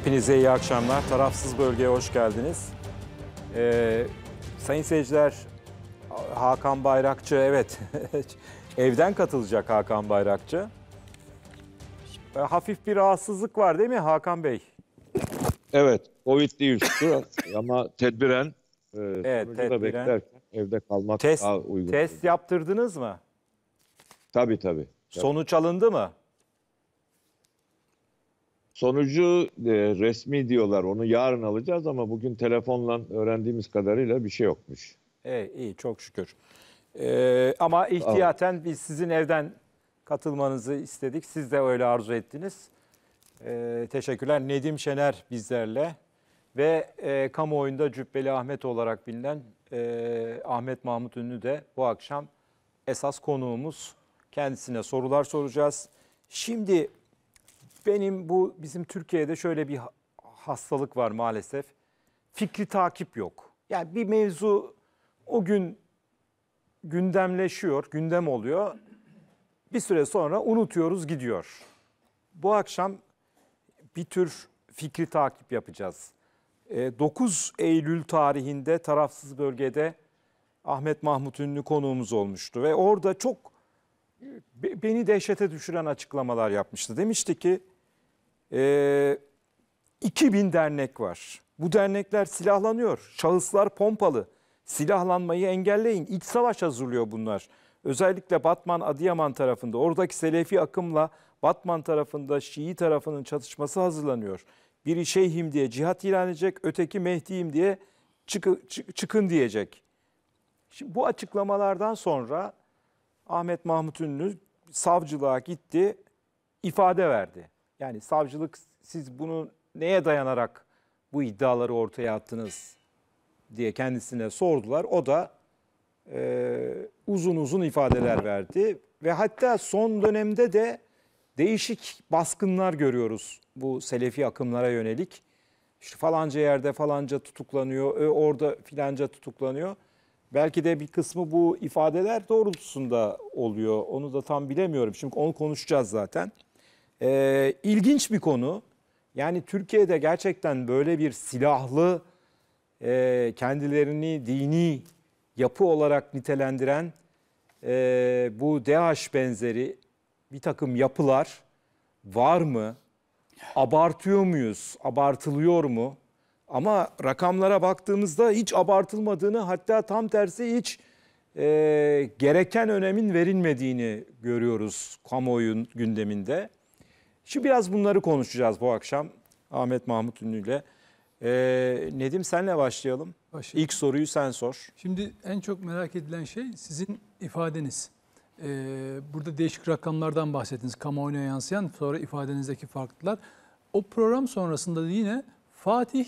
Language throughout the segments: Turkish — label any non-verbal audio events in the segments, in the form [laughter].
Hepinize iyi akşamlar. Tarafsız bölgeye hoş geldiniz. Ee, sayın seyirciler, Hakan Bayrakçı, evet, [laughs] evden katılacak Hakan Bayrakçı. Ee, hafif bir rahatsızlık var değil mi Hakan Bey? Evet, Covid değil [laughs] ama tedbiren, e, evet, tedbiren evde kalmak test, daha uygun. Test yaptırdınız mı? Tabii tabii. tabii. Sonuç alındı mı? Sonucu e, resmi diyorlar onu yarın alacağız ama bugün telefonla öğrendiğimiz kadarıyla bir şey yokmuş. Evet iyi çok şükür. Ee, ama ihtiyaten biz sizin evden katılmanızı istedik. Siz de öyle arzu ettiniz. Ee, teşekkürler. Nedim Şener bizlerle ve e, kamuoyunda Cübbeli Ahmet olarak bilinen e, Ahmet Mahmut Ünlü de bu akşam esas konuğumuz. Kendisine sorular soracağız. Şimdi benim bu bizim Türkiye'de şöyle bir hastalık var maalesef. Fikri takip yok. Yani bir mevzu o gün gündemleşiyor, gündem oluyor. Bir süre sonra unutuyoruz gidiyor. Bu akşam bir tür fikri takip yapacağız. 9 ee, Eylül tarihinde tarafsız bölgede Ahmet Mahmut Ünlü konuğumuz olmuştu ve orada çok beni dehşete düşüren açıklamalar yapmıştı. Demişti ki e, 2000 dernek var. Bu dernekler silahlanıyor. Şahıslar pompalı. Silahlanmayı engelleyin. İç savaş hazırlıyor bunlar. Özellikle Batman Adıyaman tarafında oradaki Selefi akımla Batman tarafında Şii tarafının çatışması hazırlanıyor. Biri şeyhim diye cihat ilan edecek, öteki Mehdi'yim diye çıkı, çıkın diyecek. Şimdi bu açıklamalardan sonra Ahmet Mahmut Ünlü savcılığa gitti, ifade verdi. Yani savcılık siz bunu neye dayanarak bu iddiaları ortaya attınız diye kendisine sordular. O da e, uzun uzun ifadeler verdi ve hatta son dönemde de değişik baskınlar görüyoruz bu Selefi akımlara yönelik. İşte falanca yerde falanca tutuklanıyor, e, orada filanca tutuklanıyor. Belki de bir kısmı bu ifadeler doğrultusunda oluyor. Onu da tam bilemiyorum. Şimdi onu konuşacağız zaten. Ee, ilginç bir konu. Yani Türkiye'de gerçekten böyle bir silahlı e, kendilerini dini yapı olarak nitelendiren e, bu DH benzeri bir takım yapılar var mı? Abartıyor muyuz? Abartılıyor mu? Ama rakamlara baktığımızda hiç abartılmadığını hatta tam tersi hiç e, gereken önemin verilmediğini görüyoruz kamuoyun gündeminde. Şimdi biraz bunları konuşacağız bu akşam Ahmet Mahmut Ünlü ile. E, Nedim senle başlayalım. başlayalım. İlk soruyu sen sor. Şimdi en çok merak edilen şey sizin ifadeniz. Ee, burada değişik rakamlardan bahsettiniz. Kamuoyuna yansıyan sonra ifadenizdeki farklılar. O program sonrasında yine Fatih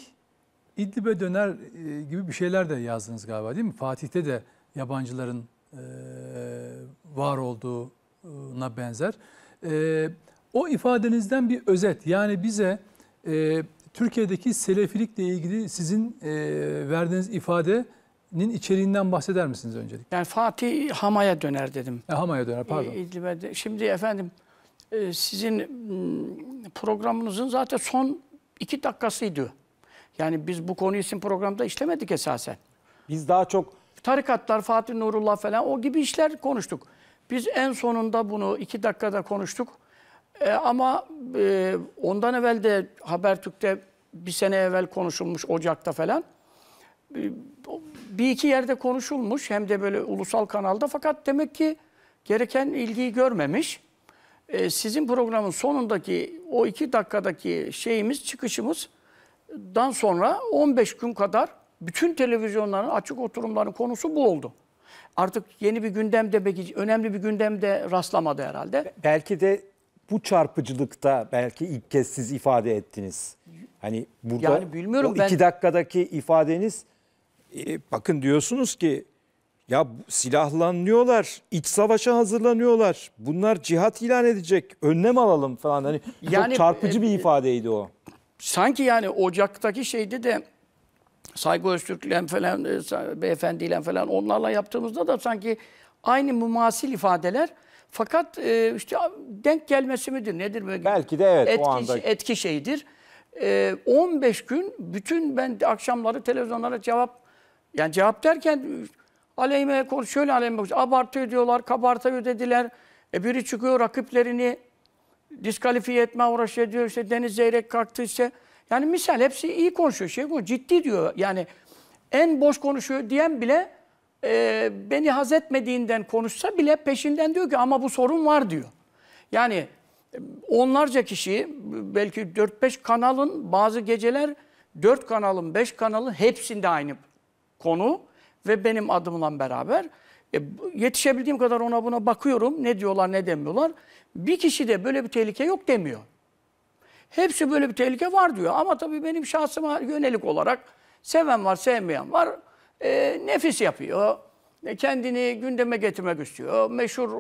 İdlib'e döner e, gibi bir şeyler de yazdınız galiba değil mi? Fatih'te de yabancıların e, var olduğuna benzer. E, o ifadenizden bir özet yani bize e, Türkiye'deki selefilikle ilgili sizin verdiğiniz ifade nin içeriğinden bahseder misiniz öncelikle? Yani Fatih Hama'ya döner dedim. E, Hama'ya döner pardon. İdlib'e Şimdi efendim sizin programınızın zaten son iki dakikasıydı. Yani biz bu konuyu sizin programda işlemedik esasen. Biz daha çok... Tarikatlar, Fatih Nurullah falan o gibi işler konuştuk. Biz en sonunda bunu iki dakikada konuştuk. E, ama e, ondan evvel de Habertürk'te bir sene evvel konuşulmuş Ocak'ta falan. E, bir iki yerde konuşulmuş hem de böyle ulusal kanalda fakat demek ki gereken ilgiyi görmemiş. E, sizin programın sonundaki o iki dakikadaki şeyimiz, çıkışımız dan sonra 15 gün kadar bütün televizyonların açık oturumların konusu bu oldu. Artık yeni bir gündemde belki önemli bir gündemde rastlamadı herhalde. Belki de bu çarpıcılıkta belki ilk kez siz ifade ettiniz. Hani burada yani bilmiyorum o ben... iki dakikadaki ifadeniz e, bakın diyorsunuz ki ya silahlanıyorlar, iç savaşa hazırlanıyorlar. Bunlar cihat ilan edecek, önlem alalım falan. Hani yani, çok çarpıcı e, bir ifadeydi o sanki yani Ocak'taki şeydi de Saygı Öztürk'le falan, e, beyefendiyle falan onlarla yaptığımızda da sanki aynı mümasil ifadeler fakat e, işte denk gelmesi midir nedir? Belki de evet etki, o anda. Şey, etki şeyidir. 15 e, gün bütün ben akşamları televizyonlara cevap yani cevap derken aleyhime konuş, şöyle aleyhime konuş, abartıyor diyorlar, kabartıyor dediler. E biri çıkıyor rakiplerini diskalifiye etme uğraşıyor diyor. İşte Deniz Zeyrek kalktı işte. Yani misal hepsi iyi konuşuyor. Şey bu ciddi diyor. Yani en boş konuşuyor diyen bile e, beni haz etmediğinden konuşsa bile peşinden diyor ki ama bu sorun var diyor. Yani e, onlarca kişi belki 4-5 kanalın bazı geceler 4 kanalın 5 kanalın hepsinde aynı konu ve benim adımla beraber e, yetişebildiğim kadar ona buna bakıyorum. Ne diyorlar ne demiyorlar. Bir kişi de böyle bir tehlike yok demiyor. Hepsi böyle bir tehlike var diyor. Ama tabii benim şahsıma yönelik olarak seven var, sevmeyen var. E, nefis yapıyor. E, kendini gündeme getirmek istiyor. Meşhur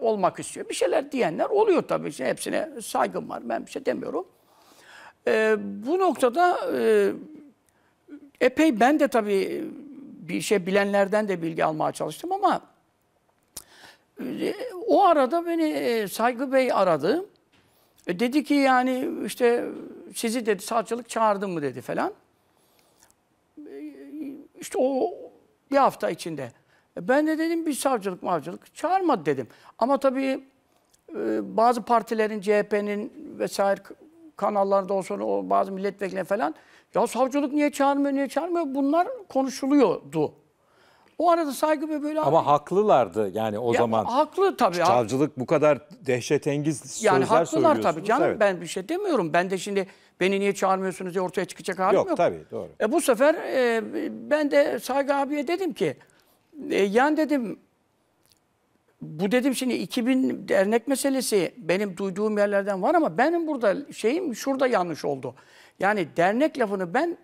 olmak istiyor. Bir şeyler diyenler oluyor tabii. İşte hepsine saygım var. Ben bir şey demiyorum. E, bu noktada e, epey ben de tabii bir şey bilenlerden de bilgi almaya çalıştım ama e, o arada beni e, Saygı Bey aradı. E, dedi ki yani işte sizi dedi savcılık çağırdı mı dedi falan. E, işte o bir hafta içinde. ben de dedim bir savcılık mavcılık çağırmadı dedim. Ama tabii bazı partilerin CHP'nin vesaire kanallarda olsun o bazı milletvekili falan ya savcılık niye çağırmıyor, niye çağırmıyor? Bunlar konuşuluyordu. O arada saygı ve böyle... Ama haklılardı yani o ya, zaman. Haklı tabii. Savcılık bu kadar dehşetengiz yani sözler Yani haklılar tabii canım. Evet. Ben bir şey demiyorum. Ben de şimdi beni niye çağırmıyorsunuz diye ortaya çıkacak halim yok. Yok tabii doğru. E, bu sefer e, ben de Saygı abiye dedim ki... E, yani dedim bu dedim şimdi 2000 dernek meselesi benim duyduğum yerlerden var ama benim burada şeyim şurada yanlış oldu. Yani dernek lafını ben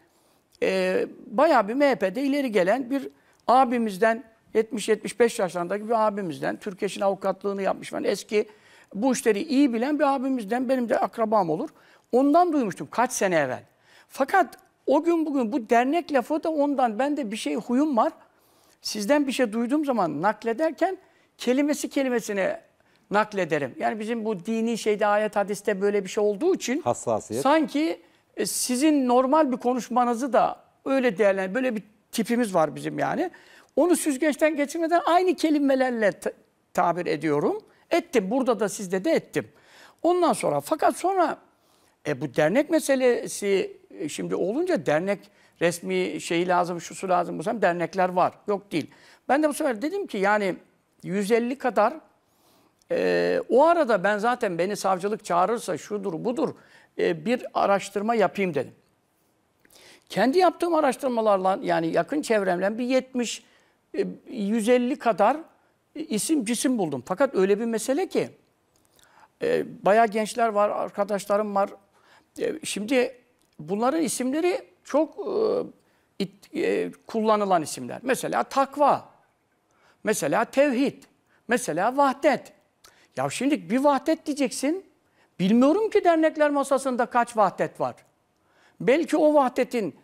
e, bayağı bir MHP'de ileri gelen bir abimizden 70-75 yaşlarındaki bir abimizden Türkeş'in avukatlığını yapmış ben eski bu işleri iyi bilen bir abimizden benim de akrabam olur. Ondan duymuştum kaç sene evvel. Fakat o gün bugün bu dernek lafı da ondan ben de bir şey huyum var. Sizden bir şey duyduğum zaman naklederken kelimesi kelimesine naklederim. Yani bizim bu dini şeyde ayet hadiste böyle bir şey olduğu için Hassasiyet. sanki e, sizin normal bir konuşmanızı da öyle değerlendir. Böyle bir tipimiz var bizim yani. Onu süzgeçten geçirmeden aynı kelimelerle tabir ediyorum. Ettim. Burada da sizde de ettim. Ondan sonra fakat sonra e, bu dernek meselesi e, şimdi olunca dernek resmi şeyi lazım, şusu lazım, bu sefer dernekler var. Yok değil. Ben de bu sefer dedim ki yani 150 kadar e, o arada ben zaten beni savcılık çağırırsa şudur budur e, bir araştırma yapayım dedim. Kendi yaptığım araştırmalarla yani yakın çevremden bir 70 150 e, kadar e, isim cisim buldum. Fakat öyle bir mesele ki e, bayağı gençler var, arkadaşlarım var. şimdi bunların isimleri çok kullanılan isimler. Mesela takva, mesela tevhid, mesela vahdet. Ya şimdi bir vahdet diyeceksin, Bilmiyorum ki dernekler masasında kaç vahdet var. Belki o vahdetin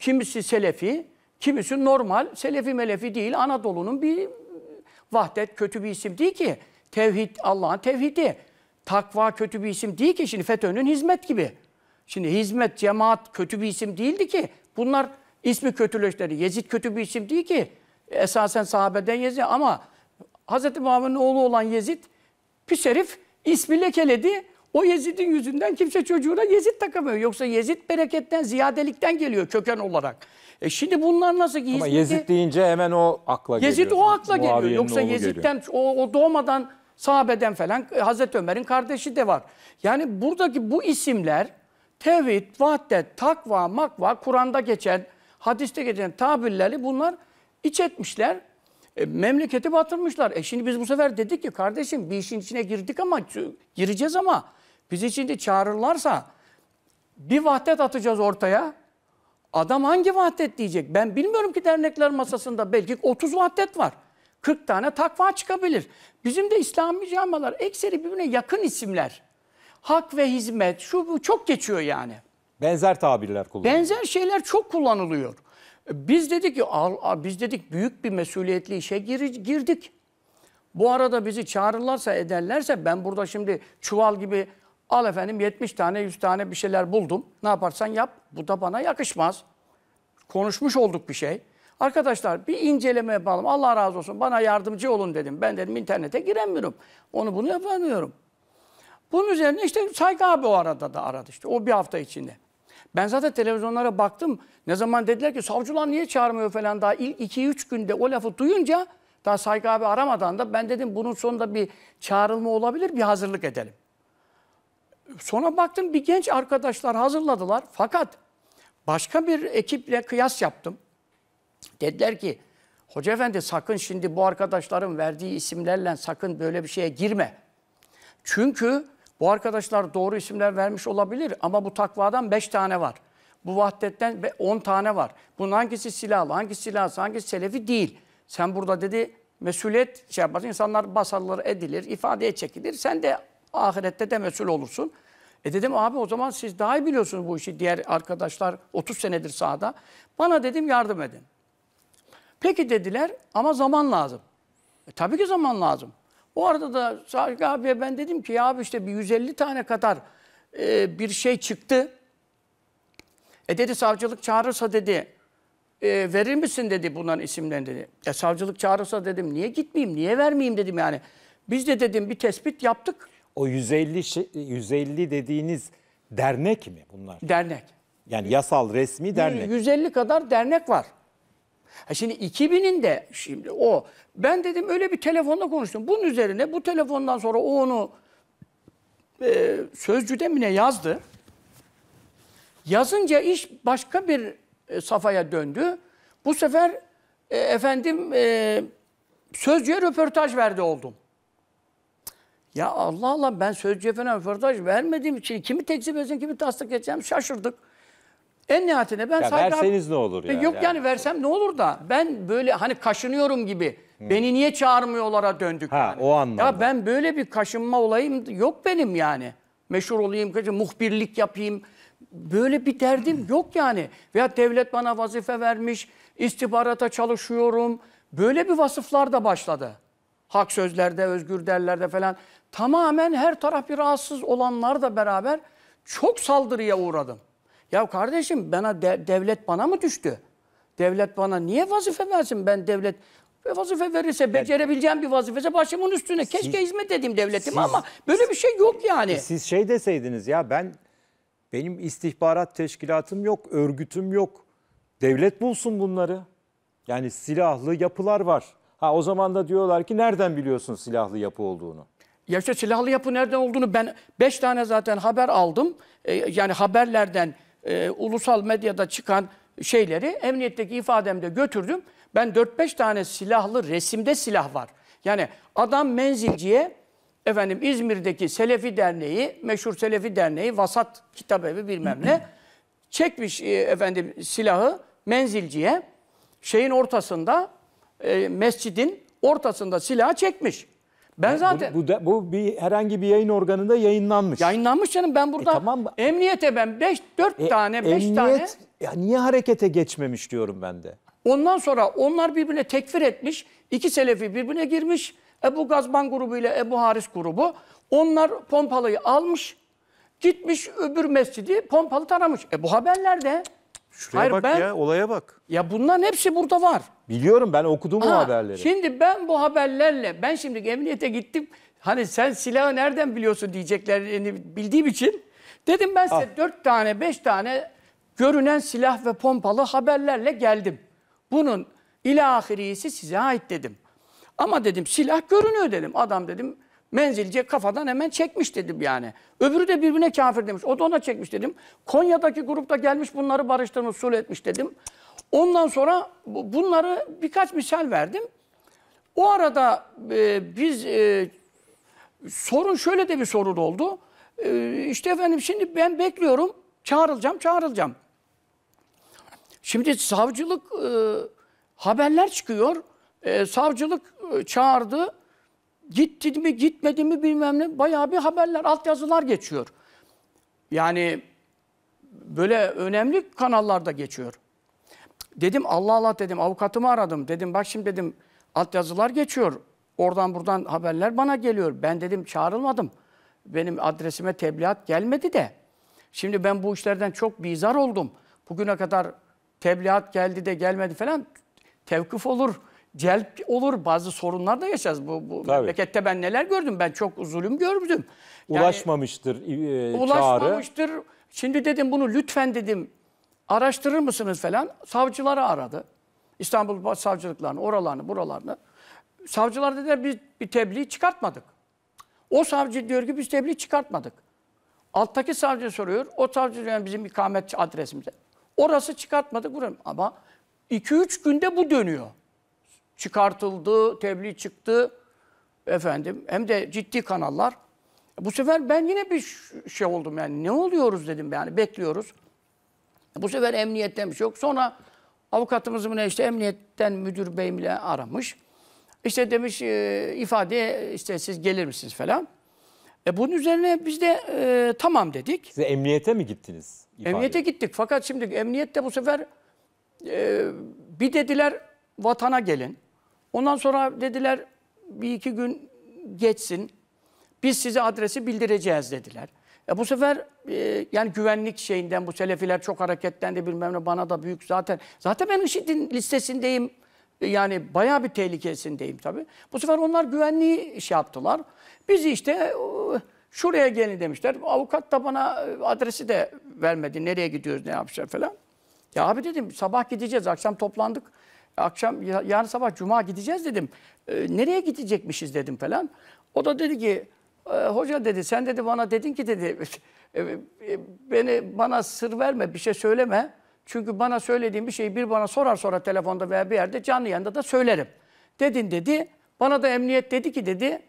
kimisi selefi, kimisi normal, selefi melefi değil, Anadolu'nun bir vahdet kötü bir isim değil ki. Tevhid, Allah'ın tevhidi. Takva kötü bir isim değil ki. Şimdi FETÖ'nün hizmet gibi. Şimdi hizmet, cemaat kötü bir isim değildi ki. Bunlar ismi kötüleşleri. Yezid kötü bir isim değil ki. Esasen sahabeden Yezid ama Hz. Muhammed'in oğlu olan Yezid pis herif ismi lekeledi. O Yezid'in yüzünden kimse çocuğuna Yezid takamıyor. Yoksa Yezid bereketten, ziyadelikten geliyor köken olarak. E şimdi bunlar nasıl ki? Ama Yezid deyince hemen o akla Yezid geliyor. Yezid o akla Muaviye'nin geliyor. Yoksa Yezid'den, O, o doğmadan sahabeden falan e, Hazreti Ömer'in kardeşi de var. Yani buradaki bu isimler tevhid, vahdet, takva, makva, Kur'an'da geçen, hadiste geçen tabirleri bunlar iç etmişler. E, memleketi batırmışlar. E şimdi biz bu sefer dedik ki kardeşim bir işin içine girdik ama gireceğiz ama biz şimdi çağırırlarsa bir vahdet atacağız ortaya. Adam hangi vahdet diyecek? Ben bilmiyorum ki dernekler masasında belki 30 vahdet var. 40 tane takva çıkabilir. Bizim de İslami camialar ekseri birbirine yakın isimler. Hak ve hizmet şu bu çok geçiyor yani. Benzer tabirler kullanılıyor. Benzer şeyler çok kullanılıyor. Biz dedik ki al biz dedik büyük bir mesuliyetli işe girdik. Bu arada bizi çağırırlarsa ederlerse ben burada şimdi çuval gibi al efendim 70 tane 100 tane bir şeyler buldum. Ne yaparsan yap bu da bana yakışmaz. Konuşmuş olduk bir şey. Arkadaşlar bir inceleme yapalım. Allah razı olsun bana yardımcı olun dedim. Ben dedim internete giremiyorum. Onu bunu yapamıyorum. Bunun üzerine işte Saygı abi o arada da aradı işte o bir hafta içinde. Ben zaten televizyonlara baktım. Ne zaman dediler ki savcılar niye çağırmıyor falan daha ilk 2-3 günde o lafı duyunca daha Saygı abi aramadan da ben dedim bunun sonunda bir çağrılma olabilir bir hazırlık edelim. Sonra baktım bir genç arkadaşlar hazırladılar fakat başka bir ekiple kıyas yaptım. Dediler ki Hoca efendi sakın şimdi bu arkadaşların verdiği isimlerle sakın böyle bir şeye girme. Çünkü bu arkadaşlar doğru isimler vermiş olabilir ama bu takvadan 5 tane var. Bu vahdetten 10 tane var. Bunun hangisi silahlı, hangisi silahsız, hangisi selefi değil. Sen burada dedi mesuliyet şey yaparsın. İnsanlar basarlar edilir, ifadeye çekilir. Sen de ahirette de mesul olursun. E dedim abi o zaman siz daha iyi biliyorsunuz bu işi. Diğer arkadaşlar 30 senedir sahada. Bana dedim yardım edin. Peki dediler ama zaman lazım. E, tabii ki zaman lazım. O arada da Sarık abiye ben dedim ki ya abi işte bir 150 tane kadar e, bir şey çıktı. E dedi savcılık çağırırsa dedi e, verir misin dedi bunların isimlerini dedi. E savcılık çağırırsa dedim niye gitmeyeyim niye vermeyeyim dedim yani. Biz de dedim bir tespit yaptık. O 150 şey, 150 dediğiniz dernek mi bunlar? Dernek. Yani yasal resmi dernek. 150 kadar dernek var. Ha şimdi 2000'in de şimdi o. Ben dedim öyle bir telefonda konuştum. Bunun üzerine bu telefondan sonra o onu e, sözcüde mi ne yazdı. Yazınca iş başka bir e, safhaya döndü. Bu sefer e, efendim e, sözcüye röportaj verdi oldum. Ya Allah Allah ben sözcüye falan röportaj vermediğim için kimi tekzip etsin kimi tasdik edeceğim şaşırdık. En nihayetinde ben ya Sabri verseniz ne olur e, ya? Yok yani. yani versem ne olur da ben böyle hani kaşınıyorum gibi Hı. Hmm. beni niye çağırmıyorlara döndük ha, yani. o anlamda. Ya ben böyle bir kaşınma olayım yok benim yani. Meşhur olayım, muhbirlik yapayım. Böyle bir derdim [clears throat] yok yani. Veya devlet bana vazife vermiş, istihbarata çalışıyorum. Böyle bir vasıflar da başladı. Hak sözlerde, özgür derlerde falan. Tamamen her taraf bir rahatsız olanlar da beraber çok saldırıya uğradım. Ya kardeşim bana de, devlet bana mı düştü? Devlet bana niye vazife versin? Ben devlet ve vazife verirse becerebileceğim bir vazifese başımın üstüne. Siz, Keşke hizmet edeyim devletim siz, ama böyle bir şey yok yani. E, siz şey deseydiniz ya ben benim istihbarat teşkilatım yok, örgütüm yok. Devlet bulsun bunları. Yani silahlı yapılar var. Ha o zaman da diyorlar ki nereden biliyorsun silahlı yapı olduğunu? Ya işte silahlı yapı nereden olduğunu ben 5 tane zaten haber aldım. Ee, yani haberlerden e, ulusal medyada çıkan şeyleri emniyetteki ifademde götürdüm. Ben 4-5 tane silahlı resimde silah var. Yani adam menzilciye efendim İzmir'deki Selefi Derneği, meşhur Selefi Derneği, Vasat Kitabevi bilmem ne çekmiş e, efendim silahı menzilciye şeyin ortasında e, mescidin ortasında silahı çekmiş. Ben zaten bu, bu, bu bir herhangi bir yayın organında yayınlanmış. Yayınlanmış canım ben burada e, tamam. emniyete ben 5 4 e, tane 5 tane ya niye harekete geçmemiş diyorum ben de. Ondan sonra onlar birbirine tekfir etmiş. iki selefi birbirine girmiş. Ebu Gazban grubu ile Ebu Haris grubu. Onlar pompalıyı almış. Gitmiş öbür mescidi pompalı taramış. E bu haberlerde. Şuraya Hayır, bak ben, ya olaya bak. Ya bunların hepsi burada var. Biliyorum ben okudum Aha, haberleri. Şimdi ben bu haberlerle ben şimdi emniyete gittim. Hani sen silahı nereden biliyorsun diyeceklerini bildiğim için dedim ben size ah. dört tane beş tane görünen silah ve pompalı haberlerle geldim. Bunun ilahirisi size ait dedim. Ama dedim silah görünüyor dedim. Adam dedim menzilce kafadan hemen çekmiş dedim yani. Öbürü de birbirine kafir demiş. O da ona çekmiş dedim. Konya'daki grupta gelmiş bunları barıştırmış, sulh etmiş dedim. Ondan sonra bunları birkaç misal verdim. O arada e, biz e, sorun şöyle de bir sorun oldu. E, işte efendim şimdi ben bekliyorum, çağrılacağım, çağrılacağım. Şimdi savcılık e, haberler çıkıyor. E, savcılık e, çağırdı. Gitti mi gitmedi mi bilmem ne. Bayağı bir haberler, altyazılar geçiyor. Yani böyle önemli kanallarda geçiyor. Dedim Allah Allah dedim avukatımı aradım. Dedim bak şimdi dedim altyazılar geçiyor. Oradan buradan haberler bana geliyor. Ben dedim çağrılmadım. Benim adresime tebliğat gelmedi de. Şimdi ben bu işlerden çok bizar oldum. Bugüne kadar tebliğat geldi de gelmedi falan tevkif olur, celp olur. Bazı sorunlar da yaşarız. Bu, bu memlekette ben neler gördüm? Ben çok zulüm gördüm. Yani, ulaşmamıştır e, e, çağrı. Ulaşmamıştır. Şimdi dedim bunu lütfen dedim araştırır mısınız falan savcıları aradı. İstanbul savcılıklarını, oralarını, buralarını. Savcılar dediler biz bir tebliğ çıkartmadık. O savcı diyor ki biz tebliğ çıkartmadık. Alttaki savcı soruyor. O savcı diyor yani bizim ikamet adresimize. Orası çıkartmadık. Burası. Ama 2-3 günde bu dönüyor. Çıkartıldı, tebliğ çıktı. Efendim hem de ciddi kanallar. Bu sefer ben yine bir şey oldum yani. Ne oluyoruz dedim yani bekliyoruz. Bu sefer emniyetten bir şey yok. Sonra avukatımızın işte emniyetten müdür beyimle aramış. İşte demiş e, ifade işte siz gelir misiniz falan. E bunun üzerine biz de e, tamam dedik. Siz emniyete mi gittiniz? Ifade? Emniyete gittik. Fakat şimdi emniyette bu sefer e, bir dediler vatana gelin. Ondan sonra dediler bir iki gün geçsin. Biz size adresi bildireceğiz dediler. E bu sefer e, yani güvenlik şeyinden bu Selefiler çok hareketlendi bilmem ne bana da büyük zaten. Zaten ben IŞİD'in listesindeyim. E, yani bayağı bir tehlikesindeyim tabii. Bu sefer onlar güvenliği şey yaptılar. biz işte şuraya gelin demişler. Avukat da bana e, adresi de vermedi. Nereye gidiyoruz, ne yapacağız falan. Ya abi dedim sabah gideceğiz, akşam toplandık. Akşam, yarın sabah cuma gideceğiz dedim. E, nereye gidecekmişiz dedim falan. O da dedi ki ee, hoca dedi sen dedi bana dedin ki dedi e, e, beni bana sır verme bir şey söyleme. Çünkü bana söylediğim bir şeyi bir bana sorar sonra telefonda veya bir yerde canlı yanında da söylerim. Dedin dedi. Bana da emniyet dedi ki dedi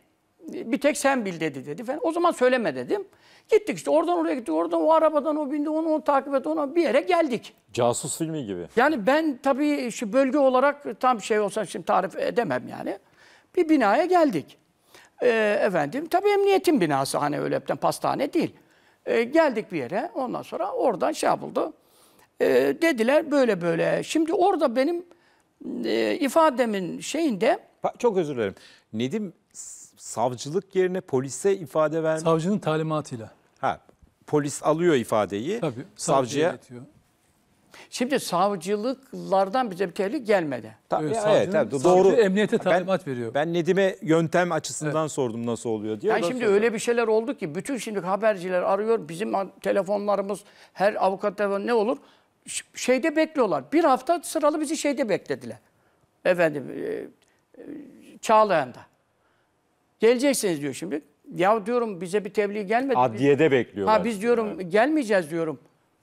bir tek sen bil dedi dedi. Falan. O zaman söyleme dedim. Gittik işte oradan oraya gittik. Oradan o arabadan o bindi onu, onu takip et ona bir yere geldik. Casus filmi gibi. Yani ben tabii şu bölge olarak tam şey olsa şimdi tarif edemem yani. Bir binaya geldik. E, efendim tabii emniyetin binası hani öyle hepten pastane değil. E, geldik bir yere ondan sonra oradan şey buldu E, ee, dediler böyle böyle. Şimdi orada benim e, ifademin şeyinde... Çok özür dilerim. Nedim savcılık yerine polise ifade vermek... Savcının talimatıyla. Ha, polis alıyor ifadeyi, Tabii, savcıya iletiyor. Şimdi savcılıklardan bize bir tehlike gelmedi. Tabii, evet, savcının, tabii, doğru. Savcı emniyete talimat veriyor. Ben Nedim'e yöntem açısından evet. sordum nasıl oluyor diye. Ben şimdi sordum. öyle bir şeyler oldu ki bütün şimdi haberciler arıyor. Bizim telefonlarımız her avukat telefonu ne olur? Şeyde bekliyorlar. Bir hafta sıralı bizi şeyde beklediler. Efendim e, e, Çağlayan'da. Geleceksiniz diyor şimdi. Ya diyorum bize bir tebliğ gelmedi. Adliyede bekliyorlar. Ha biz diyorum yani. gelmeyeceğiz diyorum.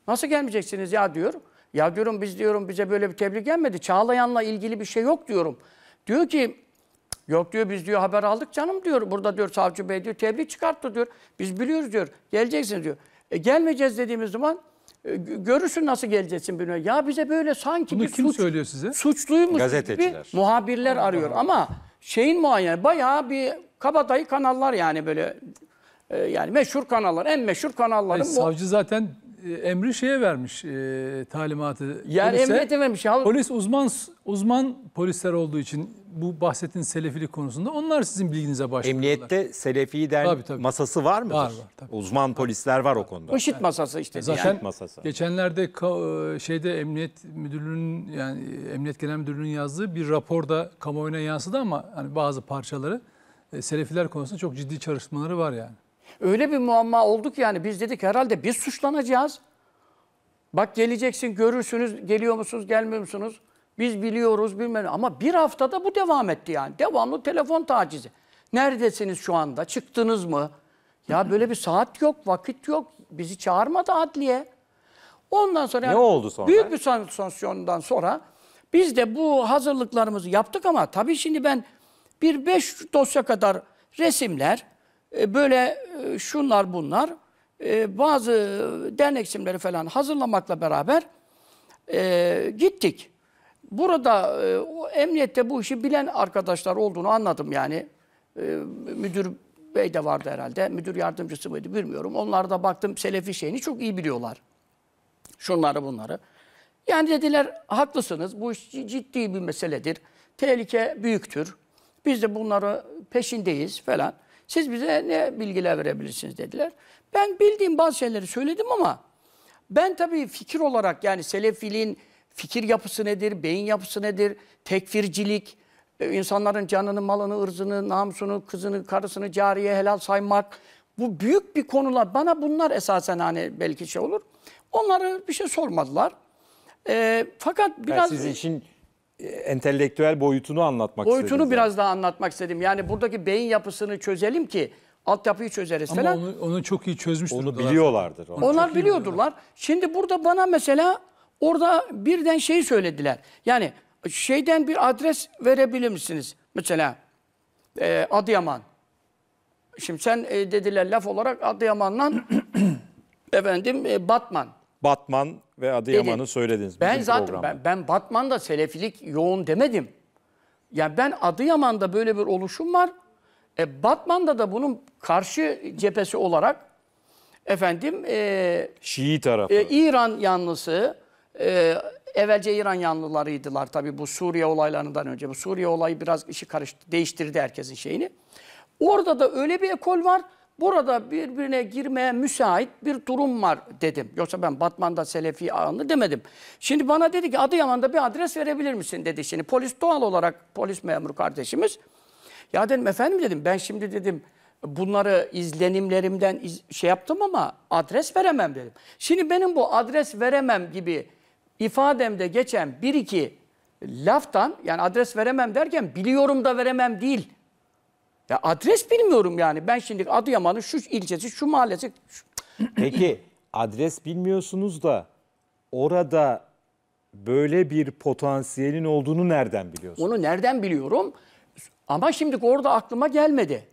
Nasıl gelmeyeceksiniz ya diyor. Ya diyorum biz diyorum bize böyle bir tebrik gelmedi. Çağlayan'la ilgili bir şey yok diyorum. Diyor ki yok diyor biz diyor haber aldık canım diyor. Burada diyor savcı bey diyor tebrik çıkarttı diyor. Biz biliyoruz diyor. Geleceksin diyor. E, gelmeyeceğiz dediğimiz zaman e, görürsün nasıl geleceksin bilmiyorum. Ya bize böyle sanki Bunu bir kim suç, söylüyor size? suçluymuş gibi Gazeteciler. muhabirler arıyor. Ama şeyin muayene bayağı bir kabadayı kanallar yani böyle e, yani meşhur kanallar en meşhur kanalların bu- savcı zaten e, emri şeye vermiş e, talimatı. Yani polise. vermiş. Polis uzman uzman polisler olduğu için bu bahsettiğin selefilik konusunda onlar sizin bilginize başvuruyorlar. Emniyette selefi der tabii, tabii. masası var mı? Var var. Tabii. Uzman polisler var o konuda. IŞİD masası işte. Zaten masası. geçenlerde e, şeyde emniyet müdürlüğünün yani emniyet genel müdürlüğünün yazdığı bir raporda kamuoyuna yansıdı ama hani bazı parçaları e, selefiler konusunda çok ciddi çalışmaları var yani öyle bir muamma olduk yani biz dedik herhalde biz suçlanacağız. Bak geleceksin görürsünüz geliyor musunuz gelmiyor musunuz? Biz biliyoruz bilmem ama bir haftada bu devam etti yani. Devamlı telefon tacizi. Neredesiniz şu anda? Çıktınız mı? Ya böyle bir saat yok, vakit yok. Bizi çağırmadı adliye. Ondan sonra yani ne oldu sonra? Büyük bir sanksiyondan sonra biz de bu hazırlıklarımızı yaptık ama tabii şimdi ben bir beş dosya kadar resimler, e, böyle e, şunlar bunlar. E, bazı dernek isimleri falan hazırlamakla beraber gittik. Burada o emniyette bu işi bilen arkadaşlar olduğunu anladım yani. müdür bey de vardı herhalde. Müdür yardımcısı mıydı bilmiyorum. Onlar da baktım Selefi şeyini çok iyi biliyorlar. Şunları bunları. Yani dediler haklısınız bu iş ciddi bir meseledir. Tehlike büyüktür. Biz de bunları peşindeyiz falan. Siz bize ne bilgiler verebilirsiniz dediler. Ben bildiğim bazı şeyleri söyledim ama ben tabii fikir olarak yani selefiliğin fikir yapısı nedir, beyin yapısı nedir, tekfircilik, e, insanların canını, malını, ırzını, namusunu, kızını, karısını cariye helal saymak. Bu büyük bir konular. Bana bunlar esasen hani belki şey olur. Onlara bir şey sormadılar. E, fakat biraz... Ben sizin için entelektüel boyutunu anlatmak istedim. Boyutunu biraz daha anlatmak istedim. Yani buradaki beyin yapısını çözelim ki altyapıyı çözeriz Ama falan. Ama onu, onu çok iyi çözmüş Onu biliyorlardır. Onu Onlar biliyordular. Şimdi burada bana mesela orada birden şey söylediler. Yani şeyden bir adres verebilir misiniz? Mesela e, Adıyaman. Şimdi sen e, dediler laf olarak Adıyaman'dan [clears throat] efendim e, Batman. Batman ve Adıyaman'ı söylediniz. Ben zaten ben, ben Batman'da selefilik yoğun demedim. Yani ben Adıyaman'da böyle bir oluşum var. E, Batman'da da bunun karşı cephesi olarak efendim e, Şii tarafı. E, İran yanlısı e, evvelce İran yanlılarıydılar tabii bu Suriye olaylarından önce. Bu Suriye olayı biraz işi karıştı, değiştirdi herkesin şeyini. Orada da öyle bir ekol var. Burada birbirine girmeye müsait bir durum var dedim. Yoksa ben Batman'da Selefi ağanlı demedim. Şimdi bana dedi ki Adıyaman'da bir adres verebilir misin dedi. Şimdi polis doğal olarak polis memuru kardeşimiz. Ya dedim efendim dedim ben şimdi dedim bunları izlenimlerimden iz şey yaptım ama adres veremem dedim. Şimdi benim bu adres veremem gibi ifademde geçen bir iki laftan yani adres veremem derken biliyorum da veremem değil ya adres bilmiyorum yani. Ben şimdi Adıyaman'ın şu ilçesi, şu mahallesi. Şu... Peki adres bilmiyorsunuz da orada böyle bir potansiyelin olduğunu nereden biliyorsunuz? Onu nereden biliyorum? Ama şimdi orada aklıma gelmedi.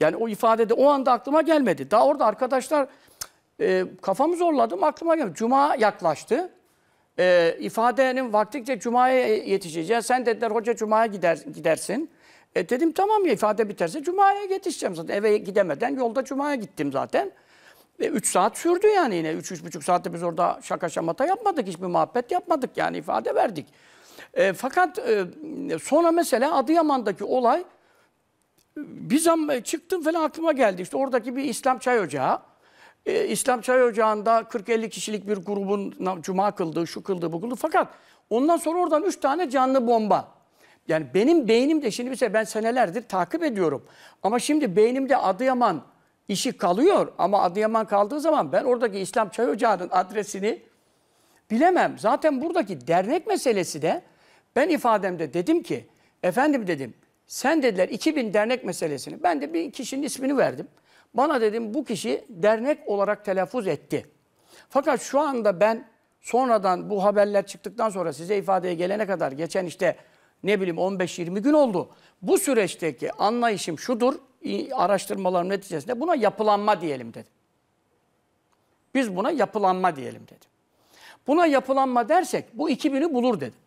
Yani o ifadede o anda aklıma gelmedi. Daha orada arkadaşlar e, kafamı zorladım aklıma gelmedi. Cuma yaklaştı. E, ifadenin vaktikçe Cuma'ya yetişeceğiz. Sen dediler hoca Cuma'ya gider, gidersin. E dedim tamam ya ifade biterse Cuma'ya yetişeceğim zaten. Eve gidemeden yolda Cuma'ya gittim zaten. Ve 3 saat sürdü yani yine. 3-3,5 saatte biz orada şaka şamata yapmadık. Hiçbir muhabbet yapmadık yani ifade verdik. E, fakat e, sonra mesela Adıyaman'daki olay bir zaman e, çıktım falan aklıma geldi. İşte oradaki bir İslam çay ocağı. E, İslam çay ocağında 40-50 kişilik bir grubun cuma kıldı, şu kıldı, bu kıldı. Fakat ondan sonra oradan 3 tane canlı bomba yani benim beynimde şimdi mesela ben senelerdir takip ediyorum. Ama şimdi beynimde Adıyaman işi kalıyor. Ama Adıyaman kaldığı zaman ben oradaki İslam Çay Ocağı'nın adresini bilemem. Zaten buradaki dernek meselesi de ben ifademde dedim ki efendim dedim sen dediler 2000 dernek meselesini. Ben de bir kişinin ismini verdim. Bana dedim bu kişi dernek olarak telaffuz etti. Fakat şu anda ben sonradan bu haberler çıktıktan sonra size ifadeye gelene kadar geçen işte ne bileyim 15-20 gün oldu. Bu süreçteki anlayışım şudur, araştırmalarım neticesinde buna yapılanma diyelim dedim. Biz buna yapılanma diyelim dedim. Buna yapılanma dersek bu 2000'i bulur dedim.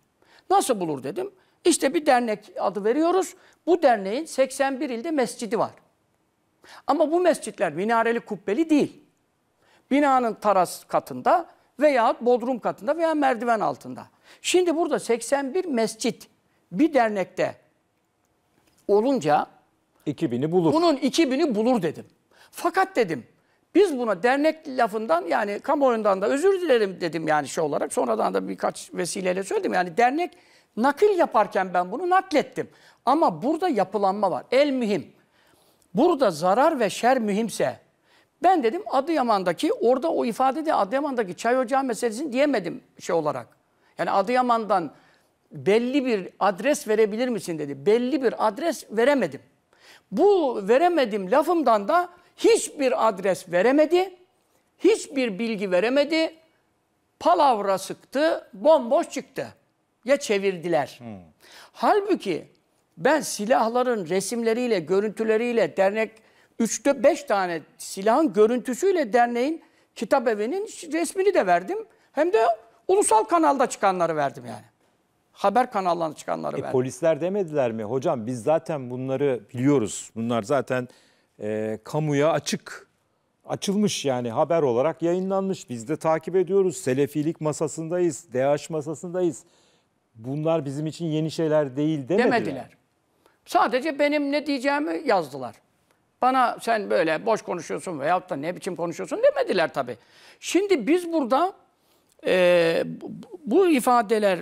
Nasıl bulur dedim. İşte bir dernek adı veriyoruz. Bu derneğin 81 ilde mescidi var. Ama bu mescitler minareli kubbeli değil. Binanın taras katında veya bodrum katında veya merdiven altında. Şimdi burada 81 mescit bir dernekte olunca 2000'i bulur. Bunun 2000'i bulur dedim. Fakat dedim biz buna dernek lafından yani kamuoyundan da özür dilerim dedim yani şey olarak. Sonradan da birkaç vesileyle söyledim. Yani dernek nakil yaparken ben bunu naklettim. Ama burada yapılanma var. El mühim. Burada zarar ve şer mühimse ben dedim Adıyaman'daki orada o ifade de Adıyaman'daki çay ocağı meselesini diyemedim şey olarak. Yani Adıyaman'dan belli bir adres verebilir misin dedi. Belli bir adres veremedim. Bu veremedim lafımdan da hiçbir adres veremedi. Hiçbir bilgi veremedi. Palavra sıktı, bomboş çıktı. Ya çevirdiler. Hmm. Halbuki ben silahların resimleriyle, görüntüleriyle dernek 3'te 5 tane silahın görüntüsüyle derneğin kitap evinin resmini de verdim. Hem de ulusal kanalda çıkanları verdim yani haber kanallarına çıkanları e, verdi. Polisler demediler mi? Hocam biz zaten bunları biliyoruz. Bunlar zaten e, kamuya açık. Açılmış yani haber olarak yayınlanmış. Biz de takip ediyoruz. Selefilik masasındayız. DH masasındayız. Bunlar bizim için yeni şeyler değil demediler. Demediler. Sadece benim ne diyeceğimi yazdılar. Bana sen böyle boş konuşuyorsun veyahut da ne biçim konuşuyorsun demediler tabii. Şimdi biz burada e, bu ifadeler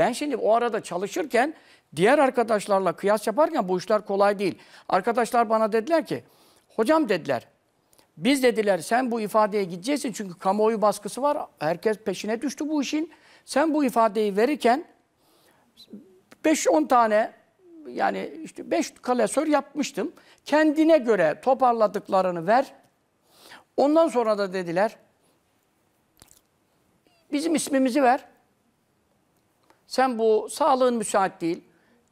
ben şimdi o arada çalışırken diğer arkadaşlarla kıyas yaparken bu işler kolay değil. Arkadaşlar bana dediler ki hocam dediler biz dediler sen bu ifadeye gideceksin çünkü kamuoyu baskısı var. Herkes peşine düştü bu işin. Sen bu ifadeyi verirken 5-10 tane yani işte 5 klasör yapmıştım. Kendine göre toparladıklarını ver. Ondan sonra da dediler bizim ismimizi ver. Sen bu sağlığın müsait değil.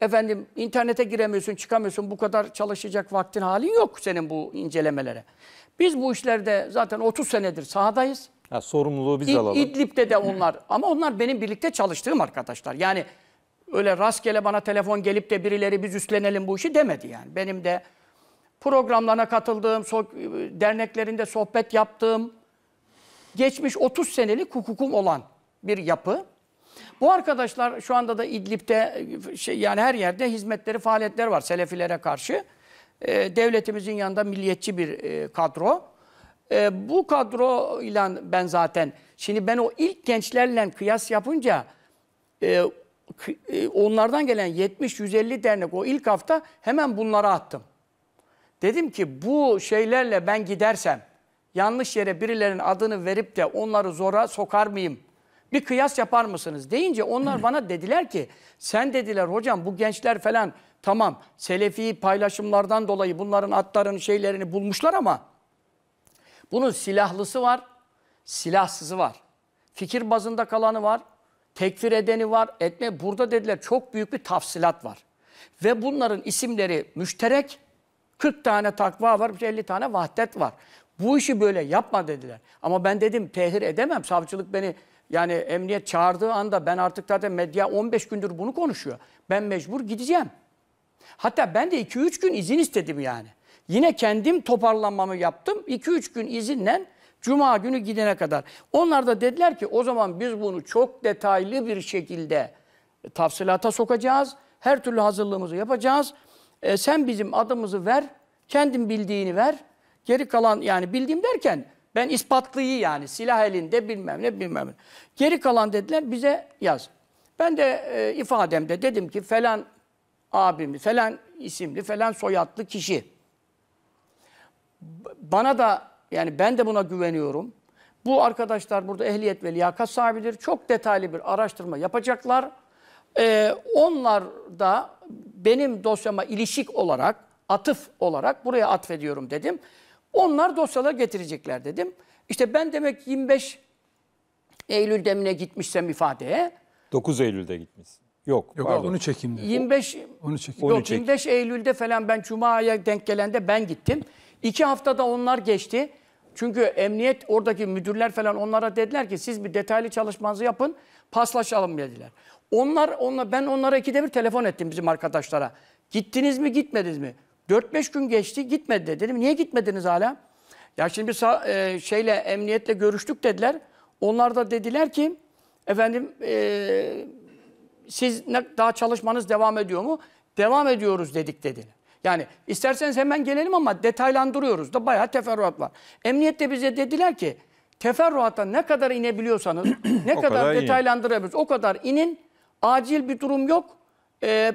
Efendim internete giremiyorsun, çıkamıyorsun. Bu kadar çalışacak vaktin halin yok senin bu incelemelere. Biz bu işlerde zaten 30 senedir sahadayız. Ha, sorumluluğu biz İ alalım. İdlib'de de onlar. [clears throat] ama onlar benim birlikte çalıştığım arkadaşlar. Yani öyle rastgele bana telefon gelip de birileri biz üstlenelim bu işi demedi yani. Benim de programlarına katıldığım, so derneklerinde sohbet yaptığım, geçmiş 30 senelik hukukum olan bir yapı. Bu arkadaşlar şu anda da İdlib'de e, şey, yani her yerde hizmetleri, faaliyetler var Selefilere karşı. E, devletimizin yanında milliyetçi bir e, kadro. E, bu kadro ile ben zaten, şimdi ben o ilk gençlerle kıyas yapınca e, e onlardan gelen 70-150 dernek o ilk hafta hemen bunlara attım. Dedim ki bu şeylerle ben gidersem yanlış yere birilerinin adını verip de onları zora sokar mıyım? bir kıyas yapar mısınız deyince onlar [clears throat] bana dediler ki sen dediler hocam bu gençler falan tamam selefi paylaşımlardan dolayı bunların atların şeylerini bulmuşlar ama bunun silahlısı var, silahsızı var. Fikir bazında kalanı var, tekfir edeni var, etme. Burada dediler çok büyük bir tafsilat var. Ve bunların isimleri müşterek, 40 tane takva var, 50 tane vahdet var. Bu işi böyle yapma dediler. Ama ben dedim tehir edemem. Savcılık beni yani emniyet çağırdığı anda ben artık zaten medya 15 gündür bunu konuşuyor. Ben mecbur gideceğim. Hatta ben de 2-3 gün izin istedim yani. Yine kendim toparlanmamı yaptım. 2-3 gün izinle Cuma günü gidene kadar. Onlar da dediler ki o zaman biz bunu çok detaylı bir şekilde tafsilata sokacağız. Her türlü hazırlığımızı yapacağız. E, sen bizim adımızı ver, kendin bildiğini ver. Geri kalan yani bildiğim derken ben ispatlıyı yani silah elinde bilmem ne bilmem ne. Geri kalan dediler bize yaz. Ben de e, ifademde dedim ki falan abimi, falan isimli, falan soyadlı kişi. Bana da yani ben de buna güveniyorum. Bu arkadaşlar burada ehliyet ve liyakat sahibidir. Çok detaylı bir araştırma yapacaklar. Ee, onlar da benim dosyama ilişik olarak, atıf olarak buraya atfediyorum dedim. Onlar dosyalar getirecekler dedim. İşte ben demek 25 Eylül demine gitmişsem ifadeye. 9 Eylül'de gitmişsin. Yok, yok pardon. 13 Ekim'de. 25 Onu Ekim. Yok 13 Ekim. 25 Eylül'de falan ben Cuma'ya denk gelende ben gittim. İki haftada onlar geçti. Çünkü emniyet oradaki müdürler falan onlara dediler ki siz bir detaylı çalışmanızı yapın paslaşalım dediler. Onlar, onlar ben onlara ikide bir telefon ettim bizim arkadaşlara. Gittiniz mi gitmediniz mi? 4-5 gün geçti gitmedi. Dedim niye gitmediniz hala? Ya şimdi biz e, şeyle emniyetle görüştük dediler. Onlar da dediler ki efendim e, siz ne, daha çalışmanız devam ediyor mu? Devam ediyoruz dedik dediler. Yani isterseniz hemen gelelim ama detaylandırıyoruz da bayağı teferruat var. Emniyette bize dediler ki teferruata ne kadar inebiliyorsanız ne [clears throat] kadar, kadar detaylandırabilirsiniz o kadar inin. Acil bir durum yok. Ee,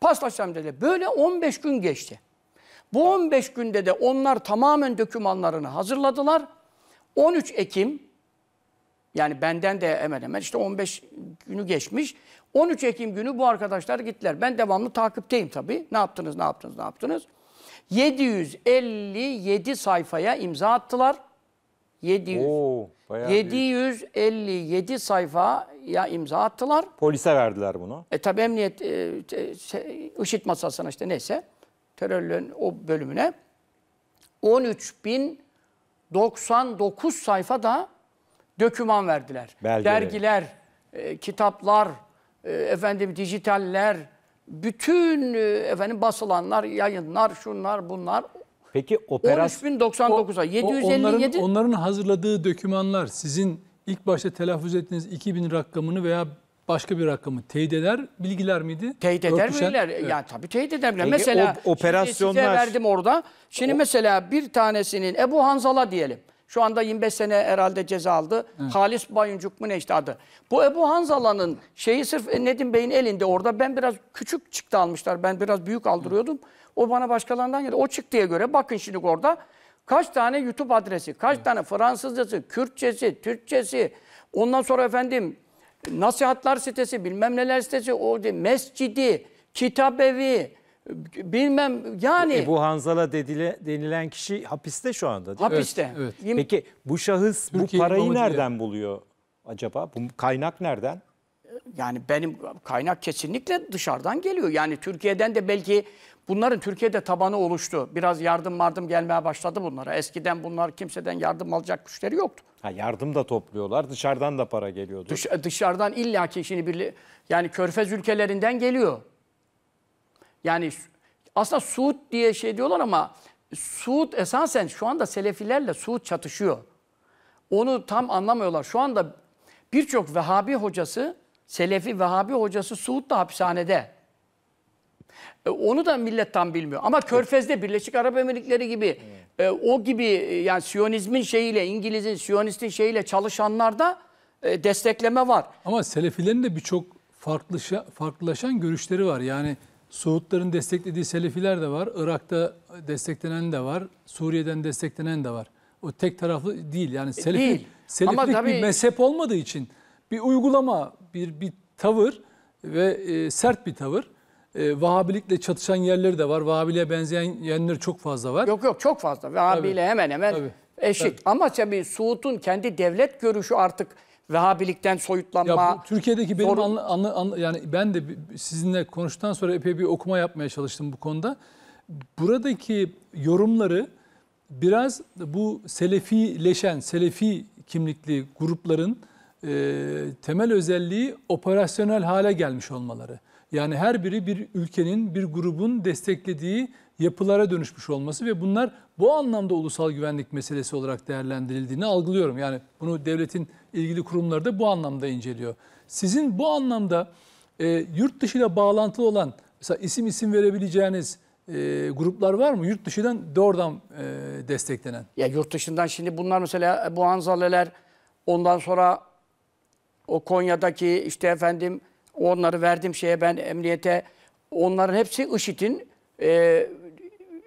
paslaşacağım dedi. Böyle 15 gün geçti. Bu 15 günde de onlar tamamen dökümanlarını hazırladılar. 13 Ekim yani benden de hemen hemen işte 15 günü geçmiş. 13 Ekim günü bu arkadaşlar gittiler. Ben devamlı takipteyim tabii. Ne yaptınız, ne yaptınız, ne yaptınız? 757 sayfaya imza attılar. 700. Oo. Bayağı 757 büyük. sayfa ya imza attılar. Polise verdiler bunu. E tabi emniyet e, şey, IŞİD masasına işte neyse terörlüğün o bölümüne 13.099 sayfa da döküman verdiler. Belgeleri. Dergiler, e, kitaplar, e, efendim dijitaller, bütün e, efendim basılanlar, yayınlar, şunlar, bunlar Peki operasyon 13.099'a 757 onların, onların hazırladığı dokümanlar sizin ilk başta telaffuz ettiğiniz 2000 rakamını veya başka bir rakamı teyit eder bilgiler miydi? Teyit eder Örtüşen, bilgiler. Evet. Yani tabii teyit edebilir. Peki, mesela o, operasyonlar... size verdim orada. Şimdi o... mesela bir tanesinin Ebu Hanzala diyelim. Şu anda 25 sene herhalde ceza aldı. Evet. Halis Bayuncuk mu ne işte adı. Bu Ebu Hanzala'nın şeyi sırf Nedim Bey'in elinde orada. Ben biraz küçük çıktı almışlar. Ben biraz büyük aldırıyordum. Evet. O bana başkalarından geldi. O çıktıya göre bakın şimdi orada kaç tane YouTube adresi, kaç evet. tane Fransızcası, Kürtçesi, Türkçesi, ondan sonra efendim nasihatlar sitesi, bilmem neler sitesi, o mescidi, kitabevi, bilmem yani. E, bu Hanzala dedile, denilen kişi hapiste şu anda değil Hapiste. Evet, evet. Peki bu şahıs Türkiye bu parayı nereden buluyor acaba? Bu kaynak nereden? Yani benim kaynak kesinlikle dışarıdan geliyor. Yani Türkiye'den de belki Bunların Türkiye'de tabanı oluştu. Biraz yardım mardım gelmeye başladı bunlara. Eskiden bunlar kimseden yardım alacak güçleri yoktu. Ha, yardım da topluyorlar. Dışarıdan da para geliyordu. Dış, dışarıdan illaki şimdi bir yani körfez ülkelerinden geliyor. Yani aslında Suud diye şey diyorlar ama Suud esasen şu anda Selefilerle Suud çatışıyor. Onu tam anlamıyorlar. Şu anda birçok Vehhabi hocası, Selefi Vehhabi hocası Suud'da hapishanede. E, onu da millet tam bilmiyor. Ama Körfez'de Birleşik Arap Emirlikleri gibi e, o gibi e, yani Siyonizmin şeyiyle İngiliz'in Siyonistin şeyiyle çalışanlarda destekleme var. Ama Selefilerin de birçok farklılaşan görüşleri var. Yani Suudların desteklediği Selefiler de var. Irak'ta desteklenen de var. Suriye'den desteklenen de var. O tek taraflı değil. Yani Selefi, değil. Selefilik Ama tabii... bir mezhep olmadığı için bir uygulama, bir bir tavır ve e, sert bir tavır e, Vahabilikle çatışan yerleri de var. Vahabiliğe benzeyen yerler çok fazla var. Yok yok çok fazla. Vehhabiyle hemen hemen Tabii. eşit. Tabii. Ama tabii Suud'un kendi devlet görüşü artık Vehhabilikten soyutlanma. Ya bu, Türkiye'deki benim zorun... anla, anla, anla, yani ben de sizinle konuştuktan sonra epey bir okuma yapmaya çalıştım bu konuda. Buradaki yorumları biraz bu selefileşen, selefi kimlikli grupların e, temel özelliği operasyonel hale gelmiş olmaları. Yani her biri bir ülkenin, bir grubun desteklediği yapılara dönüşmüş olması ve bunlar bu anlamda ulusal güvenlik meselesi olarak değerlendirildiğini algılıyorum. Yani bunu devletin ilgili kurumları da bu anlamda inceliyor. Sizin bu anlamda e, yurt dışıyla bağlantılı olan mesela isim isim verebileceğiniz e, gruplar var mı? Yurt dışından doğrudan e, desteklenen. Ya yurt dışından şimdi bunlar mesela bu Hanzaleler ondan sonra o Konya'daki işte efendim Onları verdim şeye ben emniyete. Onların hepsi IŞİD'in e,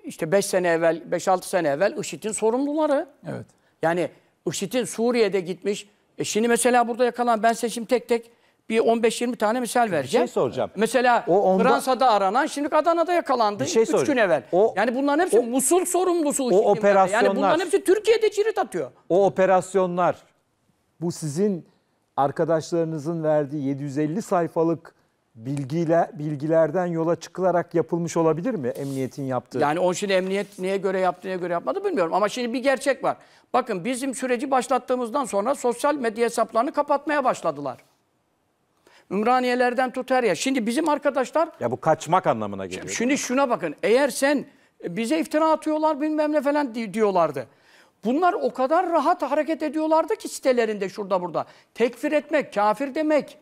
işte 5 sene evvel, 5-6 sene evvel IŞİD'in sorumluları. Evet. Yani IŞİD'in Suriye'de gitmiş. E şimdi mesela burada yakalan ben seçim tek tek bir 15-20 tane misal vereceğim. Bir şey soracağım. Mesela o onda, Fransa'da aranan şimdi Adana'da yakalandı. Bir şey 3 gün evvel. O, yani bunların hepsi o, Musul sorumlusu. O operasyonlar. Yani bunların hepsi Türkiye'de çirit atıyor. O operasyonlar bu sizin arkadaşlarınızın verdiği 750 sayfalık bilgiyle bilgilerden yola çıkılarak yapılmış olabilir mi emniyetin yaptığı? Yani onun için emniyet neye göre yaptı neye göre yapmadı bilmiyorum ama şimdi bir gerçek var. Bakın bizim süreci başlattığımızdan sonra sosyal medya hesaplarını kapatmaya başladılar. Ümraniyelerden tutar ya. Şimdi bizim arkadaşlar... Ya bu kaçmak anlamına geliyor. Şimdi şuna bakın. Eğer sen bize iftira atıyorlar bilmem ne falan diyorlardı. Bunlar o kadar rahat hareket ediyorlardı ki sitelerinde şurada burada. Tekfir etmek, kafir demek.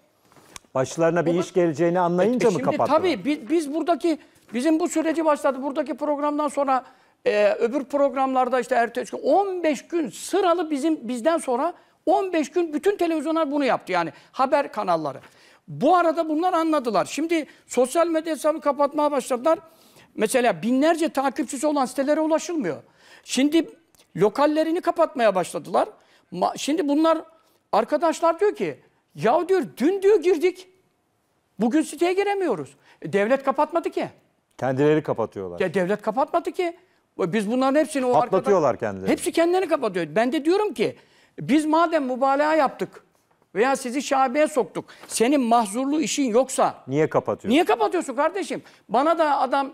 Başlarına bir Bunu, iş geleceğini anlayınca e, mı e, şimdi kapattılar? Tabii biz, biz buradaki, bizim bu süreci başladı. Buradaki programdan sonra e, öbür programlarda işte ertesi 15 gün sıralı bizim bizden sonra 15 gün bütün televizyonlar bunu yaptı yani haber kanalları. Bu arada bunlar anladılar. Şimdi sosyal medya hesabı kapatmaya başladılar. Mesela binlerce takipçisi olan sitelere ulaşılmıyor. Şimdi lokallerini kapatmaya başladılar. Ma Şimdi bunlar arkadaşlar diyor ki ya diyor dün diyor girdik bugün siteye giremiyoruz. E, devlet kapatmadı ki. Kendileri kapatıyorlar. Ya devlet kapatmadı ki. Biz bunların hepsini o Patlatıyorlar kendileri. Hepsi kendilerini kapatıyor. Ben de diyorum ki biz madem mübalağa yaptık veya sizi şabeye soktuk. Senin mahzurlu işin yoksa. Niye kapatıyorsun? Niye kapatıyorsun kardeşim? Bana da adam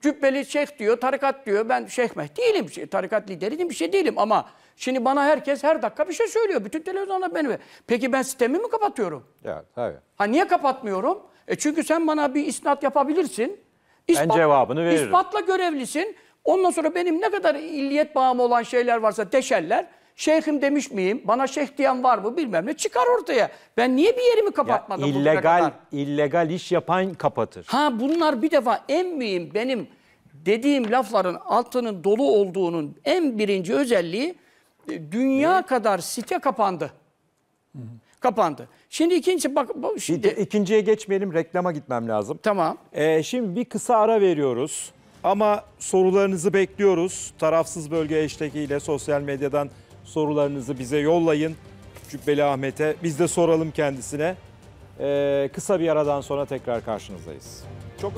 Cübbeli şeyh diyor, tarikat diyor. Ben şeyh meh değilim, şey, tarikat lideri değilim, bir şey değilim ama şimdi bana herkes her dakika bir şey söylüyor. Bütün televizyonda beni. Peki ben sistemi mi kapatıyorum? Ya tabii. Ha niye kapatmıyorum? E çünkü sen bana bir isnat yapabilirsin. İspat, ben cevabını veririm. İspatla görevlisin. Ondan sonra benim ne kadar illiyet bağımı olan şeyler varsa deşerler. Şeyhim demiş miyim? Bana şeyh diyen var mı bilmem ne. Çıkar ortaya. Ben niye bir yerimi kapatmadım? Ya, illegal, illegal iş yapan kapatır. Ha bunlar bir defa en mühim benim dediğim lafların altının dolu olduğunun en birinci özelliği e, dünya ne? kadar site kapandı. Hı hı. Kapandı. Şimdi ikinci bak şimdi ikinciye geçmeyelim reklama gitmem lazım. Tamam. Ee, şimdi bir kısa ara veriyoruz ama sorularınızı bekliyoruz. Tarafsız bölge hashtagiyle sosyal medyadan Sorularınızı bize yollayın. Cübbeli Ahmet'e biz de soralım kendisine. Ee, kısa bir aradan sonra tekrar karşınızdayız. Çok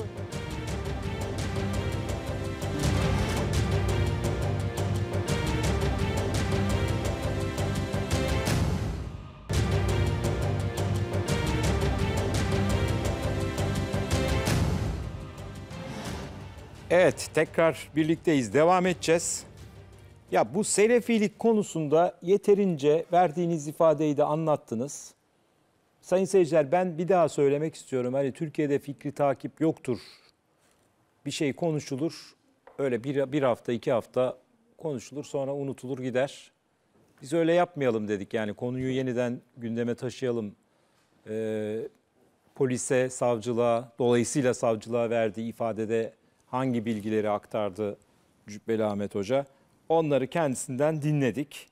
Evet tekrar birlikteyiz. Devam edeceğiz. Ya bu selefilik konusunda yeterince verdiğiniz ifadeyi de anlattınız. Sayın seyirciler ben bir daha söylemek istiyorum. Hani Türkiye'de fikri takip yoktur. Bir şey konuşulur. Öyle bir, bir hafta iki hafta konuşulur sonra unutulur gider. Biz öyle yapmayalım dedik. Yani konuyu yeniden gündeme taşıyalım. Ee, polise, savcılığa, dolayısıyla savcılığa verdiği ifadede hangi bilgileri aktardı Cübbeli Ahmet Hoca? Onları kendisinden dinledik.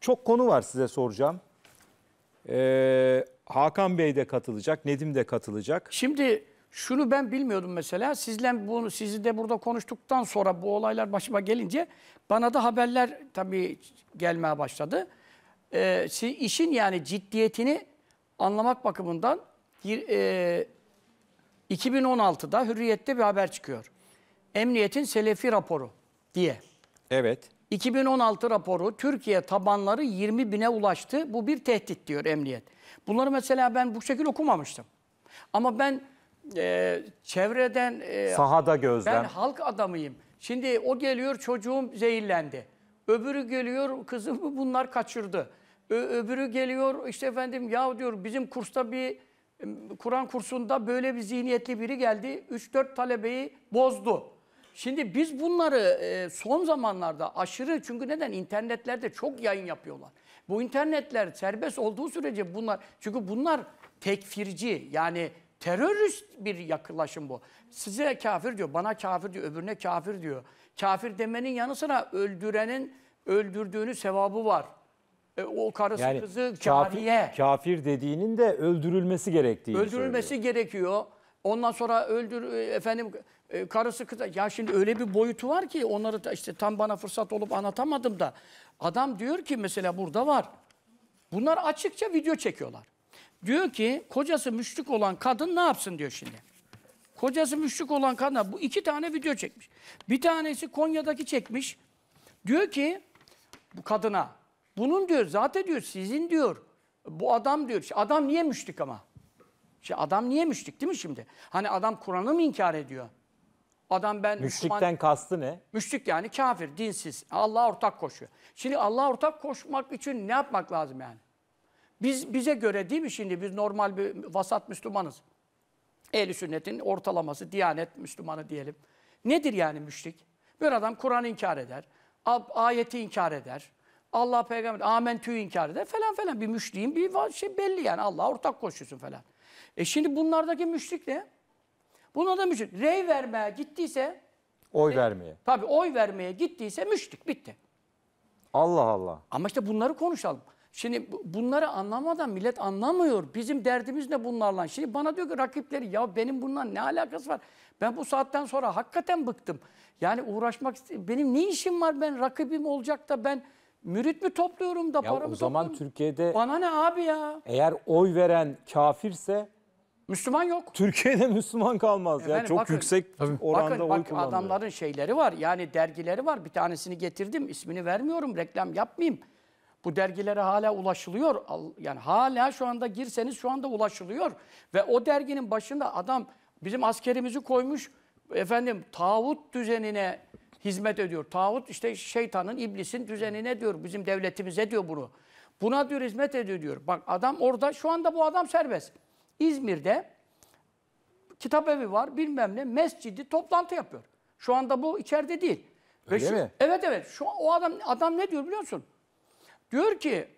Çok konu var size soracağım. Ee, Hakan Bey de katılacak, Nedim de katılacak. Şimdi şunu ben bilmiyordum mesela. Sizle bunu sizi de burada konuştuktan sonra bu olaylar başıma gelince bana da haberler tabii gelmeye başladı. Ee, işin yani ciddiyetini anlamak bakımından e, 2016'da Hürriyet'te bir haber çıkıyor. Emniyetin Selefi raporu diye. Evet. 2016 raporu Türkiye tabanları 20 bine ulaştı. Bu bir tehdit diyor emniyet. Bunları mesela ben bu şekilde okumamıştım. Ama ben e, çevreden... E, Sahada gözlem. Ben halk adamıyım. Şimdi o geliyor çocuğum zehirlendi. Öbürü geliyor kızımı bunlar kaçırdı. Ö öbürü geliyor işte efendim ya diyor bizim kursta bir Kur'an kursunda böyle bir zihniyetli biri geldi. 3-4 talebeyi bozdu. Şimdi biz bunları e, son zamanlarda aşırı çünkü neden internetlerde çok yayın yapıyorlar. Bu internetler serbest olduğu sürece bunlar çünkü bunlar tekfirci yani terörist bir yaklaşım bu. Size kafir diyor, bana kafir diyor, öbürüne kafir diyor. Kafir demenin yanı sıra öldürenin öldürdüğünü sevabı var. E, o karısı yani, kızı kafir, kafir dediğinin de öldürülmesi gerektiği. Öldürülmesi söylüyor. gerekiyor. Ondan sonra öldür e, efendim e, karısı kıza ya şimdi öyle bir boyutu var ki onları da işte tam bana fırsat olup anlatamadım da adam diyor ki mesela burada var. Bunlar açıkça video çekiyorlar. Diyor ki kocası müşrik olan kadın ne yapsın diyor şimdi. Kocası müşrik olan kadına bu iki tane video çekmiş. Bir tanesi Konya'daki çekmiş. Diyor ki bu kadına bunun diyor zaten diyor sizin diyor bu adam diyor. İşte adam niye müşrik ama? İşte adam niye müşrik değil mi şimdi? Hani adam Kur'an'ı mı inkar ediyor? Adam ben Müşrikten Müslüman, kastı ne? Müşrik yani kafir, dinsiz. Allah'a ortak koşuyor. Şimdi Allah'a ortak koşmak için ne yapmak lazım yani? Biz bize göre değil mi şimdi? Biz normal bir vasat Müslümanız. Ehli sünnetin ortalaması, Diyanet Müslümanı diyelim. Nedir yani müşrik? Bir adam Kur'an inkar eder, ayeti inkar eder, Allah peygamber amentüyü inkar eder falan falan. Bir müşriğin bir şey belli yani Allah'a ortak koşuyorsun falan. E şimdi bunlardaki müşrik ne? Buna da müşrik. Rey vermeye gittiyse oy vermeye. E, tabii oy vermeye gittiyse müşrik bitti. Allah Allah. Ama işte bunları konuşalım. Şimdi bunları anlamadan millet anlamıyor. Bizim derdimiz ne bunlarla? Şimdi bana diyor ki rakipleri ya benim bununla ne alakası var? Ben bu saatten sonra hakikaten bıktım. Yani uğraşmak benim ne işim var ben rakibim olacak da ben mürit mi topluyorum da ya para mı o zaman topluyorum? Türkiye'de Bana ne abi ya? Eğer oy veren kafirse Müslüman yok. Türkiye'de Müslüman kalmaz. Efendim, yani çok bakın, yüksek tabii. oranda bakın, oy bak, Adamların şeyleri var yani dergileri var. Bir tanesini getirdim ismini vermiyorum reklam yapmayayım. Bu dergilere hala ulaşılıyor. Yani hala şu anda girseniz şu anda ulaşılıyor. Ve o derginin başında adam bizim askerimizi koymuş efendim tağut düzenine hizmet ediyor. Tağut işte şeytanın, iblisin düzenine diyor. Bizim devletimize diyor bunu. Buna diyor hizmet ediyor diyor. Bak adam orada şu anda bu adam serbest. İzmir'de kitap evi var bilmem ne mescidi toplantı yapıyor. Şu anda bu içeride değil. Öyle Ve mi? Evet evet. Şu o adam adam ne diyor biliyor musun? Diyor ki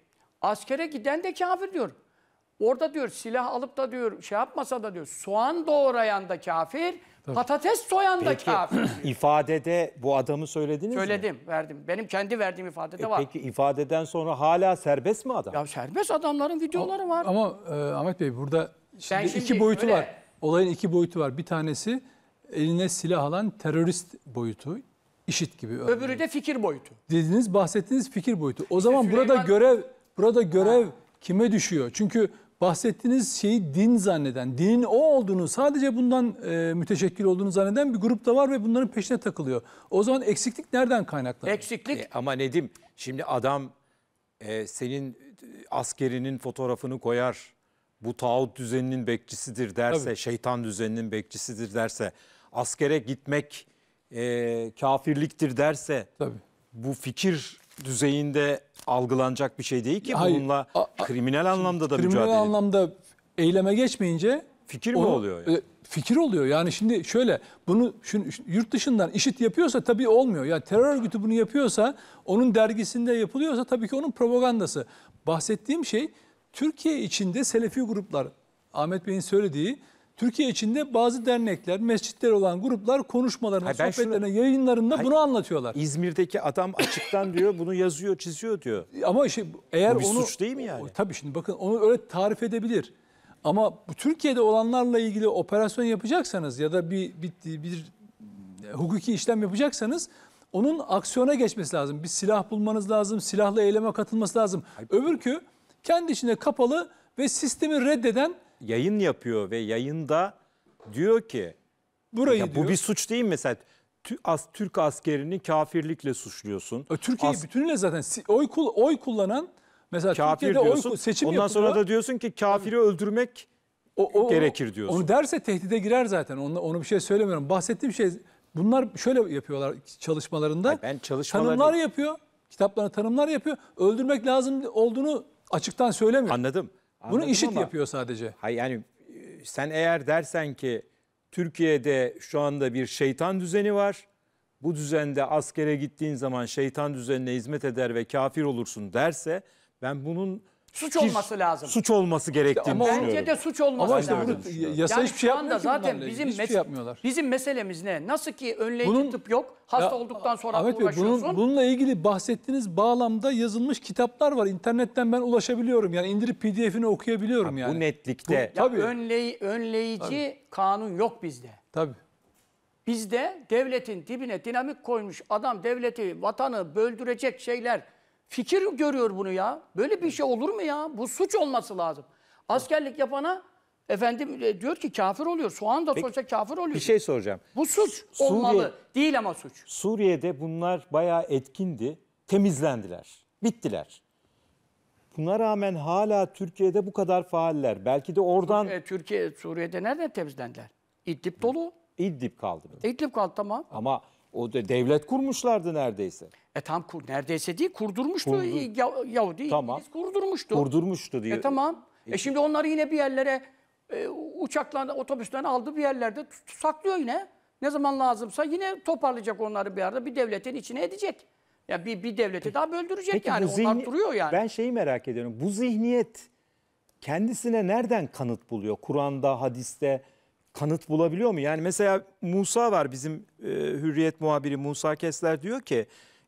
askere giden de kafir diyor. Orada diyor silah alıp da diyor şey yapmasa da diyor soğan doğrayan da kafir, Tabii. patates soyan da Peki, kafir. diyor. [clears throat] İfadede bu adamı söylediniz mi? Söyledim, verdim. Benim kendi verdiğim ifadede E var. Peki ifadeden sonra hala serbest mi adam? Ya serbest adamların videoları var. Ama e, Ahmet Bey burada Şimdi şimdi iki boyutu öyle... var. Olayın iki boyutu var. Bir tanesi eline silah alan terörist boyutu. işit gibi. Öbürü de fikir boyutu. Dediniz, bahsettiğiniz fikir boyutu. O işte zaman Süleyman... burada görev burada görev ha. kime düşüyor? Çünkü bahsettiğiniz şeyi din zanneden, dinin o olduğunu, sadece bundan e, müteşekkil olduğunu zanneden bir grup da var ve bunların peşine takılıyor. O zaman eksiklik nereden kaynaklanıyor? Eksiklik. E, ama Nedim, şimdi adam e, senin e, askerinin fotoğrafını koyar, bu tağut düzeninin bekçisidir derse, Tabii. şeytan düzeninin bekçisidir derse, askere gitmek e, kafirliktir derse Tabii. bu fikir düzeyinde algılanacak bir şey değil ki Hayır. bununla a, a, kriminal anlamda da kriminal mücadele. Kriminal anlamda eyleme geçmeyince fikir mi oluyor? Yani? E, fikir oluyor. Yani şimdi şöyle bunu şun, yurt dışından işit yapıyorsa tabii olmuyor. Ya yani terör örgütü bunu yapıyorsa, onun dergisinde yapılıyorsa tabii ki onun propagandası. Bahsettiğim şey Türkiye içinde Selefi gruplar, Ahmet Bey'in söylediği, Türkiye içinde bazı dernekler, mescitler olan gruplar konuşmalarına, Hayır, sohbetlerine, şunu- yayınlarında Hayır. bunu anlatıyorlar. İzmir'deki adam açıktan diyor bunu yazıyor çiziyor diyor. Ama işte eğer Bu bir onu suç değil mi yani? O- Tabii şimdi bakın onu öyle tarif edebilir. Ama bu Türkiye'de olanlarla ilgili operasyon yapacaksanız ya da bir bir, bir hukuki işlem yapacaksanız onun aksiyona geçmesi lazım. Bir silah bulmanız lazım, silahla eyleme katılması lazım. Öbürkü kendi içine kapalı ve sistemi reddeden yayın yapıyor ve yayında diyor ki burayı ya diyor, bu bir suç değil mi mesela Türk askerini kafirlikle suçluyorsun. E, Türkiye'yi bütünüyle zaten oy, oy kullanan mesela kafir Türkiye'de diyorsun, oy, seçim Ondan yapılıyor. sonra da diyorsun ki kafiri öldürmek o, o, gerekir diyorsun. Onu derse tehdide girer zaten. Onu, onu bir şey söylemiyorum. Bahsettiğim şey bunlar şöyle yapıyorlar çalışmalarında. Hayır, ben çalışmaları... Tanımlar yapıyor. Kitaplarına tanımlar yapıyor. Öldürmek lazım olduğunu Açıktan söylemiyor. Anladım. Bunu işit ama, yapıyor sadece. Hay yani e, sen eğer dersen ki Türkiye'de şu anda bir şeytan düzeni var. Bu düzende askere gittiğin zaman şeytan düzenine hizmet eder ve kafir olursun derse ben bunun Suç olması lazım. Suç olması gerektiğini Ama Bence de suç olması Ama işte lazım. burada yasa hiçbir şey yapmıyor zaten bunlarla bizim, Hiçbir şey yapmıyorlar. bizim meselemiz ne? Nasıl ki önleyici Bunun- tıp yok, hasta Ya, olduktan sonra Ahmet Bey, uğraşıyorsun. bunun, bununla ilgili bahsettiğiniz bağlamda yazılmış kitaplar var. İnternetten ben ulaşabiliyorum. Yani indirip PDF'ini okuyabiliyorum yani. Bu netlikte Bu- Ya Tabii. önley- önleyici kanun yok bizde. Tabii. Bizde devletin dibine dinamik koymuş adam devleti, vatanı böldürecek şeyler Fikir görüyor bunu ya. Böyle bir şey olur mu ya? Bu suç olması lazım. Askerlik yapana efendim e, diyor ki kafir oluyor. Soğan da Peki, sorsa kafir oluyor. Bir şey soracağım. Bu suç Suriye- olmalı. Değil ama suç. Suriye'de bunlar bayağı etkindi. Temizlendiler. Bittiler. Buna rağmen hala Türkiye'de bu kadar faaller. Belki de oradan e, Türkiye, Suriye'de nereden temizlendiler? İdlib dolu. İdlib kaldı. İdlib kaldı tamam. Ama o da devlet kurmuşlardı neredeyse. E tam kur, neredeyse değil kurdurmuştu Kurdu. ya, Yahudi Tamam. İngiliz kurdurmuştu. Kurdurmuştu diyor. E tamam. E, e şimdi onları yine bir yerlere e, uçaklarla otobüslerine aldı bir yerlerde saklıyor yine. Ne zaman lazımsa yine toparlayacak onları bir arada bir devletin içine edecek. Ya bir bir devleti daha böldürecek yani. Onlar duruyor yani. Ben şeyi merak ediyorum. Bu zihniyet kendisine nereden kanıt buluyor? Kur'an'da, hadiste kanıt bulabiliyor mu? Yani mesela Musa var bizim e, hürriyet muhabiri Musa Kesler diyor ki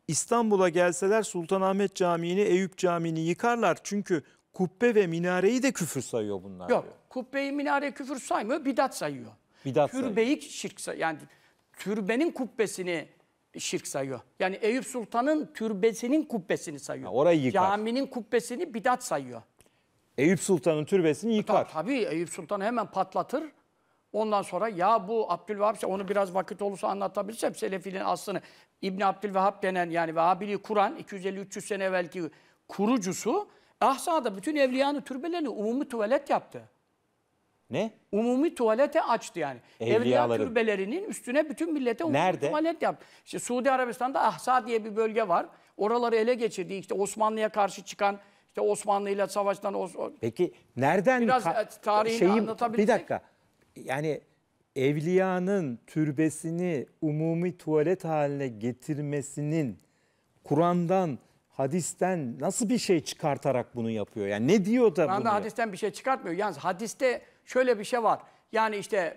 İstanbul'a gelseler Sultanahmet Camii'ni, Eyüp Camii'ni yıkarlar. Çünkü kubbe ve minareyi de küfür sayıyor bunlar. Yok kubbeyi minare küfür saymıyor bidat sayıyor. Bidat Türbeyi sayıyor. şirk sayıyor. Yani türbenin kubbesini şirk sayıyor. Yani Eyüp Sultan'ın türbesinin kubbesini sayıyor. Ha, orayı yıkar. Caminin kubbesini bidat sayıyor. Eyüp Sultan'ın türbesini e, yıkar. Tabii, tabii Eyüp Sultan hemen patlatır. Ondan sonra ya bu Abdülvahap, onu biraz vakit olursa anlatabilirsem Selefi'nin aslını. İbni Abdülvehhab denen yani Vehhabiliği kuran 250-300 sene evvelki kurucusu Ahsa'da bütün evliyanın türbelerini umumi tuvalet yaptı. Ne? Umumi tuvalete açtı yani. Evliya türbelerinin üstüne bütün millete umumi Nerede? tuvalet yaptı. İşte Suudi Arabistan'da Ahsa diye bir bölge var. Oraları ele geçirdi. İşte Osmanlı'ya karşı çıkan işte Osmanlı ile savaştan Peki nereden biraz e, tarihini şeyi, anlatabilirsek. Bir dakika yani evliyanın türbesini umumi tuvalet haline getirmesinin Kur'an'dan hadisten nasıl bir şey çıkartarak bunu yapıyor? Yani ne diyor da Kur'an'da bunu? hadisten bir şey çıkartmıyor. Yalnız hadiste şöyle bir şey var. Yani işte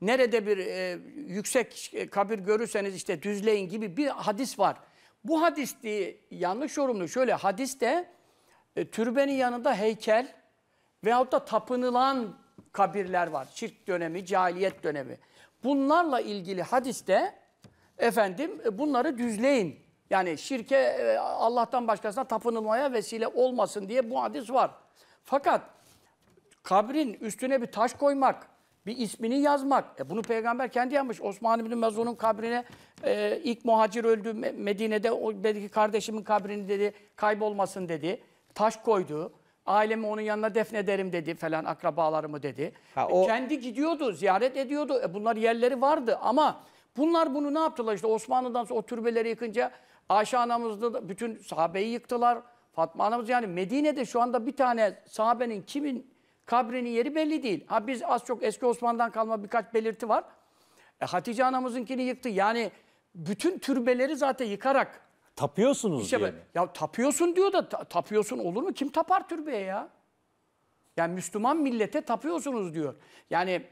nerede bir e, yüksek kabir görürseniz işte düzleyin gibi bir hadis var. Bu hadis diye yanlış yorumlu. Şöyle hadiste e, türbenin yanında heykel veyahut da tapınılan kabirler var. Şirk dönemi, cahiliyet dönemi. Bunlarla ilgili hadiste efendim e, bunları düzleyin. Yani şirke e, Allah'tan başkasına tapınılmaya vesile olmasın diye bu hadis var. Fakat kabrin üstüne bir taş koymak, bir ismini yazmak. E bunu peygamber kendi yapmış. Osman İbni Mazun'un kabrine e, ilk muhacir öldü Medine'de o dedi ki kardeşimin kabrini dedi kaybolmasın dedi. Taş koydu. Ailemi onun yanına defnederim dedi falan akrabalarımı dedi. Ha, e, o... Kendi gidiyordu, ziyaret ediyordu. E, bunlar yerleri vardı ama bunlar bunu ne yaptılar? işte Osmanlı'dan sonra o türbeleri yıkınca Ayşe anamızda bütün sahabeyi yıktılar. Fatma anamız yani Medine'de şu anda bir tane sahabenin kimin kabrinin yeri belli değil. Ha biz az çok eski Osmanlı'dan kalma birkaç belirti var. E, Hatice anamızınkini yıktı. Yani bütün türbeleri zaten yıkarak Tapıyorsunuz İşte diye. Ya tapıyorsun diyor da tapıyorsun olur mu? Kim tapar türbeye ya? Yani Müslüman millete tapıyorsunuz diyor. Yani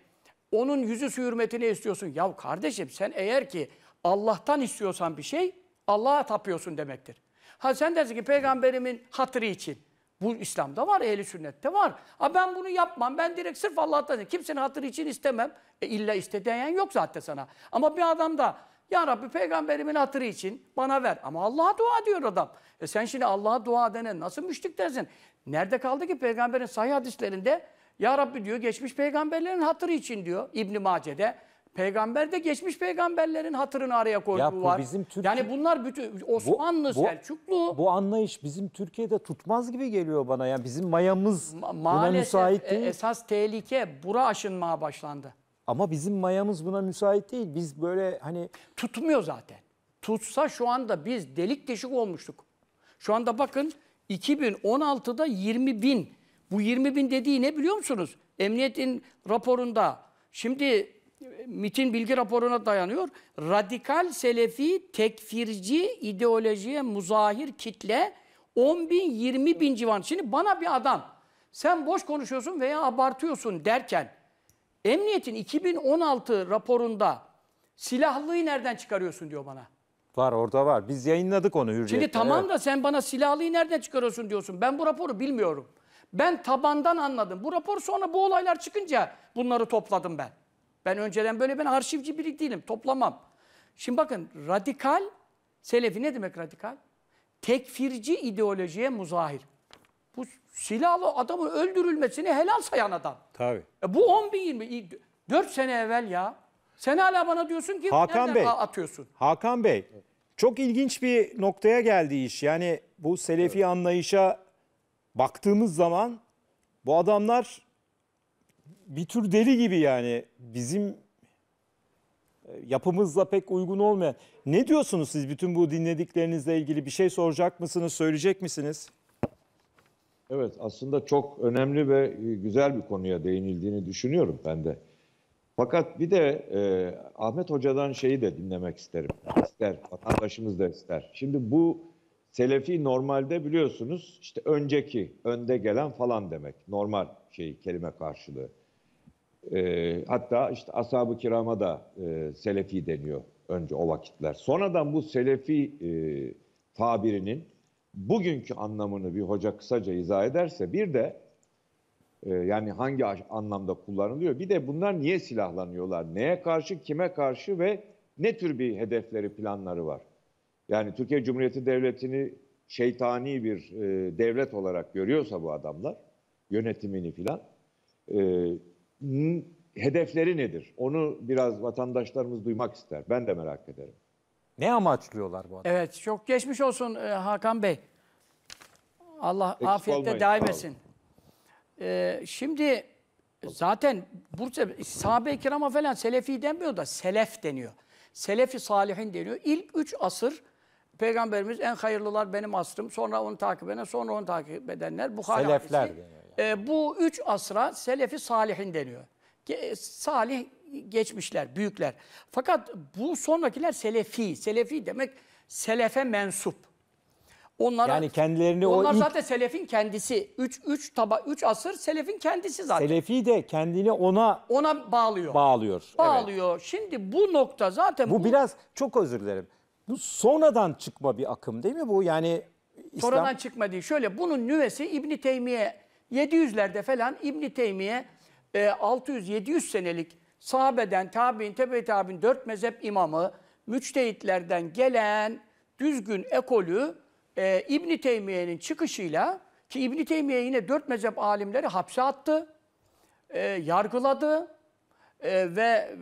onun yüzü su hürmetine istiyorsun. Ya kardeşim sen eğer ki Allah'tan istiyorsan bir şey Allah'a tapıyorsun demektir. Ha sen dersin ki peygamberimin hatırı için. Bu İslam'da var, ehli sünnette var. Ha ben bunu yapmam. Ben direkt sırf Allah'tan. Kimsenin hatırı için istemem. E illa iste diyen yok zaten sana. Ama bir adam da ya Rabbi peygamberimin hatırı için bana ver. Ama Allah'a dua diyor adam. E sen şimdi Allah'a dua edene nasıl müşrik dersin? Nerede kaldı ki peygamberin sahih hadislerinde? Ya Rabbi diyor geçmiş peygamberlerin hatırı için diyor İbn-i Mace'de. Peygamber de geçmiş peygamberlerin hatırını araya koyduğu var. Bizim Türkiye, yani bunlar bütün Osmanlı, bu, bu, Selçuklu. Bu anlayış bizim Türkiye'de tutmaz gibi geliyor bana. Yani bizim mayamız Ma buna maalesef, müsait değil. E, esas tehlike bura aşınmaya başlandı. Ama bizim mayamız buna müsait değil. Biz böyle hani... Tutmuyor zaten. Tutsa şu anda biz delik deşik olmuştuk. Şu anda bakın 2016'da 20 bin. Bu 20 bin dediği ne biliyor musunuz? Emniyetin raporunda şimdi e, MIT'in bilgi raporuna dayanıyor. Radikal selefi tekfirci ideolojiye muzahir kitle 10 bin 20 bin civan. Şimdi bana bir adam sen boş konuşuyorsun veya abartıyorsun derken Emniyetin 2016 raporunda silahlıyı nereden çıkarıyorsun diyor bana. Var orada var. Biz yayınladık onu hürriyette. Şimdi tamam evet. da sen bana silahlıyı nereden çıkarıyorsun diyorsun. Ben bu raporu bilmiyorum. Ben tabandan anladım. Bu rapor sonra bu olaylar çıkınca bunları topladım ben. Ben önceden böyle ben arşivci biri değilim. Toplamam. Şimdi bakın radikal, selefi ne demek radikal? Tekfirci ideolojiye muzahir bu silahlı adamın öldürülmesini helal sayan adam. Tabii. E bu 10 bin 20, 4 sene evvel ya. Sen hala bana diyorsun ki Hakan Bey, atıyorsun? Hakan Bey, çok ilginç bir noktaya geldi iş. Yani bu Selefi evet. anlayışa baktığımız zaman bu adamlar bir tür deli gibi yani bizim e, yapımızla pek uygun olmayan. Ne diyorsunuz siz bütün bu dinlediklerinizle ilgili bir şey soracak mısınız, söyleyecek misiniz? Evet aslında çok önemli ve e, güzel bir konuya değinildiğini düşünüyorum ben de. Fakat bir de e, Ahmet Hoca'dan şeyi de dinlemek isterim. İster, vatandaşımız da ister. Şimdi bu Selefi normalde biliyorsunuz işte önceki, önde gelen falan demek. Normal şey, kelime karşılığı. E, hatta işte ashab-ı kirama da e, Selefi deniyor önce o vakitler. Sonradan bu Selefi e, tabirinin bugünkü anlamını bir hoca kısaca izah ederse bir de e, yani hangi anlamda kullanılıyor bir de bunlar niye silahlanıyorlar? Neye karşı, kime karşı ve ne tür bir hedefleri, planları var? Yani Türkiye Cumhuriyeti Devleti'ni şeytani bir e, devlet olarak görüyorsa bu adamlar yönetimini filan e, hedefleri nedir? Onu biraz vatandaşlarımız duymak ister. Ben de merak ederim. Ne amaçlıyorlar bu adamı? Evet çok geçmiş olsun e, Hakan Bey. Allah Eksik afiyette daim etsin. E, şimdi zaten Bursa sahabe-i kirama falan selefi denmiyor da selef deniyor. Selefi salihin deniyor. İlk üç asır Peygamberimiz en hayırlılar benim asrım. Sonra onu takip edenler, sonra onu takip edenler. Bukhara Selefler hadisi. deniyor yani. E, bu üç asra selefi salihin deniyor. Salih geçmişler, büyükler. Fakat bu sonrakiler Selefi. Selefi demek Selefe mensup. Onlara, yani kendilerini onlar o ilk... zaten Selef'in kendisi. 3 3 taba 3 asır Selef'in kendisi zaten. Selefi de kendini ona ona bağlıyor. Bağlıyor. Bağlıyor. Evet. Şimdi bu nokta zaten bu, bu biraz çok özür dilerim. Bu sonradan çıkma bir akım değil mi bu? Yani İslam... Sonradan çıkma değil. Şöyle bunun nüvesi İbn Teymiye 700'lerde falan İbn Teymiye 600-700 e, senelik sahabeden, tabi'in, tebe tabi'in dört mezhep imamı, müçtehitlerden gelen düzgün ekolü e, İbn Teymiye'nin çıkışıyla ki İbn Teymiye yine dört mezhep alimleri hapse attı, e, yargıladı e, ve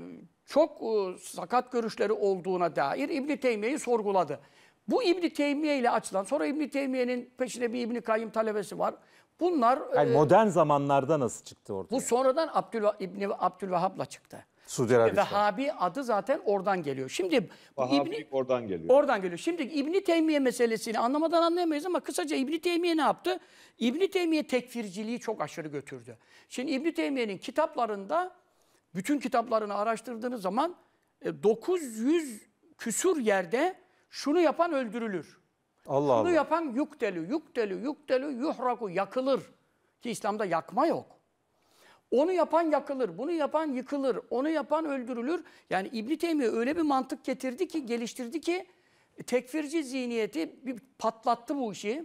çok e, sakat görüşleri olduğuna dair İbn Teymiye'yi sorguladı. Bu İbn Teymiye ile açılan sonra İbn Teymiye'nin peşine bir İbn Kayyim talebesi var. Bunlar yani e, modern zamanlarda nasıl çıktı ortaya? Bu sonradan Abdülva, İbni Abdülvahap'la çıktı. Suudi Arabistan. Vehhabi adı zaten oradan geliyor. Şimdi Vahhabilik İbni, oradan geliyor. Oradan geliyor. Şimdi İbni Teymiye meselesini anlamadan anlayamayız ama kısaca İbni Teymiye ne yaptı? İbni Teymiye tekfirciliği çok aşırı götürdü. Şimdi İbni Teymiye'nin kitaplarında bütün kitaplarını araştırdığınız zaman 900 e, küsur yerde şunu yapan öldürülür. Allah Bunu Allah. yapan yuktelü, yuktelü, yuktelü, yuhraku yakılır. Ki İslam'da yakma yok. Onu yapan yakılır, bunu yapan yıkılır, onu yapan öldürülür. Yani İbn Teymiye öyle bir mantık getirdi ki, geliştirdi ki tekfirci zihniyeti bir patlattı bu işi.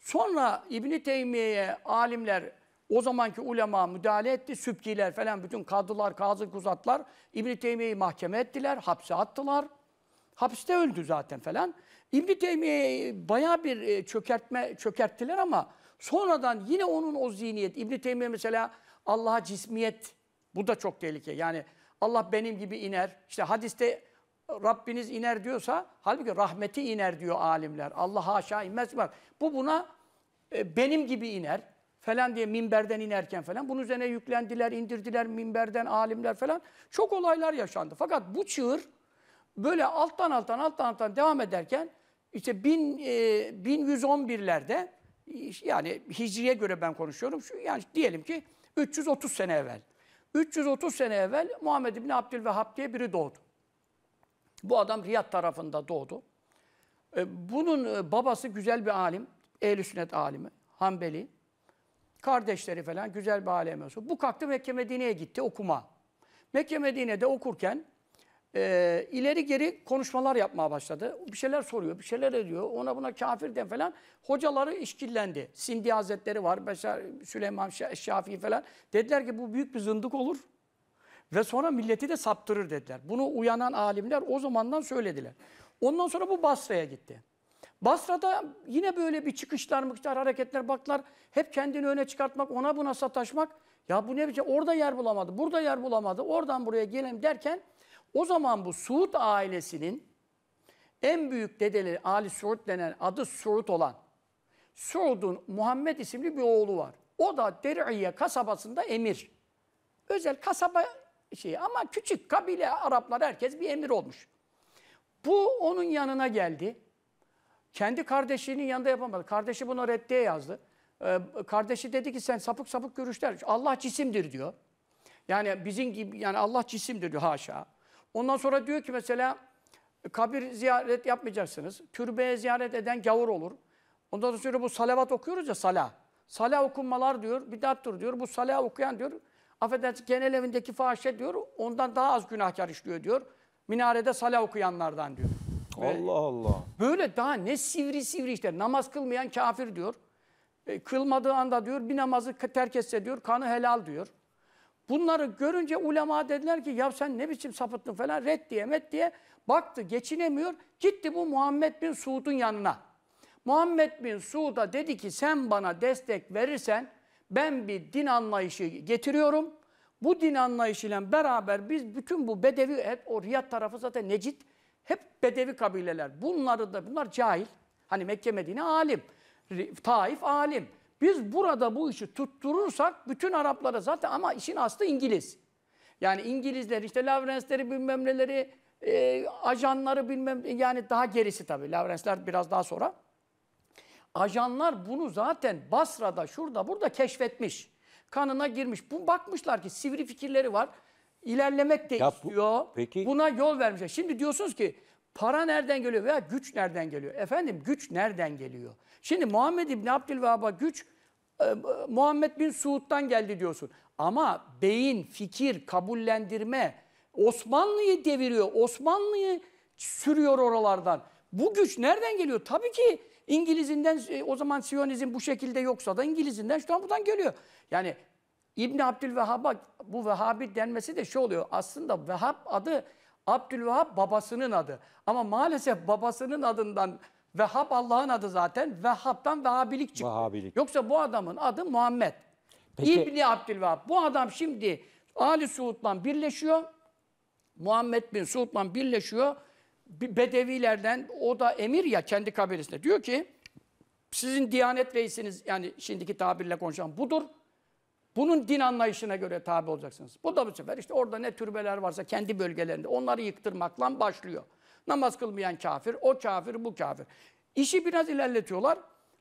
Sonra İbn Teymiye'ye alimler o zamanki ulema müdahale etti. Sübkiler falan bütün kadılar, kazı kuzatlar İbn Teymiye'yi mahkeme ettiler, hapse attılar. Hapiste öldü zaten falan. İbn Teymiye'yi bayağı bir e, çökertme çökerttiler ama sonradan yine onun o zihniyet İbn Teymiye mesela Allah'a cismiyet bu da çok tehlike. Yani Allah benim gibi iner. İşte hadiste Rabbiniz iner diyorsa halbuki rahmeti iner diyor alimler. Allah haşa inmez var. Bu buna e, benim gibi iner falan diye minberden inerken falan. Bunun üzerine yüklendiler, indirdiler minberden alimler falan. Çok olaylar yaşandı. Fakat bu çığır böyle alttan alttan alttan alttan devam ederken işte bin, e, 1111'lerde yani Hicri'ye göre ben konuşuyorum. Şu, yani diyelim ki 330 sene evvel. 330 sene evvel Muhammed bin Abdülvehhab diye biri doğdu. Bu adam Riyad tarafında doğdu. E, bunun e, babası güzel bir alim, ehl sünnet alimi, Hanbeli. Kardeşleri falan güzel bir alim olsun. Bu kalktı Mekke Medine'ye gitti okuma. Mekke Medine'de okurken e, ileri geri konuşmalar yapmaya başladı. Bir şeyler soruyor, bir şeyler ediyor. Ona buna kafir de falan. Hocaları işkillendi. Sindi Hazretleri var, Beşer, Süleyman Şafii falan. Dediler ki bu büyük bir zındık olur. Ve sonra milleti de saptırır dediler. Bunu uyanan alimler o zamandan söylediler. Ondan sonra bu Basra'ya gitti. Basra'da yine böyle bir çıkışlar, mıktar, hareketler baklar. Hep kendini öne çıkartmak, ona buna sataşmak. Ya bu ne biçim? Orada yer bulamadı, burada yer bulamadı. Oradan buraya gelelim derken o zaman bu Suud ailesinin en büyük dedeleri Ali Suud denen adı Suud olan Suud'un Muhammed isimli bir oğlu var. O da Der'iye kasabasında emir. Özel kasaba şeyi ama küçük kabile Araplar herkes bir emir olmuş. Bu onun yanına geldi. Kendi kardeşinin yanında yapamadı. Kardeşi bunu reddiye yazdı. Ee, kardeşi dedi ki sen sapık sapık görüşler. Allah cisimdir diyor. Yani bizim gibi yani Allah cisimdir diyor haşa. Ondan sonra diyor ki mesela kabir ziyaret yapmayacaksınız. Türbeye ziyaret eden gavur olur. Ondan sonra bu salavat okuyoruz ya sala. Sala okunmalar diyor, bidattır diyor. Bu sala okuyan diyor, affedersin genel evindeki fahişe diyor, ondan daha az günahkar işliyor diyor. Minarede sala okuyanlardan diyor. Allah Allah. Böyle daha ne sivri sivri işte. Namaz kılmayan kafir diyor. E, kılmadığı anda diyor bir namazı terk etse diyor kanı helal diyor. Bunları görünce ulema dediler ki ya sen ne biçim sapıttın falan reddiye diye baktı geçinemiyor. Gitti bu Muhammed bin Suud'un yanına. Muhammed bin Suud'a dedi ki sen bana destek verirsen ben bir din anlayışı getiriyorum. Bu din anlayışıyla beraber biz bütün bu Bedevi, hep o Riyad tarafı zaten Necit hep Bedevi kabileler. Bunları da, bunlar cahil. Hani Mekke Medine alim, Taif alim. Biz burada bu işi tutturursak bütün Araplara zaten ama işin aslı İngiliz. Yani İngilizler işte Lavrensleri bilmem neleri, e, ajanları bilmem yani daha gerisi tabii. Lavrensler biraz daha sonra. Ajanlar bunu zaten Basra'da şurada burada keşfetmiş. Kanına girmiş. Bu bakmışlar ki sivri fikirleri var. İlerlemek de ya istiyor. Bu, peki. Buna yol vermişler. Şimdi diyorsunuz ki para nereden geliyor veya güç nereden geliyor? Efendim güç nereden geliyor? Şimdi Muhammed İbni Abdülvahhab'a güç ee, Muhammed bin Suud'dan geldi diyorsun. Ama beyin, fikir, kabullendirme Osmanlı'yı deviriyor. Osmanlı'yı sürüyor oralardan. Bu güç nereden geliyor? Tabii ki İngiliz'inden e, o zaman Siyonizm bu şekilde yoksa da İngiliz'inden şu an buradan geliyor. Yani İbn Abdülvehhab bu Vehhabi denmesi de şey oluyor. Aslında Vehhab adı Abdülvehhab babasının adı. Ama maalesef babasının adından Vehhab Allah'ın adı zaten. Vehhab'dan Vehhabilik çıktı. Vehhabilik. Yoksa bu adamın adı Muhammed. Peki. İbni Abdülvehhab. Bu adam şimdi Ali Suud'la birleşiyor. Muhammed bin Suud'la birleşiyor. Bedevilerden o da emir ya kendi kabilesinde. Diyor ki sizin diyanet reisiniz yani şimdiki tabirle konuşan budur. Bunun din anlayışına göre tabi olacaksınız. Bu da bu sefer işte orada ne türbeler varsa kendi bölgelerinde onları yıktırmakla başlıyor. Namaz kılmayan kafir, o kafir, bu kafir. İşi biraz ilerletiyorlar.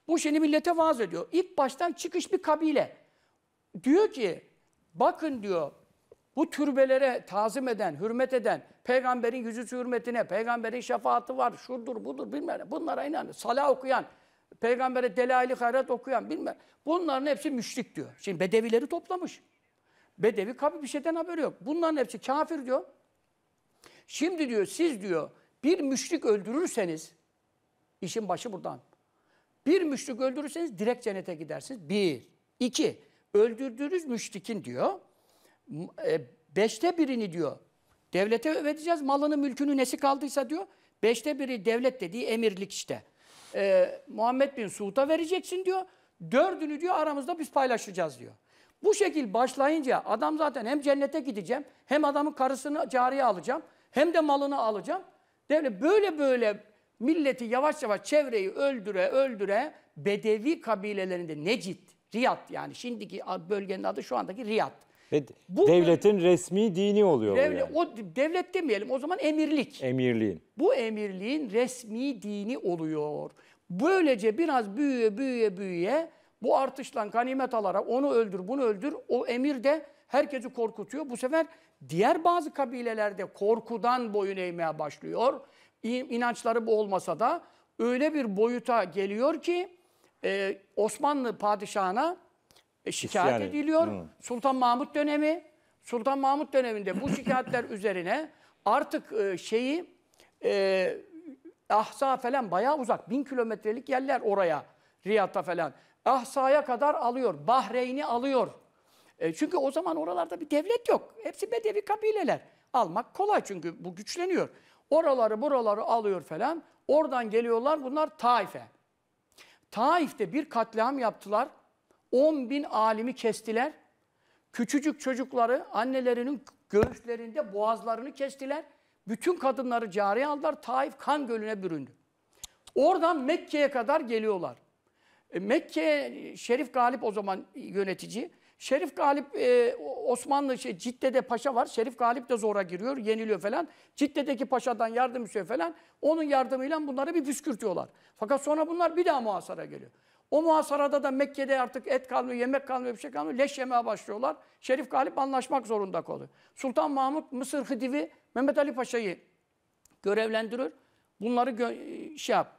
Bu şimdi millete vaaz ediyor. İlk baştan çıkış bir kabile. Diyor ki, bakın diyor, bu türbelere tazim eden, hürmet eden, peygamberin yüzü hürmetine, peygamberin şefaati var, şurdur, budur, bilmem ne. Bunlara inanıyor. Sala okuyan, peygambere delaili hayrat okuyan, bilmem Bunların hepsi müşrik diyor. Şimdi bedevileri toplamış. Bedevi kabir bir şeyden haberi yok. Bunların hepsi kafir diyor. Şimdi diyor siz diyor bir müşrik öldürürseniz, işin başı buradan. Bir müşrik öldürürseniz direkt cennete gidersiniz. Bir. iki Öldürdüğünüz müşrikin diyor, e, beşte birini diyor, devlete ödeyeceğiz, malını, mülkünü, nesi kaldıysa diyor, beşte biri devlet dediği emirlik işte. E, Muhammed bin Suud'a vereceksin diyor, dördünü diyor aramızda biz paylaşacağız diyor. Bu şekil başlayınca adam zaten hem cennete gideceğim, hem adamın karısını cariye alacağım, hem de malını alacağım. Devlet böyle böyle milleti yavaş yavaş çevreyi öldüre öldüre Bedevi kabilelerinde Necit Riyad yani şimdiki bölgenin adı şu andaki Riyad. Ve bu devletin böl- resmi dini oluyor devlet, yani. O devlet demeyelim o zaman emirlik. Emirliğin. Bu emirliğin resmi dini oluyor. Böylece biraz büyüye büyüye büyüye bu artışlan kanimet alarak onu öldür bunu öldür o emir de herkesi korkutuyor. Bu sefer Diğer bazı kabilelerde korkudan boyun eğmeye başlıyor. İnançları bu olmasa da öyle bir boyuta geliyor ki e, Osmanlı padişahına e, şikayet İsyan ediliyor. Hı. Sultan Mahmut dönemi. Sultan Mahmut döneminde bu şikayetler [coughs] üzerine artık e, şeyi e, Ahsa falan bayağı uzak. Bin kilometrelik yerler oraya. Riyad'da falan. Ahsa'ya kadar alıyor. Bahreyn'i alıyor. E, çünkü o zaman oralarda bir devlet yok. Hepsi bedevi kabileler. Almak kolay çünkü bu güçleniyor. Oraları buraları alıyor falan. Oradan geliyorlar bunlar Taif'e. Taif'te bir katliam yaptılar. 10 bin alimi kestiler. Küçücük çocukları annelerinin göğüslerinde boğazlarını kestiler. Bütün kadınları cariye aldılar. Taif kan gölüne büründü. Oradan Mekke'ye kadar geliyorlar. E, Mekke Şerif Galip o zaman yönetici. Şerif Galip e, Osmanlı şey, Cidde'de paşa var. Şerif Galip de zora giriyor, yeniliyor falan. Cidde'deki paşadan yardım istiyor falan. Onun yardımıyla bunları bir püskürtüyorlar. Fakat sonra bunlar bir daha muhasara geliyor. O muhasarada da Mekke'de artık et kalmıyor, yemek kalmıyor, bir şey kalmıyor. Leş yemeye başlıyorlar. Şerif Galip anlaşmak zorunda kalıyor. Sultan Mahmut Mısır Hıdivi Mehmet Ali Paşa'yı görevlendirir. Bunları gö şey yap.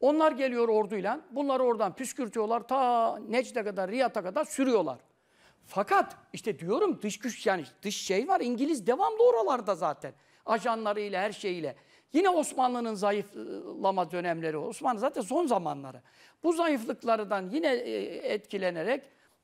Onlar geliyor orduyla. Bunları oradan püskürtüyorlar. Ta Necd'e kadar, Riyata kadar sürüyorlar. Fakat işte diyorum dış güç yani dış şey var İngiliz devamlı oralarda zaten. Ajanlarıyla her şeyiyle. Yine Osmanlı'nın zayıflama dönemleri. Osmanlı zaten son zamanları. Bu zayıflıklardan yine e, etkilenerek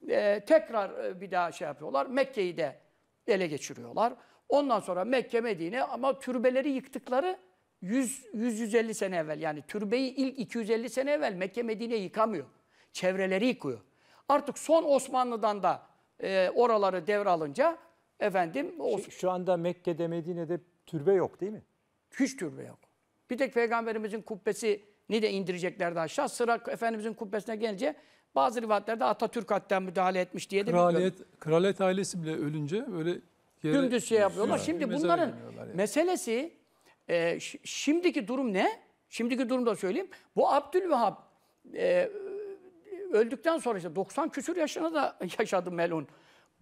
e, tekrar e, bir daha şey yapıyorlar. Mekke'yi de ele geçiriyorlar. Ondan sonra Mekke, Medine ama türbeleri yıktıkları 100-150 sene evvel yani türbeyi ilk 250 sene evvel Mekke Medine yıkamıyor. Çevreleri yıkıyor. Artık son Osmanlı'dan da e, oraları devralınca efendim... O... Şu, şu anda Mekke'de Medine'de türbe yok değil mi? Hiç türbe yok. Bir tek Peygamberimizin kubbesi kubbesini de indireceklerdi aşağı. Sıra Efendimizin kubbesine gelince bazı rivayetlerde Atatürk hatta müdahale etmiş diye de kraliyet, kraliyet ailesi bile ölünce böyle... Yere, Dümdüz şey yapıyorlar. Şimdi bunların yani. meselesi e, şimdiki durum ne? Şimdiki durumda söyleyeyim. Bu Abdülvahap e, öldükten sonra işte 90 küsür yaşına da [laughs] yaşadı Melun.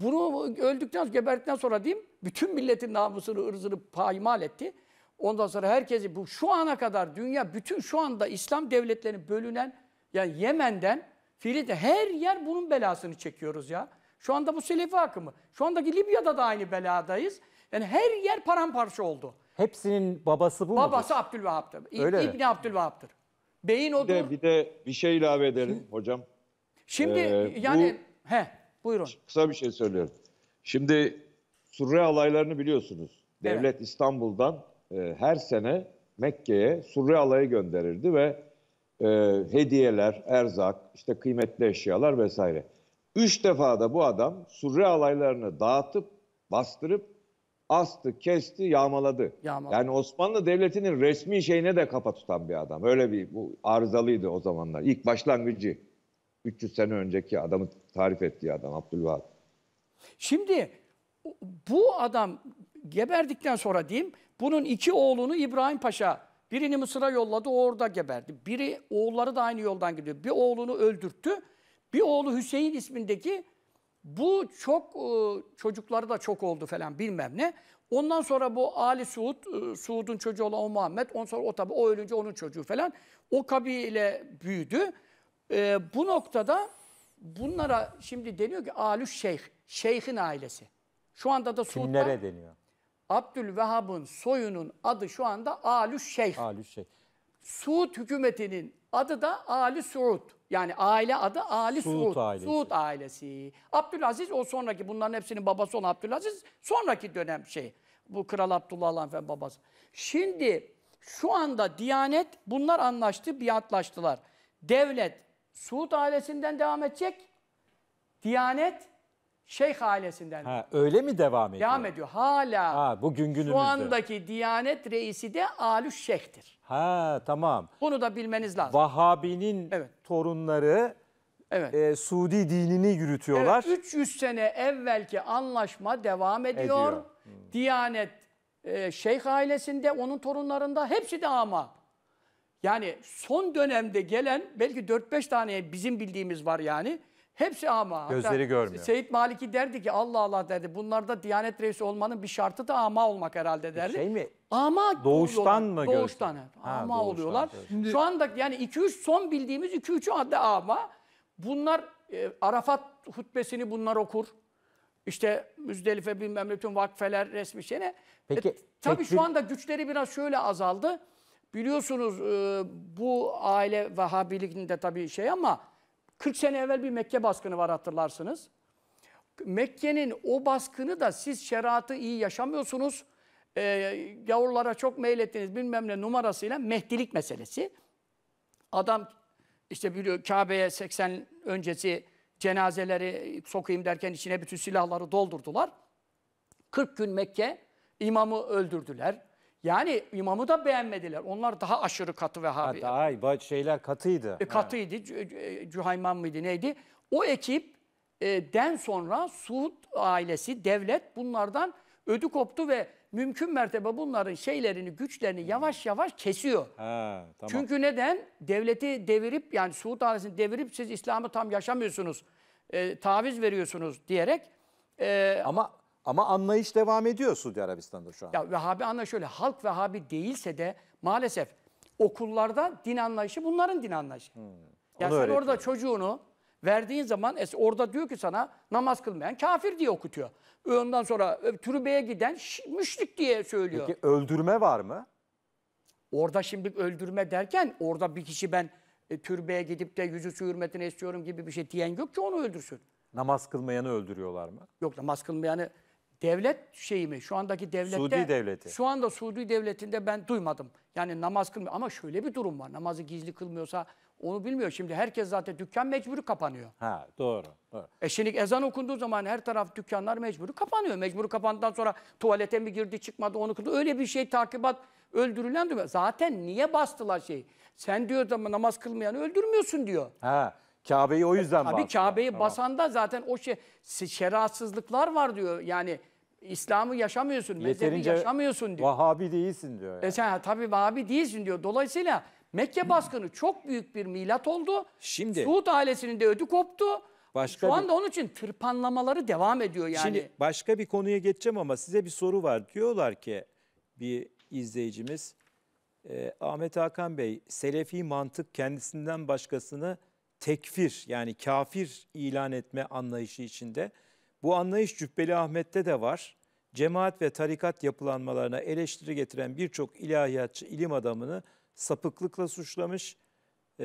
Bunu öldükten, geberdikten sonra diyeyim, bütün milletin namusunu, ırzını paymal etti. Ondan sonra herkesi, bu şu ana kadar dünya, bütün şu anda İslam devletlerinin bölünen, yani Yemen'den, Filistin, her yer bunun belasını çekiyoruz ya. Şu anda bu Selefi akımı. Şu andaki Libya'da da aynı beladayız. Yani her yer paramparça oldu. Hepsinin babası bu mu? Babası Abdülvehap'tır. Öyle İbni mi? Beyin odur. Bir de, bir de bir şey ilave edelim hocam. Şimdi ee, yani bu, he buyurun. Kısa bir şey söylüyorum. Şimdi Surre alaylarını biliyorsunuz. Devlet evet. İstanbul'dan e, her sene Mekke'ye Surre alayı gönderirdi ve e, hediyeler, erzak, işte kıymetli eşyalar vesaire. Üç defa da bu adam Surre alaylarını dağıtıp, bastırıp astı, kesti, yağmaladı. yağmaladı. Yani Osmanlı Devleti'nin resmi şeyine de kafa tutan bir adam. Öyle bir bu arızalıydı o zamanlar. İlk başlangıcı. 300 sene önceki adamı tarif ettiği adam Abdülvahap. Şimdi bu adam geberdikten sonra diyeyim bunun iki oğlunu İbrahim Paşa birini Mısır'a yolladı orada geberdi. Biri oğulları da aynı yoldan gidiyor. Bir oğlunu öldürttü. Bir oğlu Hüseyin ismindeki bu çok e, çocukları da çok oldu falan bilmem ne. Ondan sonra bu Ali Suud, e, Suud'un çocuğu olan o Muhammed. Ondan sonra o tabi o ölünce onun çocuğu falan. O kabile büyüdü. Ee, bu noktada bunlara şimdi deniyor ki Alüş Şeyh, Şeyh'in ailesi. Şu anda da Suud'da Kimlere deniyor? Abdülvehhab'ın soyunun adı şu anda Alüş Şeyh. Alüş Şeyh. Suud hükümetinin adı da Ali Suud. Yani aile adı Ali Suud. Suud ailesi. Suud ailesi. Abdülaziz o sonraki bunların hepsinin babası olan Abdülaziz sonraki dönem şey. Bu Kral Abdullah Efendi babası. Şimdi şu anda Diyanet bunlar anlaştı, biatlaştılar. Devlet Suud ailesinden devam edecek. Diyanet Şeyh ailesinden. Ha, öyle mi devam ediyor? Devam ediyor. Hala. Ha, bugün günümüzde. Şu andaki Diyanet reisi de Alüş Şeyh'tir. Ha tamam. Bunu da bilmeniz lazım. Vahabi'nin evet. torunları evet. E, Suudi dinini yürütüyorlar. Evet, 300 sene evvelki anlaşma devam ediyor. ediyor. Hmm. Diyanet e, Şeyh ailesinde, onun torunlarında hepsi de ama. Yani son dönemde gelen belki 4-5 tane bizim bildiğimiz var yani. Hepsi ama. Gözleri görmüyor. Seyit Maliki derdi ki Allah Allah derdi. Bunlarda Diyanet Reisi olmanın bir şartı da ama olmak herhalde e, derdi. Şey mi? Ama doğuştan mı? Doğuştan. Ha, ama doğuştan, oluyorlar. Şimdi... Şu anda yani 2-3 son bildiğimiz 2-3'ü adda ama. Bunlar e, Arafat hutbesini bunlar okur. İşte Müzdelife bilmem ne tüm vakfeler resmi şeyine. Peki, e, tabii tekbir... şu anda güçleri biraz şöyle azaldı. Biliyorsunuz e, bu aile Vehhabiliğinde tabii şey ama 40 sene evvel bir Mekke baskını var hatırlarsınız. Mekke'nin o baskını da siz şeriatı iyi yaşamıyorsunuz. E, yavrulara çok meylettiniz bilmem ne numarasıyla Mehdilik meselesi. Adam işte biliyor Kabe'ye 80 öncesi cenazeleri sokayım derken içine bütün silahları doldurdular. 40 gün Mekke imamı öldürdüler. Yani imamı da beğenmediler. Onlar daha aşırı katı Vehhabi. Ha, daha şeyler katıydı. E, katıydı. Evet. Cühayman mıydı neydi? O ekip e, den sonra Suud ailesi, devlet bunlardan ödü koptu ve mümkün mertebe bunların şeylerini, güçlerini hmm. yavaş yavaş kesiyor. He, tamam. Çünkü neden? Devleti devirip yani Suud ailesini devirip siz İslam'ı tam yaşamıyorsunuz, e, taviz veriyorsunuz diyerek. E, Ama ama anlayış devam ediyor Suudi Arabistan'da şu an. Ya Vehhabi anlayış öyle Halk Vehhabi değilse de maalesef okullarda din anlayışı bunların din anlayışı. Hmm. Ya yani sen orada çocuğunu verdiğin zaman orada diyor ki sana namaz kılmayan kafir diye okutuyor. Ondan sonra e, türbeye giden müşrik diye söylüyor. Peki öldürme var mı? Orada şimdi öldürme derken orada bir kişi ben e, türbeye gidip de yüzü su hürmetine istiyorum gibi bir şey diyen yok ki onu öldürsün. Namaz kılmayanı öldürüyorlar mı? Yok namaz kılmayanı devlet şeyi mi? Şu andaki devlette Suudi devleti. Şu anda Suudi devletinde ben duymadım. Yani namaz kılmıyor ama şöyle bir durum var. Namazı gizli kılmıyorsa onu bilmiyor. Şimdi herkes zaten dükkan mecburi kapanıyor. Ha doğru. doğru. E şimdi ezan okunduğu zaman her taraf dükkanlar mecburi kapanıyor. Mecburi kapandıktan sonra tuvalete mi girdi çıkmadı onu kıldı. Öyle bir şey takibat öldürülen diyor. Zaten niye bastılar şeyi? Sen diyor da namaz kılmayanı öldürmüyorsun diyor. Ha. Kabe'yi o yüzden e, Tabii Kabe'yi tamam. basan zaten o şey şeratsızlıklar var diyor. Yani İslam'ı yaşamıyorsun, mezhebi yaşamıyorsun diyor. Vahabi değilsin diyor. yani. E sen tabii Vahabi değilsin diyor. Dolayısıyla Mekke baskını çok büyük bir milat oldu. Şimdi- Suud ailesinin de ödü koptu. Başka Şu bir- onun için tırpanlamaları devam ediyor yani. Şimdi başka bir konuya geçeceğim ama size bir soru var. Diyorlar ki bir izleyicimiz e, Ahmet Hakan Bey selefi mantık kendisinden başkasını tekfir yani kafir ilan etme anlayışı içinde bu anlayış Cübbeli Ahmet'te de var. Cemaat ve tarikat yapılanmalarına eleştiri getiren birçok ilahiyatçı ilim adamını sapıklıkla suçlamış e,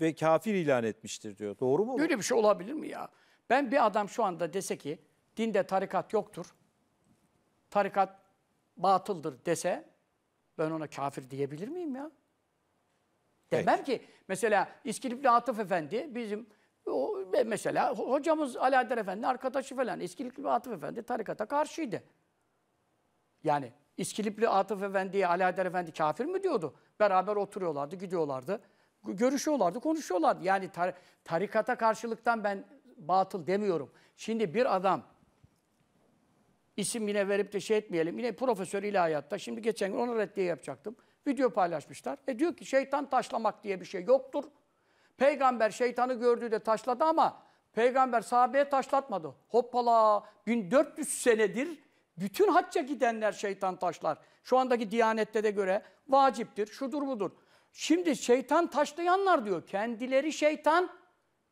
ve kafir ilan etmiştir diyor. Doğru mu? Böyle bir şey olabilir mi ya? Ben bir adam şu anda dese ki dinde tarikat yoktur, tarikat batıldır dese ben ona kafir diyebilir miyim ya? Demem evet. ki mesela İskilipli Atıf Efendi bizim mesela hocamız Alaeddin Efendi arkadaşı falan İskilipli Atıf Efendi tarikata karşıydı. Yani İskilipli Atıf Efendi'ye Alaeddin Efendi kafir mi diyordu? Beraber oturuyorlardı, gidiyorlardı. Görüşüyorlardı, konuşuyorlardı. Yani tar tarikata karşılıktan ben batıl demiyorum. Şimdi bir adam isim yine verip de şey etmeyelim. Yine profesör ilahiyatta. Şimdi geçen gün ona reddiye yapacaktım. Video paylaşmışlar. E diyor ki şeytan taşlamak diye bir şey yoktur. Peygamber şeytanı gördü de taşladı ama peygamber sahabeye taşlatmadı. Hoppala 1400 senedir bütün hacca gidenler şeytan taşlar. Şu andaki diyanette de göre vaciptir, şudur budur. Şimdi şeytan taşlayanlar diyor, kendileri şeytan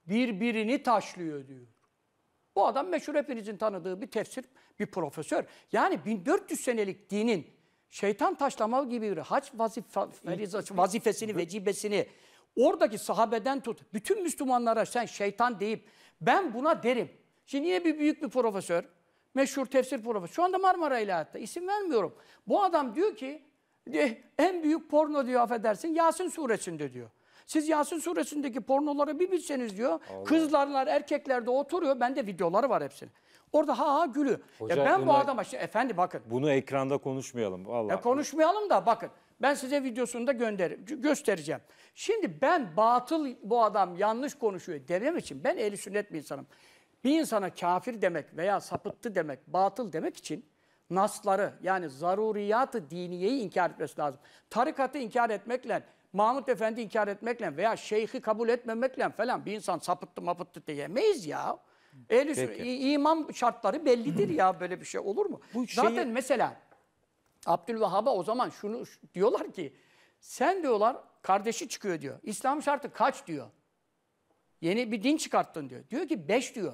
birbirini taşlıyor diyor. Bu adam meşhur hepinizin tanıdığı bir tefsir, bir profesör. Yani 1400 senelik dinin şeytan taşlama gibi bir hac vazif vazifesini, vecibesini Oradaki sahabeden tut. Bütün Müslümanlara sen şeytan deyip ben buna derim. Şimdi yine bir büyük bir profesör, meşhur tefsir profesör, Şu anda Marmara İlahiyat'ta. isim vermiyorum. Bu adam diyor ki en büyük porno diyor affedersin Yasin suresinde diyor. Siz Yasin suresindeki pornoları bir bilseniz diyor. Allah. Kızlarlar, erkekler de oturuyor. Bende videoları var hepsinin. Orada ha ha gülü. E Hoca, e ben bunu, bu adama işte efendi bakın. Bunu ekranda konuşmayalım. Allah. E konuşmayalım da bakın. Ben size videosunu da gönderirim, göstereceğim. Şimdi ben batıl bu adam yanlış konuşuyor demem için ben eli sünnet bir insanım. Bir insana kafir demek veya sapıttı demek, batıl demek için nasları yani zaruriyatı diniyeyi inkar etmesi lazım. Tarikatı inkar etmekle, Mahmut Efendi inkar etmekle veya şeyhi kabul etmemekle falan bir insan sapıttı mapıttı diyemeyiz ya. Ehli imam şartları bellidir ya böyle bir şey olur mu? Bu şeyi... Zaten mesela Abdülvahhab'a o zaman şunu diyorlar ki sen diyorlar kardeşi çıkıyor diyor. İslam şartı kaç diyor. Yeni bir din çıkarttın diyor. Diyor ki beş diyor.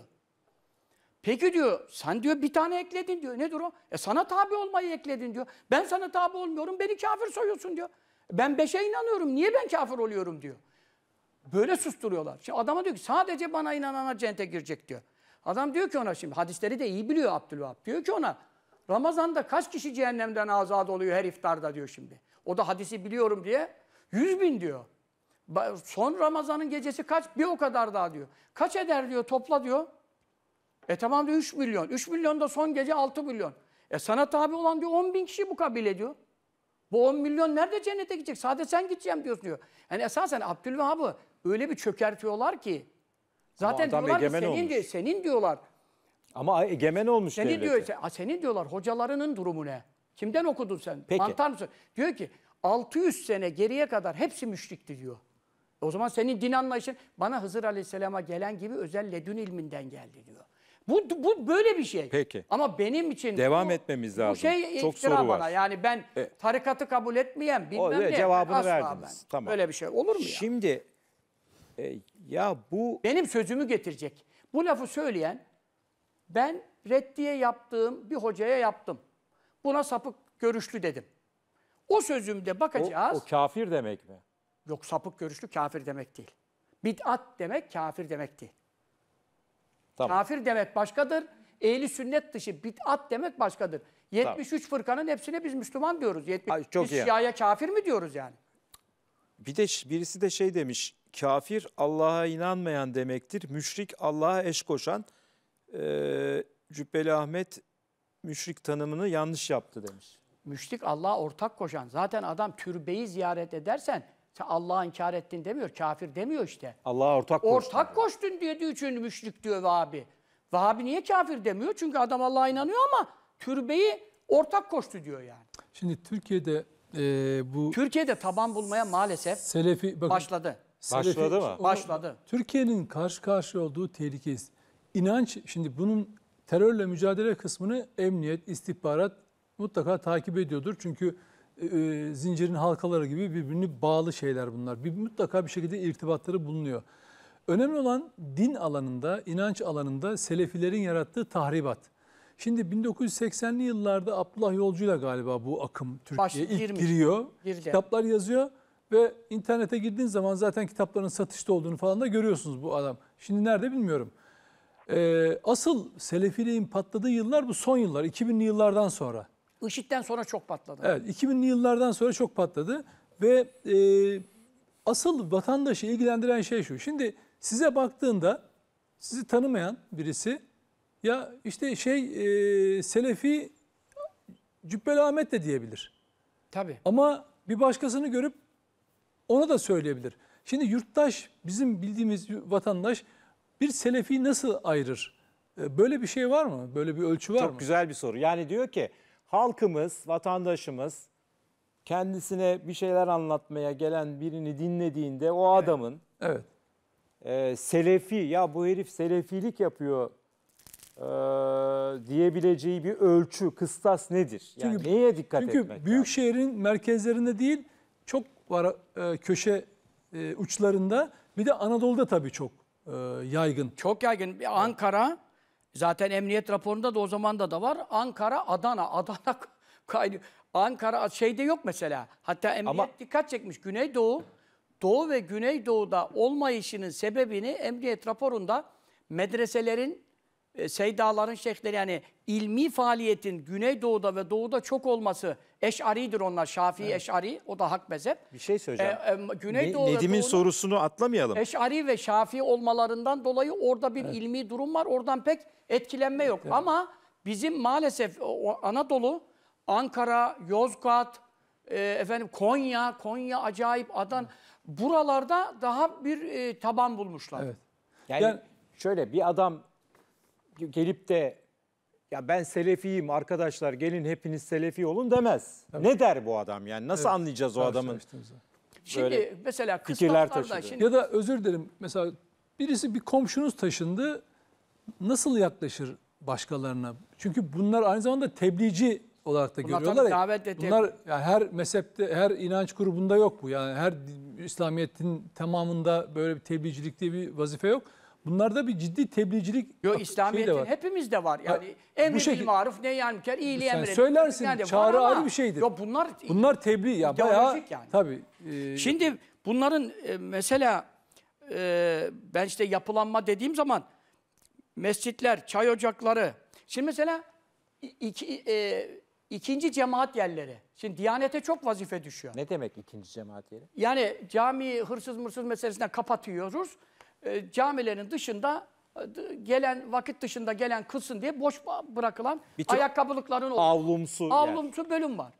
Peki diyor sen diyor bir tane ekledin diyor. Nedir o? E sana tabi olmayı ekledin diyor. Ben sana tabi olmuyorum beni kafir soyuyorsun diyor. Ben beşe inanıyorum niye ben kafir oluyorum diyor. Böyle susturuyorlar. Şimdi adama diyor ki sadece bana inanana cennete girecek diyor. Adam diyor ki ona şimdi hadisleri de iyi biliyor Abdülvahap. Diyor ki ona Ramazan'da kaç kişi cehennemden azad oluyor her iftarda diyor şimdi. O da hadisi biliyorum diye. Yüz bin diyor. Son Ramazan'ın gecesi kaç? Bir o kadar daha diyor. Kaç eder diyor topla diyor. E tamam diyor 3 milyon. 3 milyon da son gece 6 milyon. E sana tabi olan diyor 10 bin kişi bu kabile diyor. Bu 10 milyon nerede cennete gidecek? Sadece sen gideceğim diyorsun diyor. Yani esasen Abdülvehhab'ı öyle bir çökertiyorlar ki. Zaten diyorlar ki senin, senin diyorlar. Ama egemen olmuş Seni devlete. diyor, se- senin diyorlar hocalarının durumu ne? Kimden okudun sen? Peki. Mantar mısın? Diyor ki 600 sene geriye kadar hepsi müşrikti diyor. O zaman senin din anlayışın bana Hızır Aleyhisselam'a gelen gibi özel ledün ilminden geldi diyor. Bu, bu böyle bir şey. Peki. Ama benim için Devam bu, etmemiz Bu şey Çok iftira soru var. bana. Yani ben E. tarikatı kabul etmeyen bilmem O- e, ne. cevabını asla verdiniz. Ben. Tamam. Böyle bir şey olur mu ya? Şimdi e, ya bu Benim sözümü getirecek. Bu lafı söyleyen ben reddiye yaptığım bir hocaya yaptım. Buna sapık görüşlü dedim. O sözümde bakacağız. O, o kafir demek mi? Yok sapık görüşlü kafir demek değil. Bid'at demek kafir demek değil. Tamam. Kafir demek başkadır. Ehli sünnet dışı bid'at demek başkadır. 73 tamam. fırkanın hepsine biz Müslüman diyoruz. 70, Ay, çok biz Şia'ya kafir mi diyoruz yani? Bir de birisi de şey demiş. Kafir Allah'a inanmayan demektir. Müşrik Allah'a eş koşan e, Cübbeli Ahmet müşrik tanımını yanlış yaptı demiş. Müşrik Allah'a ortak koşan. Zaten adam türbeyi ziyaret edersen sen Allah'a inkar ettin demiyor, kafir demiyor işte. Allah'a ortak koştun. Ortak koştun diye diyor için müşrik diyor Vahabi. Vahabi niye kafir demiyor? Çünkü adam Allah'a inanıyor ama türbeyi ortak koştu diyor yani. Şimdi Türkiye'de e, bu... Türkiye'de taban bulmaya maalesef Selefi, bakın, başladı. Başladı mı? Başladı. Türkiye'nin karşı karşıya olduğu tehlikesi inanç, şimdi bunun terörle mücadele kısmını emniyet, istihbarat mutlaka takip ediyordur. Çünkü e, e, zincirin halkaları gibi birbirini bağlı şeyler bunlar. Bir, mutlaka bir şekilde irtibatları bulunuyor. Önemli olan din alanında, inanç alanında Selefilerin yarattığı tahribat. Şimdi 1980'li yıllarda Abdullah Yolcu'yla galiba bu akım Türkiye'ye ilk giriyor. Girdi. Kitaplar yazıyor ve internete girdiğin zaman zaten kitapların satışta olduğunu falan da görüyorsunuz bu adam. Şimdi nerede bilmiyorum. Ee, asıl selefiliğin patladığı yıllar bu son yıllar. 2000'li yıllardan sonra. IŞİD'den sonra çok patladı. Evet 2000'li yıllardan sonra çok patladı. Ve e, asıl vatandaşı ilgilendiren şey şu. Şimdi size baktığında sizi tanımayan birisi ya işte şey e, Selefi Cübbeli Ahmet de diyebilir. Tabii. Ama bir başkasını görüp ona da söyleyebilir. Şimdi yurttaş bizim bildiğimiz vatandaş bir selefi nasıl ayırır? E, böyle bir şey var mı? Böyle bir ölçü var Çok mı? Çok güzel bir soru. Yani diyor ki halkımız, vatandaşımız kendisine bir şeyler anlatmaya gelen birini dinlediğinde o adamın evet. E, selefi ya bu herif selefilik yapıyor e, diyebileceği bir ölçü, kıstas nedir? Yani çünkü, neye dikkat çünkü etmek Çünkü büyük şehrin merkezlerinde değil çok var, e, köşe e, uçlarında bir de Anadolu'da tabii çok e, yaygın. Çok yaygın. Bir Ankara zaten emniyet raporunda da o zamanda da var. Ankara, Adana, [laughs] Adana kaynıyor. Ankara şeyde yok mesela. Hatta emniyet Ama... dikkat çekmiş. Güneydoğu, Doğu ve Güneydoğu'da olmayışının sebebini emniyet raporunda medreselerin e, Seydaların şeyhleri yani ilmi faaliyetin Güneydoğu'da ve Doğu'da çok olması Eş'aridir onlar. Şafii evet. Eş'ari o da hak mezhep. Bir şey söyleyeceğim. E, Güneydoğu ne, Nedim'in sorusunu atlamayalım. Eş'ari ve Şafii olmalarından dolayı orada bir evet. ilmi durum var. Oradan pek etkilenme yok. Evet. Ama bizim maalesef o, Anadolu, Ankara, Yozgat, e, efendim Konya, Konya acayip Adan buralarda daha bir e, taban bulmuşlar. Evet. Yani, yani şöyle bir adam gelip de ya ben selefiyim arkadaşlar gelin hepiniz selefi olun demez. Tabii. Ne der bu adam yani nasıl evet. anlayacağız o adamın? Şimdi Böyle mesela kıstaslarda şimdi... Ya da özür dilerim mesela birisi bir komşunuz taşındı nasıl yaklaşır başkalarına? Çünkü bunlar aynı zamanda tebliğci olarak da bunlar görüyorlar. Ya, bunlar yani her mezhepte, her inanç grubunda yok bu. Yani her İslamiyet'in tamamında böyle bir tebliğcilik diye bir vazife yok. Bunlarda bir ciddi tebliğcilik Yok İslamiyet'in var. hepimizde var. Yani ha, emri şekil... bil maruf ne yani mükemmel iyiliği Sen Söylersin yani çağrı ayrı bir şeydir. Yok bunlar bunlar tebliğ ya bayağı yani. tabii. E... Şimdi bunların e, mesela e, ben işte yapılanma dediğim zaman mescitler, çay ocakları. Şimdi mesela iki, e, ikinci cemaat yerleri. Şimdi Diyanet'e çok vazife düşüyor. Ne demek ikinci cemaat yeri? Yani cami hırsız mırsız meselesinden kapatıyoruz. E, camilerin dışında e, gelen vakit dışında gelen kılsın diye boş bırakılan Birçok ayakkabılıkların Avlumsu. Avlumsu yani. bölüm var.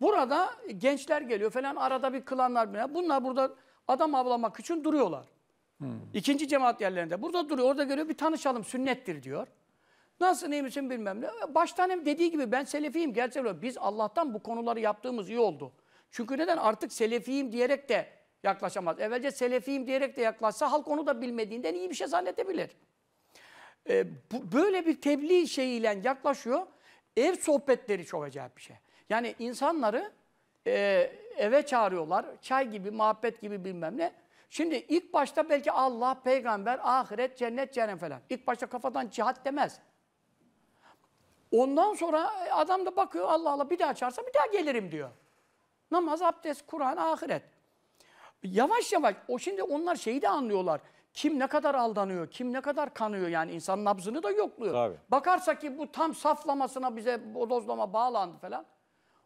Burada gençler geliyor falan arada bir kılanlar. Bile. Bunlar burada adam avlamak için duruyorlar. Hmm. İkinci cemaat yerlerinde. Burada duruyor. Orada görüyor bir tanışalım sünnettir diyor. Nasıl neymişim bilmem ne. Baştan hem dediği gibi ben selefiyim. Gerçekten biz Allah'tan bu konuları yaptığımız iyi oldu. Çünkü neden artık selefiyim diyerek de yaklaşamaz. Evvelce selefiyim diyerek de yaklaşsa halk onu da bilmediğinden iyi bir şey zannedebilir. Ee, bu, böyle bir tebliğ şeyiyle yaklaşıyor. Ev sohbetleri çok acayip bir şey. Yani insanları e, eve çağırıyorlar. Çay gibi, muhabbet gibi bilmem ne. Şimdi ilk başta belki Allah, peygamber, ahiret, cennet, cehennem falan. İlk başta kafadan cihat demez. Ondan sonra adam da bakıyor Allah Allah bir daha çağırsa bir daha gelirim diyor. Namaz, abdest, Kur'an, ahiret. Yavaş yavaş o şimdi onlar şeyi de anlıyorlar. Kim ne kadar aldanıyor, kim ne kadar kanıyor yani insan nabzını da yokluyor. Tabii. Bakarsa ki bu tam saflamasına bize bodozlama bağlandı falan.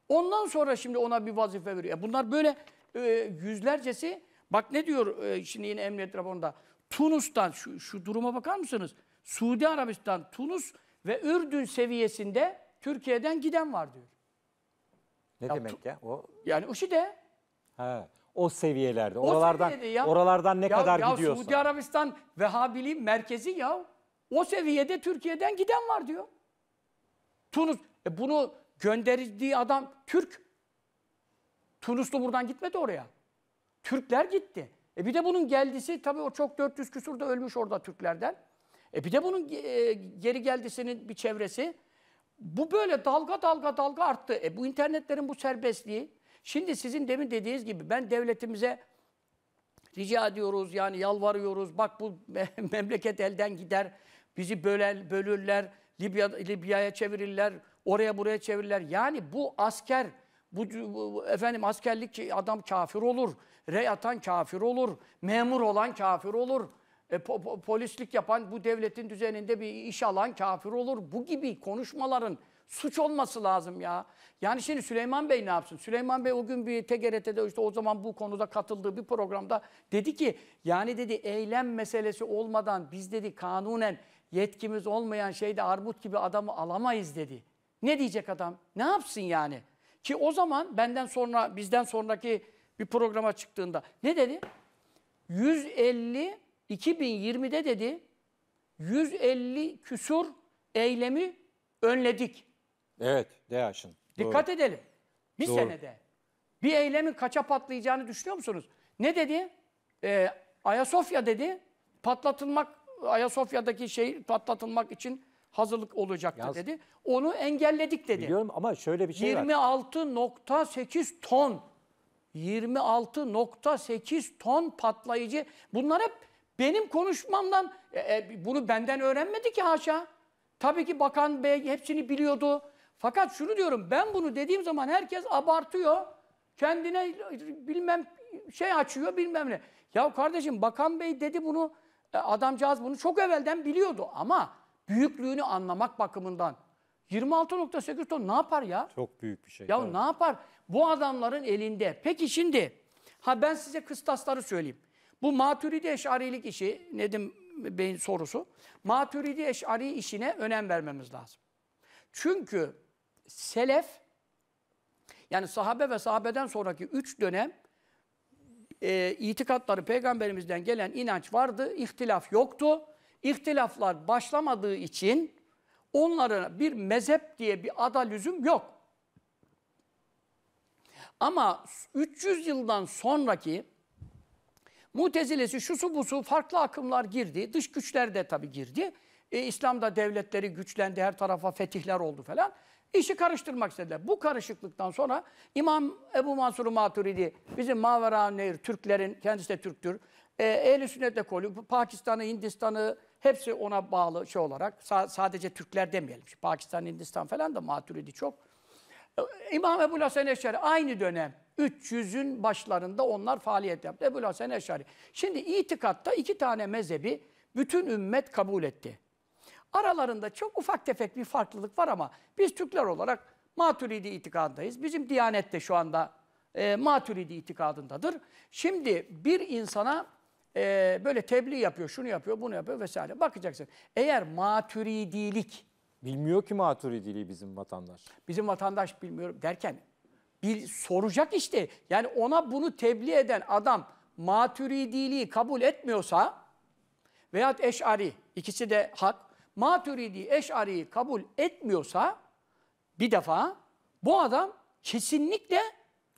Ondan sonra şimdi ona bir vazife veriyor. E bunlar böyle e, yüzlercesi bak ne diyor e, şimdi yine emniyet raporunda. Tunus'tan şu, şu duruma bakar mısınız? Suudi Arabistan, Tunus ve Ürdün seviyesinde Türkiye'den giden var diyor. Ne ya, demek ya? O... Yani IŞİD'e. Şey He o seviyelerde. O oralardan ya. oralardan ne Ya- kadar ya gidiyorsa. Suudi Arabistan Vehhabiliğin merkezi ya. O seviyede Türkiye'den giden var diyor. Tunus, e bunu gönderdiği adam Türk. Tunuslu buradan gitmedi oraya. Türkler gitti. E bir de bunun geldisi tabii o çok 400 küsur da ölmüş orada Türklerden. E bir de bunun e, geri geldisinin bir çevresi. Bu böyle dalga dalga dalga arttı. E bu internetlerin bu serbestliği Şimdi sizin demin dediğiniz gibi ben devletimize rica ediyoruz yani yalvarıyoruz. Bak bu [laughs] memleket elden gider. Bizi böler, bölürler. Libya Libya'ya çevirirler. Oraya buraya çevirirler. Yani bu asker bu, bu efendim askerlik adam kafir olur. Rey atan kafir olur. Memur olan kafir olur. E, po, po, polislik yapan bu devletin düzeninde bir iş alan kafir olur. Bu gibi konuşmaların Suç olması lazım ya. Yani şimdi Süleyman Bey ne yapsın? Süleyman Bey o gün bir TGRT'de işte o zaman bu konuda katıldığı bir programda dedi ki yani dedi eylem meselesi olmadan biz dedi kanunen yetkimiz olmayan şeyde armut gibi adamı alamayız dedi. Ne diyecek adam? Ne yapsın yani? Ki o zaman benden sonra bizden sonraki bir programa çıktığında ne dedi? 150 2020'de dedi 150 küsur eylemi önledik. Evet DAEŞ'in. Dikkat Doğru. edelim. Bir Doğru. senede bir eylemin kaça patlayacağını düşünüyor musunuz? Ne dedi? Ee, Ayasofya dedi. Patlatılmak, Ayasofya'daki şey patlatılmak için hazırlık olacaktı Yaz. dedi. Onu engelledik dedi. Biliyorum ama şöyle bir şey var. 26.8 ton 26.8 ton patlayıcı. Bunlar hep benim konuşmamdan e, e, bunu benden öğrenmedi ki haşa. Tabii ki Bakan Bey hepsini biliyordu. Fakat şunu diyorum ben bunu dediğim zaman herkes abartıyor. Kendine bilmem şey açıyor bilmem ne. Ya kardeşim bakan bey dedi bunu e, adamcağız bunu çok evvelden biliyordu ama büyüklüğünü anlamak bakımından 26.8 ton ne yapar ya? Çok büyük bir şey. Ya tabii. ne yapar? Bu adamların elinde. Peki şimdi ha ben size kıstasları söyleyeyim. Bu Maturidi Eşarilik işi Nedim Bey'in sorusu. Maturidi Eşari işine önem vermemiz lazım. Çünkü selef yani sahabe ve sahabeden sonraki üç dönem e, itikatları peygamberimizden gelen inanç vardı, ihtilaf yoktu. İhtilaflar başlamadığı için onlara bir mezhep diye bir ada lüzum yok. Ama 300 yıldan sonraki mutezilesi şusu busu farklı akımlar girdi. Dış güçler de tabii girdi. E, İslam'da devletleri güçlendi, her tarafa fetihler oldu falan. İşi karıştırmak istediler. Bu karışıklıktan sonra İmam Ebu Mansur Maturidi, bizim Mavera Nehir, Türklerin, kendisi de Türktür. E, Ehl-i Sünnet ekolü, Pakistan'ı, Hindistan'ı hepsi ona bağlı şey olarak. Sa sadece Türkler demeyelim. Şimdi Pakistan, Hindistan falan da Maturidi çok. E, İmam Ebu Hasan Eşari aynı dönem 300'ün başlarında onlar faaliyet yaptı. Ebu Hasan Eşari. Şimdi itikatta iki tane mezhebi bütün ümmet kabul etti. Aralarında çok ufak tefek bir farklılık var ama biz Türkler olarak Maturidi itikadındayız. Bizim Diyanet de şu anda e, Maturidi itikadındadır. Şimdi bir insana e, böyle tebliğ yapıyor, şunu yapıyor, bunu yapıyor vesaire. Bakacaksın. Eğer Maturidilik Bilmiyor ki maturidiliği bizim vatandaş. bizim vatandaş bilmiyorum derken bir soracak işte. Yani ona bunu tebliğ eden adam maturidiliği kabul etmiyorsa veyahut eşari ikisi de hak Maturidi Eş'ari'yi kabul etmiyorsa bir defa bu adam kesinlikle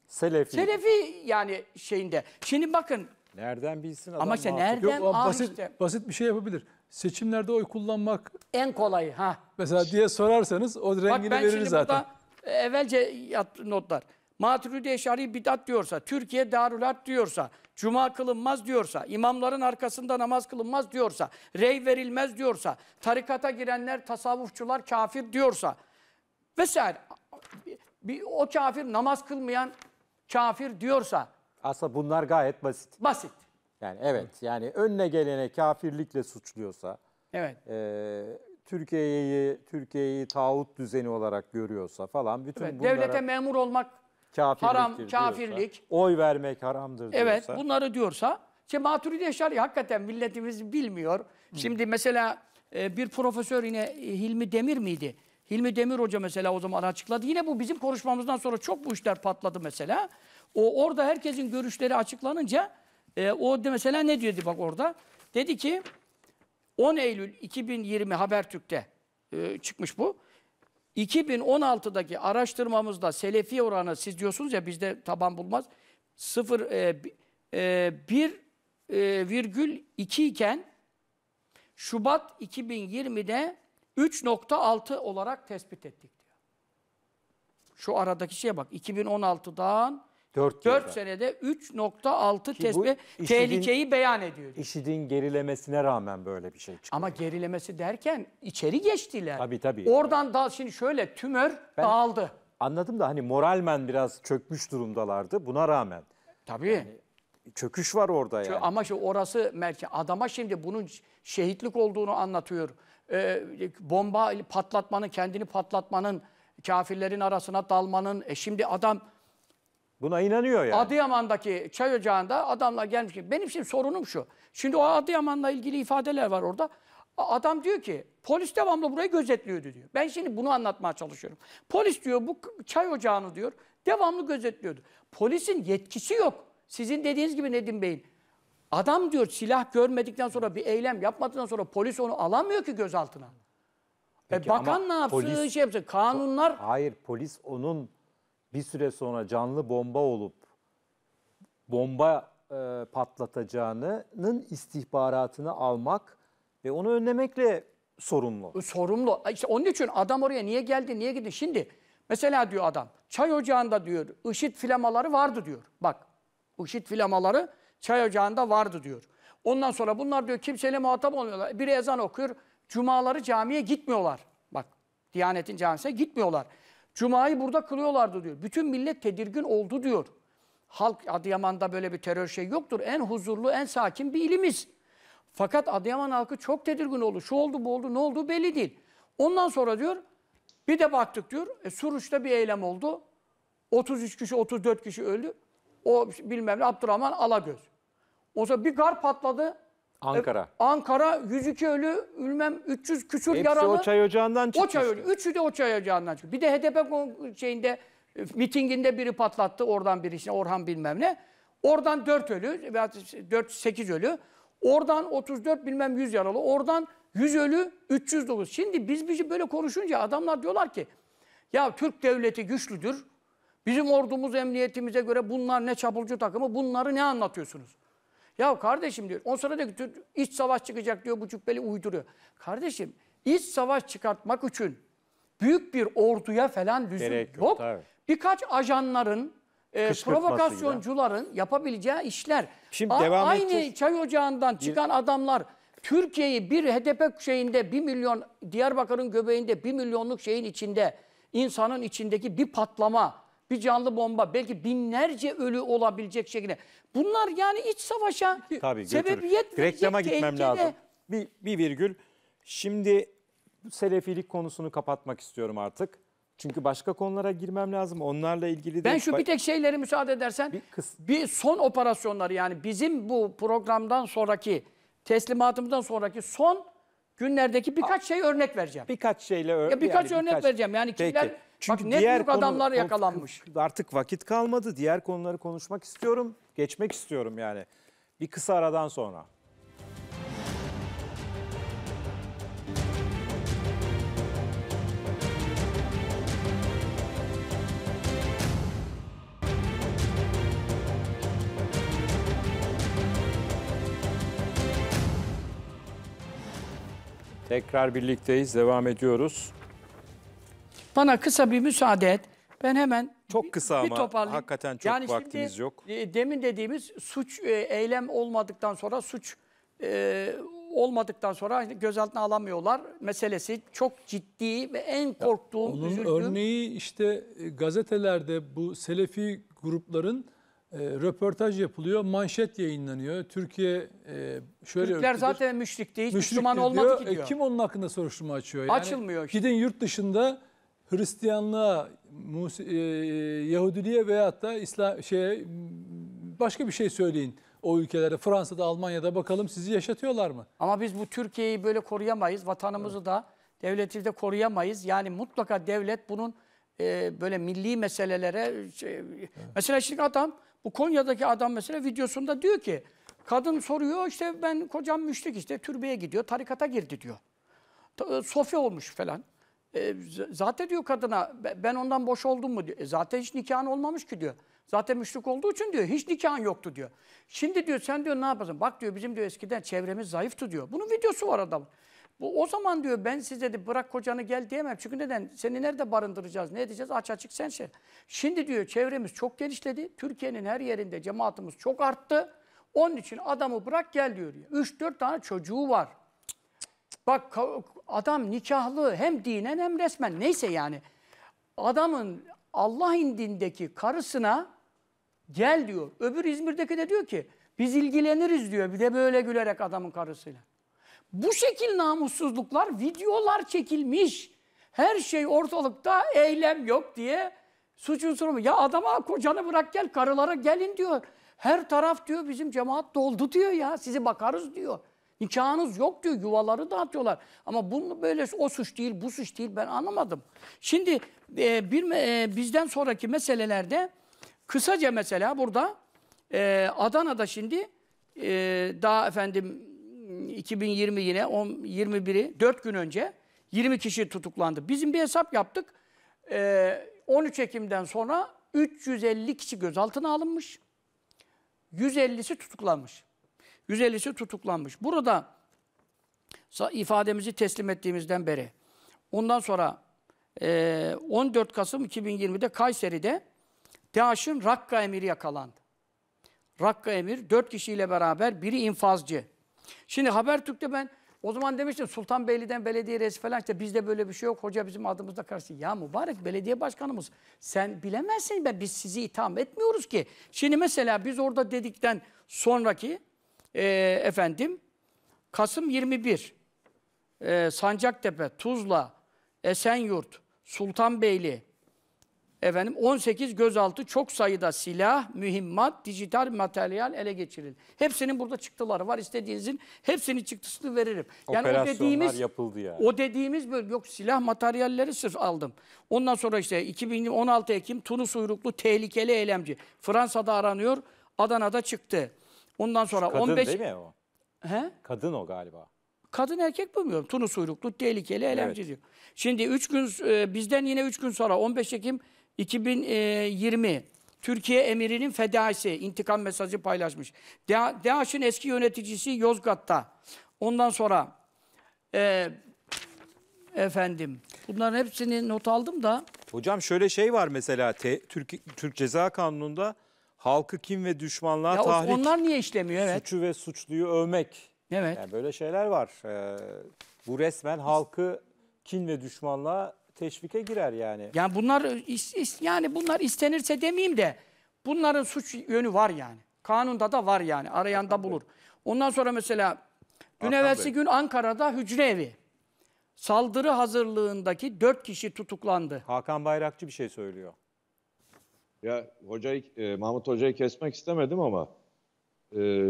Selefi. Selefi yani şeyinde. Şimdi bakın. Nereden bilsin adam? Ama işte nereden? Yok, ah, basit, işte. basit bir şey yapabilir. Seçimlerde oy kullanmak en kolayı ha. Mesela diye sorarsanız o rengini Bak, ben verir şimdi zaten. Burada evvelce not notlar. Maturidi Eşari bidat diyorsa, Türkiye darulat diyorsa, cuma kılınmaz diyorsa, imamların arkasında namaz kılınmaz diyorsa, rey verilmez diyorsa, tarikata girenler tasavvufçular kafir diyorsa vesaire. Bir, o kafir namaz kılmayan kafir diyorsa. Aslında bunlar gayet basit. Basit. Yani evet yani önüne gelene kafirlikle suçluyorsa. Evet. E, Türkiye'yi Türkiye'yi tağut düzeni olarak görüyorsa falan bütün evet, bunlara... Devlete memur olmak kafirliktir haram, diyorsa, kafirlik. oy vermek haramdır evet, diyorsa. Evet bunları diyorsa, işte Maturidi Şari hakikaten milletimiz bilmiyor. Hı. Şimdi mesela e, bir profesör yine e, Hilmi Demir miydi? Hilmi Demir Hoca mesela o zaman açıkladı. Yine bu bizim konuşmamızdan sonra çok bu işler patladı mesela. O orada herkesin görüşleri açıklanınca e, o de mesela ne diyordu bak orada? Dedi ki 10 Eylül 2020 Habertürk'te e, çıkmış bu. 2016'daki araştırmamızda selefi oranı siz diyorsunuz ya bizde taban bulmaz. 0 e, e, 1 e, virgül 2 iken Şubat 2020'de 3.6 olarak tespit ettik diyor. Şu aradaki şeye bak 2016'dan 4, 4 senede 3.6 tesbih tehlikeyi beyan ediyor. İşidin gerilemesine rağmen böyle bir şey çıkıyor. Ama gerilemesi derken içeri geçtiler. Tabii tabii. Oradan da şimdi şöyle tümör ben dağıldı. Anladım da hani moralmen biraz çökmüş durumdalardı buna rağmen. Tabii. Yani çöküş var orada yani. Ama şu orası merkez. Adama şimdi bunun şehitlik olduğunu anlatıyor. Ee, bomba patlatmanın, kendini patlatmanın, kafirlerin arasına dalmanın. E şimdi adam Buna inanıyor yani. Adıyaman'daki çay ocağında adamlar gelmiş benim şimdi sorunum şu. Şimdi o Adıyaman'la ilgili ifadeler var orada. Adam diyor ki polis devamlı burayı gözetliyordu diyor. Ben şimdi bunu anlatmaya çalışıyorum. Polis diyor bu çay ocağını diyor devamlı gözetliyordu. Polisin yetkisi yok. Sizin dediğiniz gibi Nedim Bey'in. Adam diyor silah görmedikten sonra bir eylem yapmadıktan sonra polis onu alamıyor ki gözaltına. E, Peki, e bakan ne yapsın, polis, şey yapsın. Kanunlar... Hayır polis onun bir süre sonra canlı bomba olup bomba e, patlatacağının istihbaratını almak ve onu önlemekle sorumlu. E, sorumlu. E, işte onun için adam oraya niye geldi, niye gitti? Şimdi mesela diyor adam, çay ocağında diyor, IŞİD flamaları vardı diyor. Bak, IŞİD flamaları çay ocağında vardı diyor. Ondan sonra bunlar diyor kimseyle muhatap olmuyorlar. Biri ezan okuyor, cumaları camiye gitmiyorlar. Bak, Diyanet'in camisine gitmiyorlar. Cuma'yı burada kılıyorlardı diyor. Bütün millet tedirgin oldu diyor. Halk Adıyaman'da böyle bir terör şey yoktur. En huzurlu, en sakin bir ilimiz. Fakat Adıyaman halkı çok tedirgin oldu. Şu oldu, bu oldu, ne oldu belli değil. Ondan sonra diyor bir de baktık diyor. E, Suruç'ta bir eylem oldu. 33 kişi, 34 kişi öldü. O bilmem ne Abdurrahman Alagöz. O sonra bir gar patladı. Ankara. E, Ankara 102 ölü, ülmem 300 küsür Hepsi yaralı. o çay ocağından çıktı. O çay ölü. Üçü de o çay ocağından çıktı. Bir de HDP şeyinde e, mitinginde biri patlattı oradan birisine Orhan bilmem ne. Oradan 4 ölü veya 4 8 ölü. Oradan 34 bilmem 100 yaralı. Oradan 100 ölü 309. Şimdi biz bizi şey böyle konuşunca adamlar diyorlar ki ya Türk devleti güçlüdür. Bizim ordumuz emniyetimize göre bunlar ne çapulcu takımı bunları ne anlatıyorsunuz? Ya kardeşim diyor. On sonra da iç savaş çıkacak diyor bu cübbeli uyduruyor. Kardeşim iç savaş çıkartmak için büyük bir orduya falan lüzum Gerek yok. yok. Birkaç ajanların e, provokasyoncuların yapabileceği işler. Şimdi A devam aynı edeceğiz. çay ocağından çıkan bir... adamlar Türkiye'yi bir HDP şeyinde bir milyon Diyarbakır'ın göbeğinde bir milyonluk şeyin içinde insanın içindeki bir patlama bir canlı bomba belki binlerce ölü olabilecek şekilde. Bunlar yani iç savaşa Tabii, sebebiyet götürür. verecek. Reklama gitmem tehlikede. lazım. Bir, bir virgül. Şimdi selefilik konusunu kapatmak istiyorum artık. Çünkü başka konulara girmem lazım. Onlarla ilgili de... Ben şu bir tek şeyleri müsaade edersen bir, kıs bir son operasyonları yani bizim bu programdan sonraki teslimatımızdan sonraki son günlerdeki birkaç şey örnek vereceğim. Birkaç şeyle ör birkaç yani örnek birkaç... vereceğim. Yani kimler Peki. Çünkü Bak, ne diğer büyük konu, adamlar yakalanmış. Artık vakit kalmadı. Diğer konuları konuşmak istiyorum. Geçmek istiyorum yani. Bir kısa aradan sonra. Tekrar birlikteyiz, devam ediyoruz. Bana kısa bir müsaade et. Ben hemen çok kısa bir, ama toparlayayım. hakikaten çok yani vaktimiz şimdi, yok. E, demin dediğimiz suç e, eylem olmadıktan sonra suç e, olmadıktan sonra gözaltına alamıyorlar meselesi çok ciddi ve en korktuğum, ya, onun üzüldüğüm... örneği işte e, gazetelerde bu Selefi grupların e, röportaj yapılıyor, manşet yayınlanıyor. Türkiye e, şöyle Türkler zaten müşrik değil, müşrik Müslüman diyor, ki diyor. E, kim onun hakkında soruşturma açıyor? Yani, Açılmıyor. Işte. Gidin yurt dışında Hristiyanlığa, Musi, e, Yahudiliğe veyahut da İslam şeye başka bir şey söyleyin o ülkelere. Fransa'da, Almanya'da bakalım sizi yaşatıyorlar mı? Ama biz bu Türkiye'yi böyle koruyamayız. Vatanımızı evet. da devleti de koruyamayız. Yani mutlaka devlet bunun e, böyle milli meselelere şey, evet. mesela şimdi adam bu Konya'daki adam mesela videosunda diyor ki kadın soruyor işte ben kocam müşrik işte türbeye gidiyor tarikata girdi diyor. E, Sofya olmuş falan. E, zaten diyor kadına ben ondan boş oldum mu diyor. E, zaten hiç nikahın olmamış ki diyor. Zaten müşrik olduğu için diyor hiç nikahın yoktu diyor. Şimdi diyor sen diyor ne yaparsın? Bak diyor bizim diyor eskiden çevremiz zayıftı diyor. Bunun videosu var adam Bu, o zaman diyor ben size de bırak kocanı gel diyemem. Çünkü neden? Seni nerede barındıracağız? Ne edeceğiz? Aç açık sen şey. Şimdi diyor çevremiz çok genişledi. Türkiye'nin her yerinde cemaatimiz çok arttı. Onun için adamı bırak gel diyor. 3-4 tane çocuğu var. Bak adam nikahlı hem dinen hem resmen neyse yani. Adamın Allah indindeki karısına gel diyor. Öbür İzmir'deki de diyor ki biz ilgileniriz diyor. Bir de böyle gülerek adamın karısıyla. Bu şekil namussuzluklar, videolar çekilmiş. Her şey ortalıkta, eylem yok diye suçun sorumu. Ya adama kocanı bırak gel, karılara gelin diyor. Her taraf diyor bizim cemaat doldu diyor ya, sizi bakarız diyor. Nikahınız yok diyor. Yuvaları dağıtıyorlar. Ama bunu böyle o suç değil, bu suç değil ben anlamadım. Şimdi e, bir e, bizden sonraki meselelerde kısaca mesela burada e, Adana'da şimdi e, daha efendim 2020 yine 10, 21'i 4 gün önce 20 kişi tutuklandı. Bizim bir hesap yaptık. E, 13 Ekim'den sonra 350 kişi gözaltına alınmış. 150'si tutuklanmış. 150'si tutuklanmış. Burada ifademizi teslim ettiğimizden beri ondan sonra 14 e, Kasım 2020'de Kayseri'de DAEŞ'in Rakka emiri yakalandı. Rakka emir 4 kişiyle beraber biri infazcı. Şimdi Habertürk'te ben o zaman demiştim Sultanbeyli'den belediye reisi falan işte bizde böyle bir şey yok. Hoca bizim adımızda karşı. Ya mübarek belediye başkanımız sen bilemezsin ben biz sizi itham etmiyoruz ki. Şimdi mesela biz orada dedikten sonraki e, efendim Kasım 21 e, Sancaktepe, Tuzla, Esenyurt, Sultanbeyli efendim 18 gözaltı çok sayıda silah, mühimmat, dijital materyal ele geçirildi. Hepsinin burada çıktıları var. İstediğinizin hepsini çıktısını veririm. Yani o dediğimiz yapıldı yani. O dediğimiz böyle yok silah materyalleri sırf aldım. Ondan sonra işte 2016 Ekim Tunus uyruklu tehlikeli eylemci Fransa'da aranıyor, Adana'da çıktı. Ondan sonra Kadın 15... değil mi o? He? Kadın o galiba. Kadın erkek bilmiyorum. Tunus uyruklu, tehlikeli, elemci evet. diyor. Şimdi 3 gün e, bizden yine 3 gün sonra 15 Ekim 2020 e, Türkiye emirinin fedaisi intikam mesajı paylaşmış. DAEŞ'in eski yöneticisi Yozgat'ta. Ondan sonra e, efendim bunların hepsini not aldım da. Hocam şöyle şey var mesela te, Türk, Türk Ceza Kanunu'nda halkı kim ve düşmanlığa ya tahrik. Onlar niye işlemiyor? Evet. Suçu ve suçluyu övmek. Evet. Yani böyle şeyler var. Ee, bu resmen halkı kin ve düşmanlığa teşvike girer yani. Yani bunlar is, is, yani bunlar istenirse demeyeyim de bunların suç yönü var yani. Kanunda da var yani. Arayan da bulur. Ondan sonra mesela dün evvelsi gün Ankara'da hücre evi saldırı hazırlığındaki dört kişi tutuklandı. Hakan Bayrakçı bir şey söylüyor. Ya hocayı, e, Mahmut Hoca'yı kesmek istemedim ama e,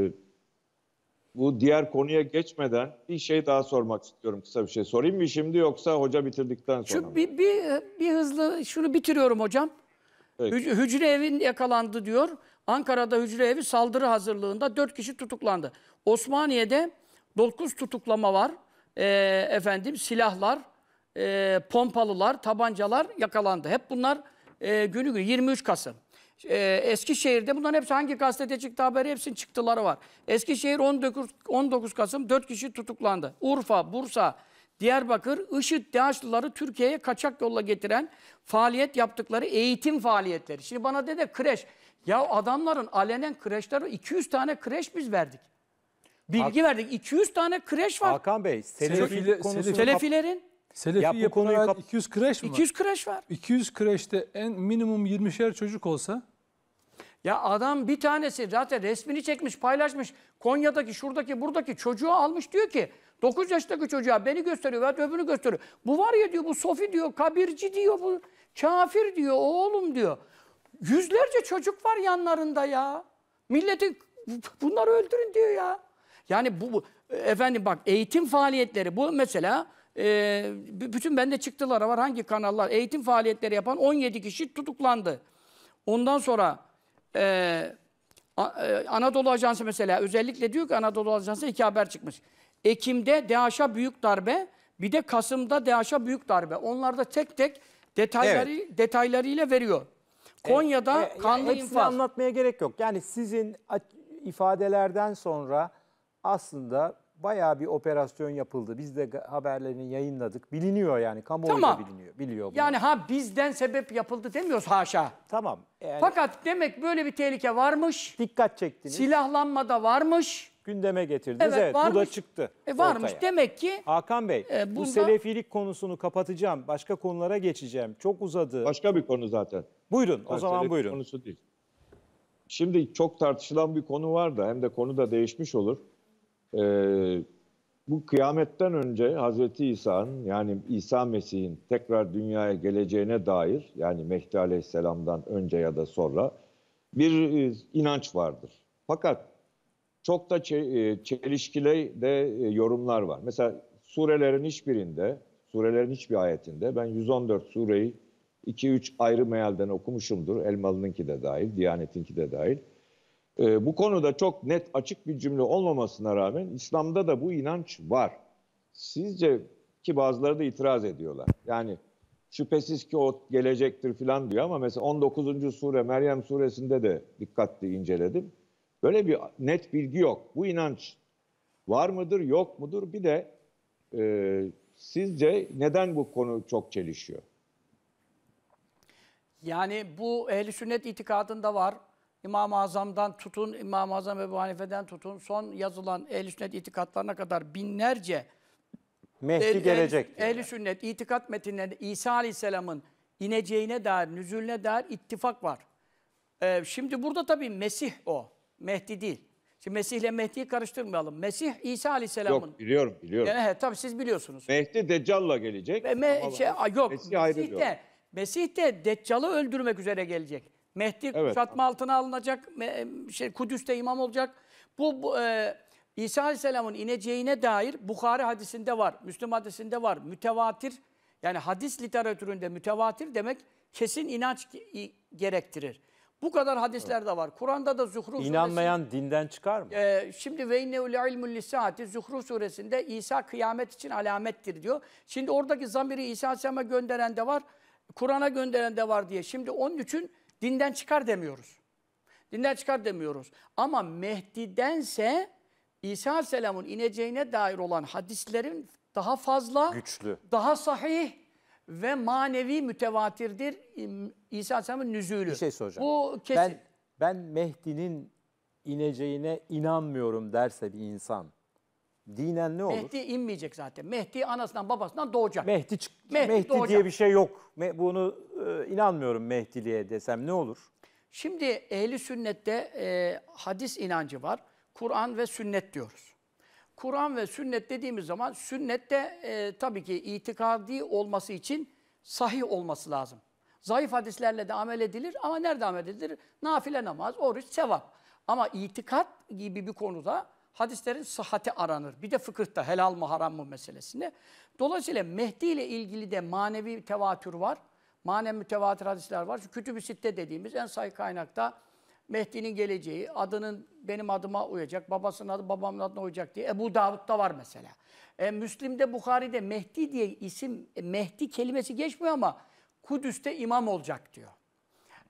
bu diğer konuya geçmeden bir şey daha sormak istiyorum kısa bir şey. Sorayım mı şimdi yoksa hoca bitirdikten sonra Şu mı? bir, bir, bir hızlı şunu bitiriyorum hocam. Peki. hücre evin yakalandı diyor. Ankara'da hücre evi saldırı hazırlığında 4 kişi tutuklandı. Osmaniye'de 9 tutuklama var. E, efendim silahlar, e, pompalılar, tabancalar yakalandı. Hep bunlar e, günü günü 23 Kasım. E, Eskişehir'de bunların hepsi hangi gazete çıktı haberi hepsinin çıktıları var. Eskişehir 19, 19 Kasım 4 kişi tutuklandı. Urfa, Bursa, Diyarbakır, IŞİD DAEŞ'lıları Türkiye'ye kaçak yolla getiren faaliyet yaptıkları eğitim faaliyetleri. Şimdi bana dedi kreş. Ya adamların alenen kreşleri 200 tane kreş biz verdik. Bilgi Hak- verdik. 200 tane kreş var. Hakan Bey, Selefi- Selefilerin Selefi ya bu konuyu kap- 200 kreş mi? 200 kreş var. 200 kreşte en minimum 20'şer çocuk olsa ya adam bir tanesi zaten resmini çekmiş, paylaşmış. Konya'daki, şuradaki, buradaki çocuğu almış diyor ki 9 yaşındaki çocuğa beni gösteriyor ve öbürünü gösteriyor. Bu var ya diyor bu Sofi diyor, kabirci diyor, bu kafir diyor, oğlum diyor. Yüzlerce çocuk var yanlarında ya. Milleti bunları öldürün diyor ya. Yani bu, bu efendim bak eğitim faaliyetleri bu mesela e, bütün bende çıktılar var. Hangi kanallar? Eğitim faaliyetleri yapan 17 kişi tutuklandı. Ondan sonra e, e, Anadolu Ajansı mesela özellikle diyor ki Anadolu Ajansı iki haber çıkmış. Ekim'de Daşa büyük darbe, bir de Kasım'da Daşa büyük darbe. Onlar da tek tek detayları evet. detaylarıyla veriyor. E, Konya'da e, e, kanlı infaz. anlatmaya gerek yok. Yani sizin ifadelerden sonra aslında bayağı bir operasyon yapıldı. Biz de haberlerini yayınladık. Biliniyor yani kamuoyu tamam. da biliniyor. Biliyor bunu. Yani ha bizden sebep yapıldı demiyoruz haşa. Tamam. Yani, Fakat demek böyle bir tehlike varmış. Dikkat çektiniz. Silahlanma da varmış. Gündeme getirdiniz. Evet, evet bu da çıktı. E, varmış ortaya. demek ki. Hakan Bey e, bunda... bu selefilik konusunu kapatacağım. Başka konulara geçeceğim. Çok uzadı. Başka bir konu zaten. Buyurun o ha, zaman buyurun. konusu değil. Şimdi çok tartışılan bir konu var da hem de konu da değişmiş olur e, bu kıyametten önce Hazreti İsa'nın yani İsa Mesih'in tekrar dünyaya geleceğine dair yani Mehdi Aleyhisselam'dan önce ya da sonra bir e, inanç vardır. Fakat çok da e, çelişkili de e, yorumlar var. Mesela surelerin hiçbirinde, surelerin hiçbir ayetinde ben 114 sureyi 2-3 ayrı mealden okumuşumdur. Elmalı'nınki de dahil, Diyanet'inki de dahil. E, bu konuda çok net açık bir cümle olmamasına rağmen İslam'da da bu inanç var. Sizce ki bazıları da itiraz ediyorlar. Yani şüphesiz ki o gelecektir filan diyor ama mesela 19. sure Meryem suresinde de dikkatli inceledim. Böyle bir net bilgi yok. Bu inanç var mıdır yok mudur? Bir de e, sizce neden bu konu çok çelişiyor? Yani bu ehli sünnet itikadında var. İmam-ı Azam'dan tutun, İmam-ı Azam Ebu Hanife'den tutun, son yazılan ehl sünnet itikatlarına kadar binlerce Mehdi el, gelecek. ehl sünnet itikat metinlerinde İsa Aleyhisselam'ın ineceğine dair, nüzülüne dair ittifak var. Ee, şimdi burada tabii Mesih o, Mehdi değil. Şimdi Mesih ile Mehdi'yi karıştırmayalım. Mesih İsa Aleyhisselam'ın... Yok biliyorum biliyorum. Yani, he, tabii siz biliyorsunuz. Mehdi Deccal'la gelecek. Ve me, şey, yok Mesih, Mesih de, Mesih de Deccal'ı öldürmek üzere gelecek. Mehdi evet. kuşatma altına alınacak. Şey, Kudüs'te imam olacak. Bu, bu e, İsa Aleyhisselam'ın ineceğine dair Bukhari hadisinde var, Müslüm hadisinde var. Mütevatir yani hadis literatüründe mütevatir demek kesin inanç gerektirir. Bu kadar hadisler evet. de var. Kur'an'da da Zuhruf İnanmayan suresi, dinden çıkar mı? E, şimdi ve inneul ilmul lisaati Zuhru suresinde İsa kıyamet için alamettir diyor. Şimdi oradaki zamiri İsa Aleyhisselam'a gönderen de var, Kur'an'a gönderen de var diye. Şimdi onun için Dinden çıkar demiyoruz. Dinden çıkar demiyoruz. Ama Mehdi'dense İsa Aleyhisselam'ın ineceğine dair olan hadislerin daha fazla, güçlü, daha sahih ve manevi mütevatirdir İsa Aleyhisselam'ın nüzülü. Bir şey soracağım. Bu kesin. Ben, ben Mehdi'nin ineceğine inanmıyorum derse bir insan, dinen ne olur? Mehdi inmeyecek zaten. Mehdi anasından babasından doğacak. Mehdi, çık- Mehdi, Mehdi diye bir şey yok. Me- Bunu e, inanmıyorum Mehdiliğe desem ne olur? Şimdi ehli sünnette e, hadis inancı var. Kur'an ve sünnet diyoruz. Kur'an ve sünnet dediğimiz zaman sünnette e, tabii ki itikadi olması için sahih olması lazım. Zayıf hadislerle de amel edilir ama nerede amel edilir? Nafile namaz, oruç, sevap. Ama itikat gibi bir konuda hadislerin sıhhati aranır. Bir de fıkıhta helal mı haram mı meselesinde. Dolayısıyla Mehdi ile ilgili de manevi tevatür var. manevi mütevatir hadisler var. Şu kütüb-ü sitte dediğimiz en sayı kaynakta Mehdi'nin geleceği, adının benim adıma uyacak, babasının adı babamın adına uyacak diye Ebu Davud'da var mesela. E, Müslim'de, Bukhari'de Mehdi diye isim, e, Mehdi kelimesi geçmiyor ama Kudüs'te imam olacak diyor.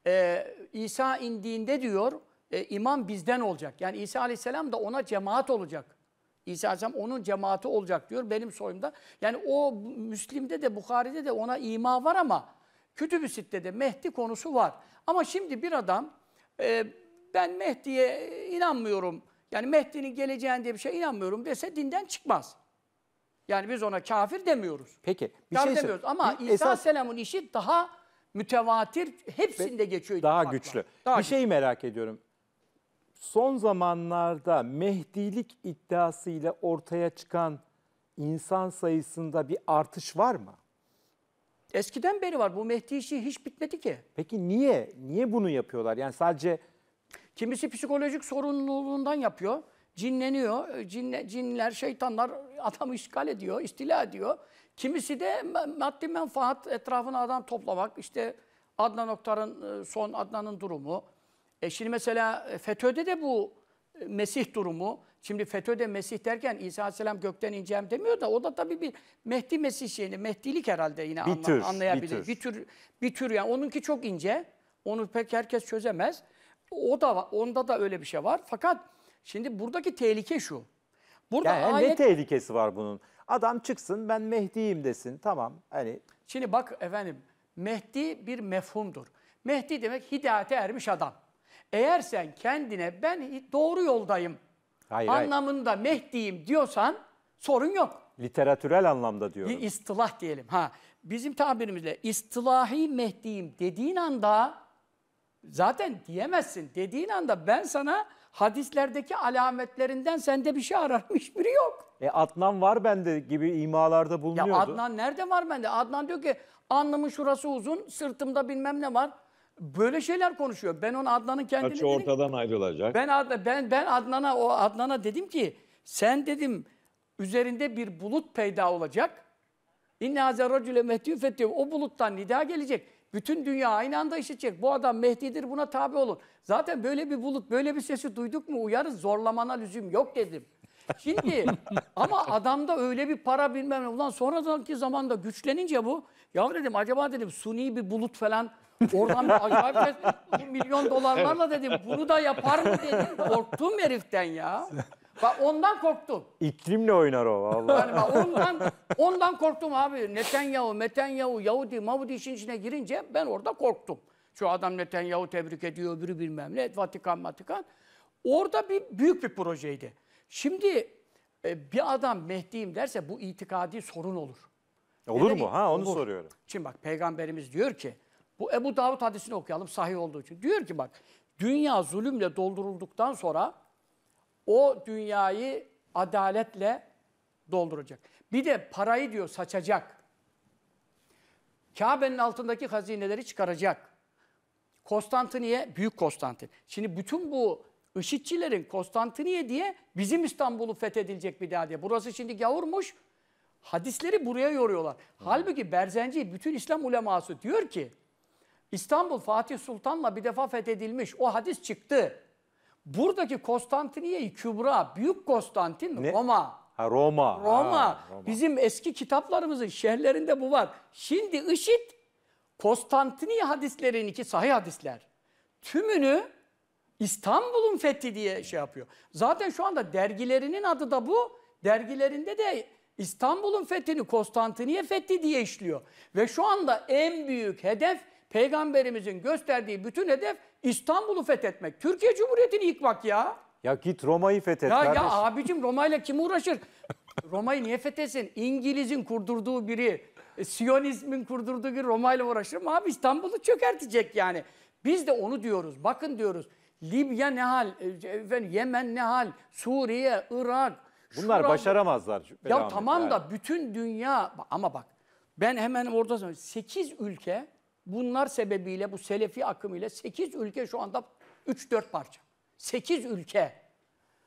E, İsa indiğinde diyor, e, imam bizden olacak. Yani İsa Aleyhisselam da ona cemaat olacak. İsa Aleyhisselam onun cemaati olacak diyor benim soyumda. Yani o Müslim'de de Bukhari'de de ona ima var ama Kütüb-ü Sitte'de Mehdi konusu var. Ama şimdi bir adam e, ben Mehdi'ye inanmıyorum. Yani Mehdi'nin geleceğine diye bir şey inanmıyorum dese dinden çıkmaz. Yani biz ona kafir demiyoruz. Peki. Bir kafir şey demiyoruz. Ama bir, İsa esas... Aleyhisselam'ın işi daha mütevatir hepsinde geçiyor. Daha güçlü. Daha bir şey güçlü. şey merak ediyorum son zamanlarda mehdilik iddiasıyla ortaya çıkan insan sayısında bir artış var mı? Eskiden beri var. Bu Mehdi işi hiç bitmedi ki. Peki niye? Niye bunu yapıyorlar? Yani sadece... Kimisi psikolojik sorumluluğundan yapıyor. Cinleniyor. Cinle, cinler, şeytanlar adamı işgal ediyor, istila ediyor. Kimisi de maddi menfaat etrafına adam toplamak. İşte Adnan Oktar'ın e, son Adnan'ın durumu. E şimdi mesela e, FETÖ'de de bu e, Mesih durumu. Şimdi FETÖ'de Mesih derken İsa Aleyhisselam gökten ineceğim demiyor da o da tabii bir Mehdi Mesih şeyini, Mehdilik herhalde yine bir tür, anlayabilir. Bir tür. bir tür. Bir tür yani onunki çok ince. Onu pek herkes çözemez. O da onda da öyle bir şey var. Fakat şimdi buradaki tehlike şu. Burada yani ayet... ne tehlikesi var bunun? Adam çıksın ben Mehdi'yim desin. Tamam. Hani Şimdi bak efendim Mehdi bir mefhumdur. Mehdi demek hidayete ermiş adam. Eğer sen kendine ben doğru yoldayım hayır, anlamında hayır. Mehdi'yim diyorsan sorun yok. Literatürel anlamda diyorum. İstilah diyelim. Ha, bizim tabirimizle istilahi Mehdi'yim dediğin anda zaten diyemezsin. Dediğin anda ben sana hadislerdeki alametlerinden sende bir şey ararım hiçbiri yok. E Adnan var bende gibi imalarda bulunuyordu. Ya Adnan nerede var bende? Adnan diyor ki alnımın şurası uzun, sırtımda bilmem ne var. Böyle şeyler konuşuyor. Ben onu Adnan'ın kendini Kaçı dedim. ortadan ayrılacak. Ben Adnan, ben ben Adnan'a o Adnan'a dedim ki sen dedim üzerinde bir bulut peyda olacak. İnne azerracüle mehdiyun fettiyor. O buluttan nida gelecek. Bütün dünya aynı anda işitecek. Bu adam Mehdi'dir buna tabi olun. Zaten böyle bir bulut, böyle bir sesi duyduk mu uyarız. Zorlamana lüzum yok dedim. Şimdi [laughs] ama adamda öyle bir para bilmem ne. Ulan sonraki zamanda güçlenince bu. Ya dedim acaba dedim suni bir bulut falan Oradan bir acayip [laughs] ses. milyon dolarlarla dedim. Bunu da yapar mı dedim. Korktum heriften ya. Bak ondan korktum. İklimle oynar o vallahi. Yani bak ondan, ondan korktum abi. Netanyahu, Netanyahu, Yahudi, Mavudi işin içine girince ben orada korktum. Şu adam Netanyahu tebrik ediyor, öbürü bilmem ne, Vatikan, Vatikan. Orada bir büyük bir projeydi. Şimdi e, bir adam Mehdi'yim derse bu itikadi sorun olur. Olur Neden? mu? Ha onu olur. soruyorum. Şimdi bak peygamberimiz diyor ki bu Ebu Davud hadisini okuyalım sahih olduğu için. Diyor ki bak dünya zulümle doldurulduktan sonra o dünyayı adaletle dolduracak. Bir de parayı diyor saçacak. Kabe'nin altındaki hazineleri çıkaracak. Konstantiniye, Büyük Konstantin. Şimdi bütün bu IŞİD'çilerin Konstantiniye diye bizim İstanbul'u fethedilecek bir daha diye. Burası şimdi gavurmuş. Hadisleri buraya yoruyorlar. Hı. Halbuki Berzenci bütün İslam uleması diyor ki İstanbul Fatih Sultan'la bir defa fethedilmiş. O hadis çıktı. Buradaki Konstantiniye-i Kübra, Büyük Konstantin ne? Roma. Ha Roma. Roma. Ha, Roma. Bizim eski kitaplarımızın şehirlerinde bu var. Şimdi IŞİD Konstantiniye hadislerini ki sahih hadisler tümünü İstanbul'un fethi diye şey yapıyor. Zaten şu anda dergilerinin adı da bu. Dergilerinde de İstanbul'un fethini Konstantiniye fethi diye işliyor. Ve şu anda en büyük hedef Peygamberimizin gösterdiği bütün hedef İstanbul'u fethetmek. Türkiye Cumhuriyeti'ni yıkmak ya. Ya git Roma'yı fethet ya, kardeş. Ya abicim Roma'yla kim uğraşır? Roma'yı niye fethetsin? İngiliz'in kurdurduğu biri, e, Siyonizm'in kurdurduğu biri Roma'yla uğraşır mı? Abi İstanbul'u çökertecek yani. Biz de onu diyoruz. Bakın diyoruz. Libya ne hal, e, efendim, Yemen ne hal, Suriye, Irak. Bunlar şurada. başaramazlar. Ya tamam da bütün dünya ama bak ben hemen orada 8 ülke Bunlar sebebiyle bu Selefi akım ile 8 ülke şu anda 3-4 parça. 8 ülke.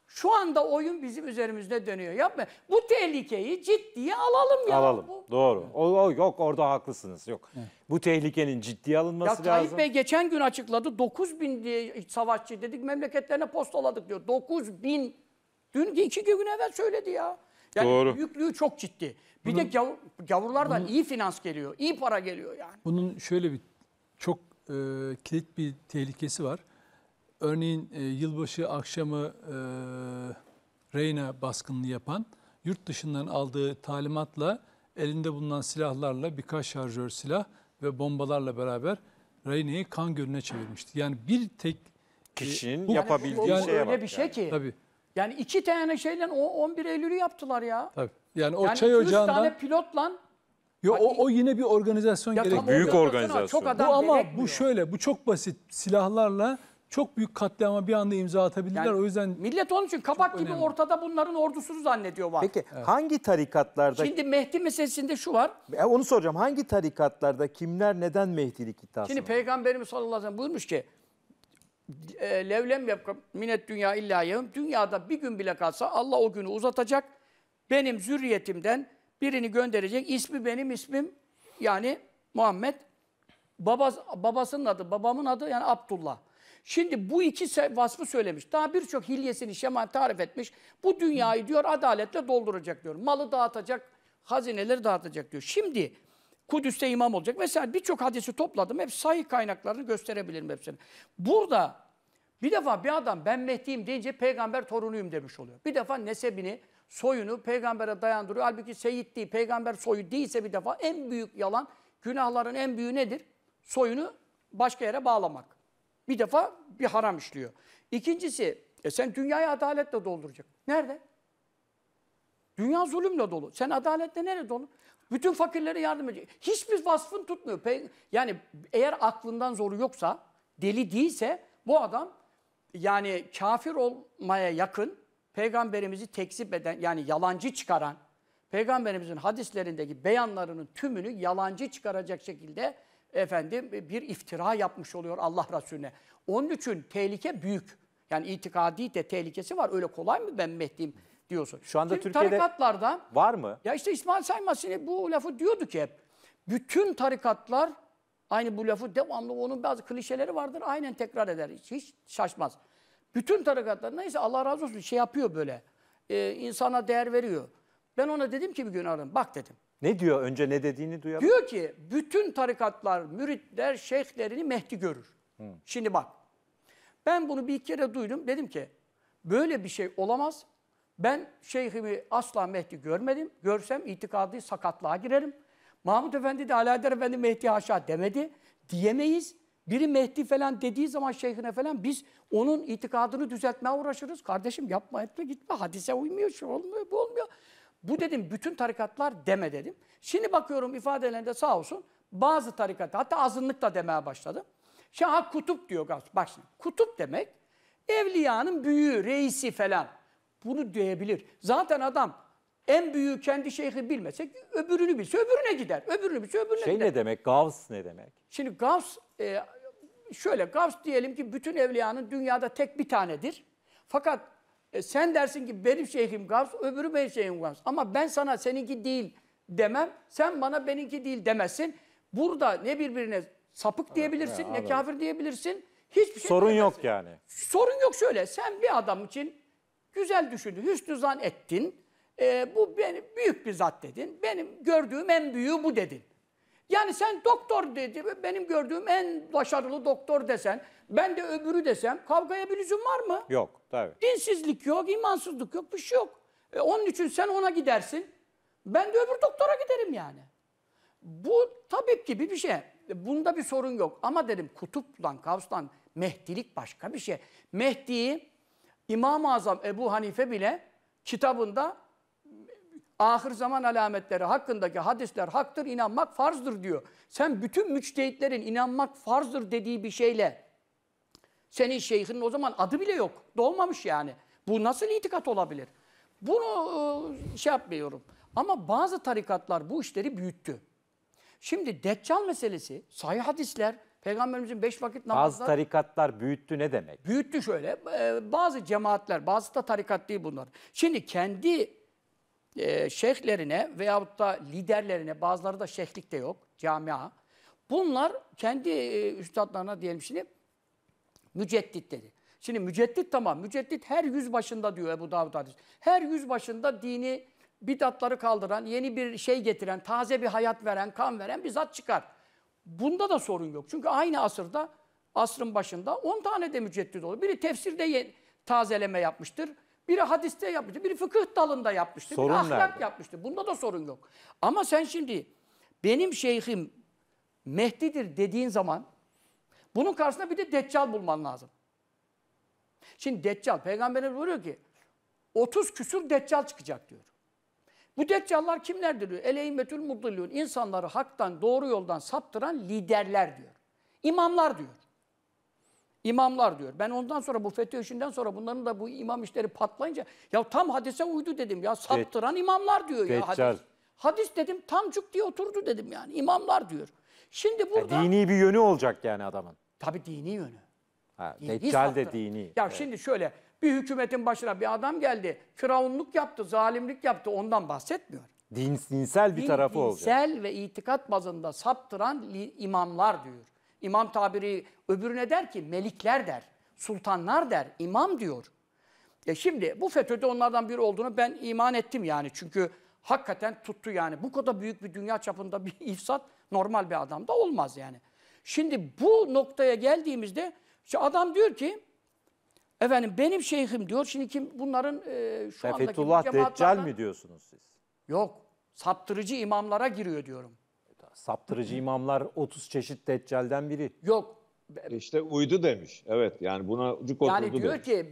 Şu anda oyun bizim üzerimizde dönüyor. Yapma. Bu tehlikeyi ciddiye alalım ya. Alalım. Bu, Doğru. O, o yok orada haklısınız. Yok. Evet. Bu tehlikenin ciddiye alınması ya, lazım. Tayyip Bey geçen gün açıkladı. 9 bin diye savaşçı dedik memleketlerine postaladık diyor. 9 bin. Dün iki gün evvel söyledi ya. Yani Doğru. büyüklüğü çok ciddi. Bir de gavur, gavurlardan iyi finans geliyor, iyi para geliyor yani. Bunun şöyle bir çok e, kilit bir tehlikesi var. Örneğin e, yılbaşı akşamı e, Reyna baskınını yapan yurt dışından aldığı talimatla elinde bulunan silahlarla birkaç şarjör silah ve bombalarla beraber Reyna'yı kan gölüne çevirmişti. Yani bir tek e, Kişinin yapabildiği yani, şeye bak. Öyle bir şey ki. Tabii. Yani iki tane şeyden o 11 Eylül'ü yaptılar ya. Tabii. Yani o Yani çay üç ocağından tane pilotla Yo, o, o yine bir organizasyon ya gerekiyor. Büyük organizasyon. Çok Bu adam Bu ama bu şöyle bu çok basit silahlarla çok büyük katliama bir anda imza atabilirler. Yani o yüzden Millet onun için kabak gibi önemli. ortada bunların ordusunu zannediyor var. Peki hangi tarikatlarda Şimdi Mehdi meselesinde şu var. E, onu soracağım. Hangi tarikatlarda kimler neden mehdilik iddiasına? Şimdi Peygamberimiz sallallahu aleyhi ve sellem buyurmuş ki e, levlem yap minet dünya illa yevm. Dünyada bir gün bile kalsa Allah o günü uzatacak benim zürriyetimden birini gönderecek. İsmi benim ismim yani Muhammed. Babas, babasının adı, babamın adı yani Abdullah. Şimdi bu iki vasfı söylemiş. Daha birçok hilyesini şemal tarif etmiş. Bu dünyayı diyor adaletle dolduracak diyor. Malı dağıtacak, hazineleri dağıtacak diyor. Şimdi Kudüs'te imam olacak. Mesela birçok hadisi topladım. Hep sahih kaynaklarını gösterebilirim hepsini. Burada bir defa bir adam ben Mehdi'yim deyince peygamber torunuyum demiş oluyor. Bir defa nesebini, soyunu peygambere dayandırıyor. Halbuki seyit değil, peygamber soyu değilse bir defa en büyük yalan, günahların en büyüğü nedir? Soyunu başka yere bağlamak. Bir defa bir haram işliyor. İkincisi, e sen dünyayı adaletle dolduracak. Nerede? Dünya zulümle dolu. Sen adaletle nerede dolu? Bütün fakirlere yardım edecek. Hiçbir vasfın tutmuyor. Yani eğer aklından zoru yoksa, deli değilse bu adam yani kafir olmaya yakın peygamberimizi tekzip eden yani yalancı çıkaran, peygamberimizin hadislerindeki beyanlarının tümünü yalancı çıkaracak şekilde efendim bir iftira yapmış oluyor Allah Resulüne. Onun için tehlike büyük. Yani itikadi de tehlikesi var. Öyle kolay mı ben Mehdi'yim diyorsun. Şu anda Şimdi Türkiye'de tarikatlarda, var mı? Ya işte İsmail Saymasini bu lafı diyordu ki hep. Bütün tarikatlar aynı bu lafı devamlı onun bazı klişeleri vardır. Aynen tekrar eder. Hiç, hiç şaşmaz. Bütün tarikatlar neyse Allah razı olsun şey yapıyor böyle. E, insana değer veriyor. Ben ona dedim ki bir gün aradım. Bak dedim. Ne diyor? Önce ne dediğini duyalım. Diyor ki bütün tarikatlar, müritler, şeyhlerini Mehdi görür. Hı. Şimdi bak. Ben bunu bir kere duydum. Dedim ki böyle bir şey olamaz. Ben şeyhimi asla Mehdi görmedim. Görsem itikadı sakatlığa girerim. Mahmut Efendi de Alaeddin Efendi Mehdi haşa demedi. Diyemeyiz. Biri Mehdi falan dediği zaman şeyhine falan biz onun itikadını düzeltmeye uğraşırız. Kardeşim yapma etme gitme hadise uymuyor şu olmuyor bu olmuyor. Bu dedim bütün tarikatlar deme dedim. Şimdi bakıyorum ifadelerinde sağ olsun bazı tarikat hatta azınlık da demeye başladım. Şaha kutup diyor. Bak şimdi kutup demek evliyanın büyüğü, reisi falan. Bunu diyebilir. Zaten adam en büyüğü kendi şeyhi bilmesek öbürünü bilse öbürüne gider. Öbürünü bilse öbürüne şey gider. Şey ne demek? Gavs ne demek? Şimdi Gavs e, şöyle Gavs diyelim ki bütün evliyanın dünyada tek bir tanedir. Fakat e, sen dersin ki benim şeyhim Gavs, öbürü benim şeyhim Gavs. Ama ben sana seninki değil demem, sen bana benimki değil demesin. Burada ne birbirine sapık diyebilirsin, ha, ne kafir diyebilirsin. Hiçbir şey Sorun yok yani. Sorun yok şöyle, sen bir adam için güzel düşündün, hüsnü zan ettin. E, bu benim büyük bir zat dedin. Benim gördüğüm en büyüğü bu dedin. Yani sen doktor dedi, benim gördüğüm en başarılı doktor desen, ben de öbürü desem kavgaya bir lüzum var mı? Yok tabii. Dinsizlik yok, imansızlık yok, bir şey yok. E, onun için sen ona gidersin, ben de öbür doktora giderim yani. Bu tabip gibi bir şey. Bunda bir sorun yok. Ama dedim kutuplan, kavslan, mehdilik başka bir şey. Mehdi'yi İmam-ı Azam Ebu Hanife bile kitabında ahir zaman alametleri hakkındaki hadisler haktır, inanmak farzdır diyor. Sen bütün müçtehitlerin inanmak farzdır dediği bir şeyle senin şeyhinin o zaman adı bile yok. doğmamış yani. Bu nasıl itikat olabilir? Bunu e, şey yapmıyorum. Ama bazı tarikatlar bu işleri büyüttü. Şimdi deccal meselesi, sahih hadisler, Peygamberimizin beş vakit namazlar Bazı tarikatlar büyüttü ne demek? Büyüttü şöyle. E, bazı cemaatler, bazı da tarikat değil bunlar. Şimdi kendi e, şeyhlerine veyahut da liderlerine, bazıları da şeyhlik de yok, camia. Bunlar kendi e, üstadlarına diyelim şimdi müceddit dedi. Şimdi müceddit tamam, müceddit her yüz başında diyor Ebu Davud hadis. Her yüz başında dini bidatları kaldıran, yeni bir şey getiren, taze bir hayat veren, kan veren bir zat çıkar. Bunda da sorun yok. Çünkü aynı asırda, asrın başında 10 tane de müceddit oluyor. Biri tefsirde tazeleme yapmıştır. Biri hadiste yapmıştı, biri fıkıh dalında yapmıştı, sorun biri ahlak nerede? yapmıştı. Bunda da sorun yok. Ama sen şimdi benim şeyhim Mehdi'dir dediğin zaman bunun karşısında bir de deccal bulman lazım. Şimdi deccal, peygamberimiz buyuruyor ki 30 küsur deccal çıkacak diyor. Bu deccallar kimlerdir diyor. Eleymetül mudillun. insanları haktan, doğru yoldan saptıran liderler diyor. İmamlar diyor imamlar diyor. Ben ondan sonra bu FETÖ işinden sonra bunların da bu imam işleri patlayınca ya tam hadise uydu dedim. Ya saptıran imamlar diyor ya hadis. Hadis dedim tamcuk diye oturdu dedim yani. imamlar diyor. Şimdi burada... Ya dini bir yönü olacak yani adamın. Tabii dini yönü. Ha, dini deccal saptıran. de dini. Ya evet. şimdi şöyle bir hükümetin başına bir adam geldi. Firavunluk yaptı, zalimlik yaptı ondan bahsetmiyor. dinsel bir Din, tarafı dinsel olacak. Dinsel ve itikat bazında saptıran imamlar diyor. İmam tabiri öbürüne der ki melikler der, sultanlar der, imam diyor. E şimdi bu FETÖ'de onlardan biri olduğunu ben iman ettim yani. Çünkü hakikaten tuttu yani. Bu kadar büyük bir dünya çapında bir [laughs] ifsat normal bir adamda olmaz yani. Şimdi bu noktaya geldiğimizde işte adam diyor ki efendim benim şeyhim diyor. Şimdi kim bunların e, şu andaki Fethullah Deccal mi diyorsunuz siz? Yok. Saptırıcı imamlara giriyor diyorum saptırıcı imamlar 30 çeşit deccalden biri. Yok. E işte uydu demiş. Evet yani buna ucuk oturdu Yani diyor demiş. ki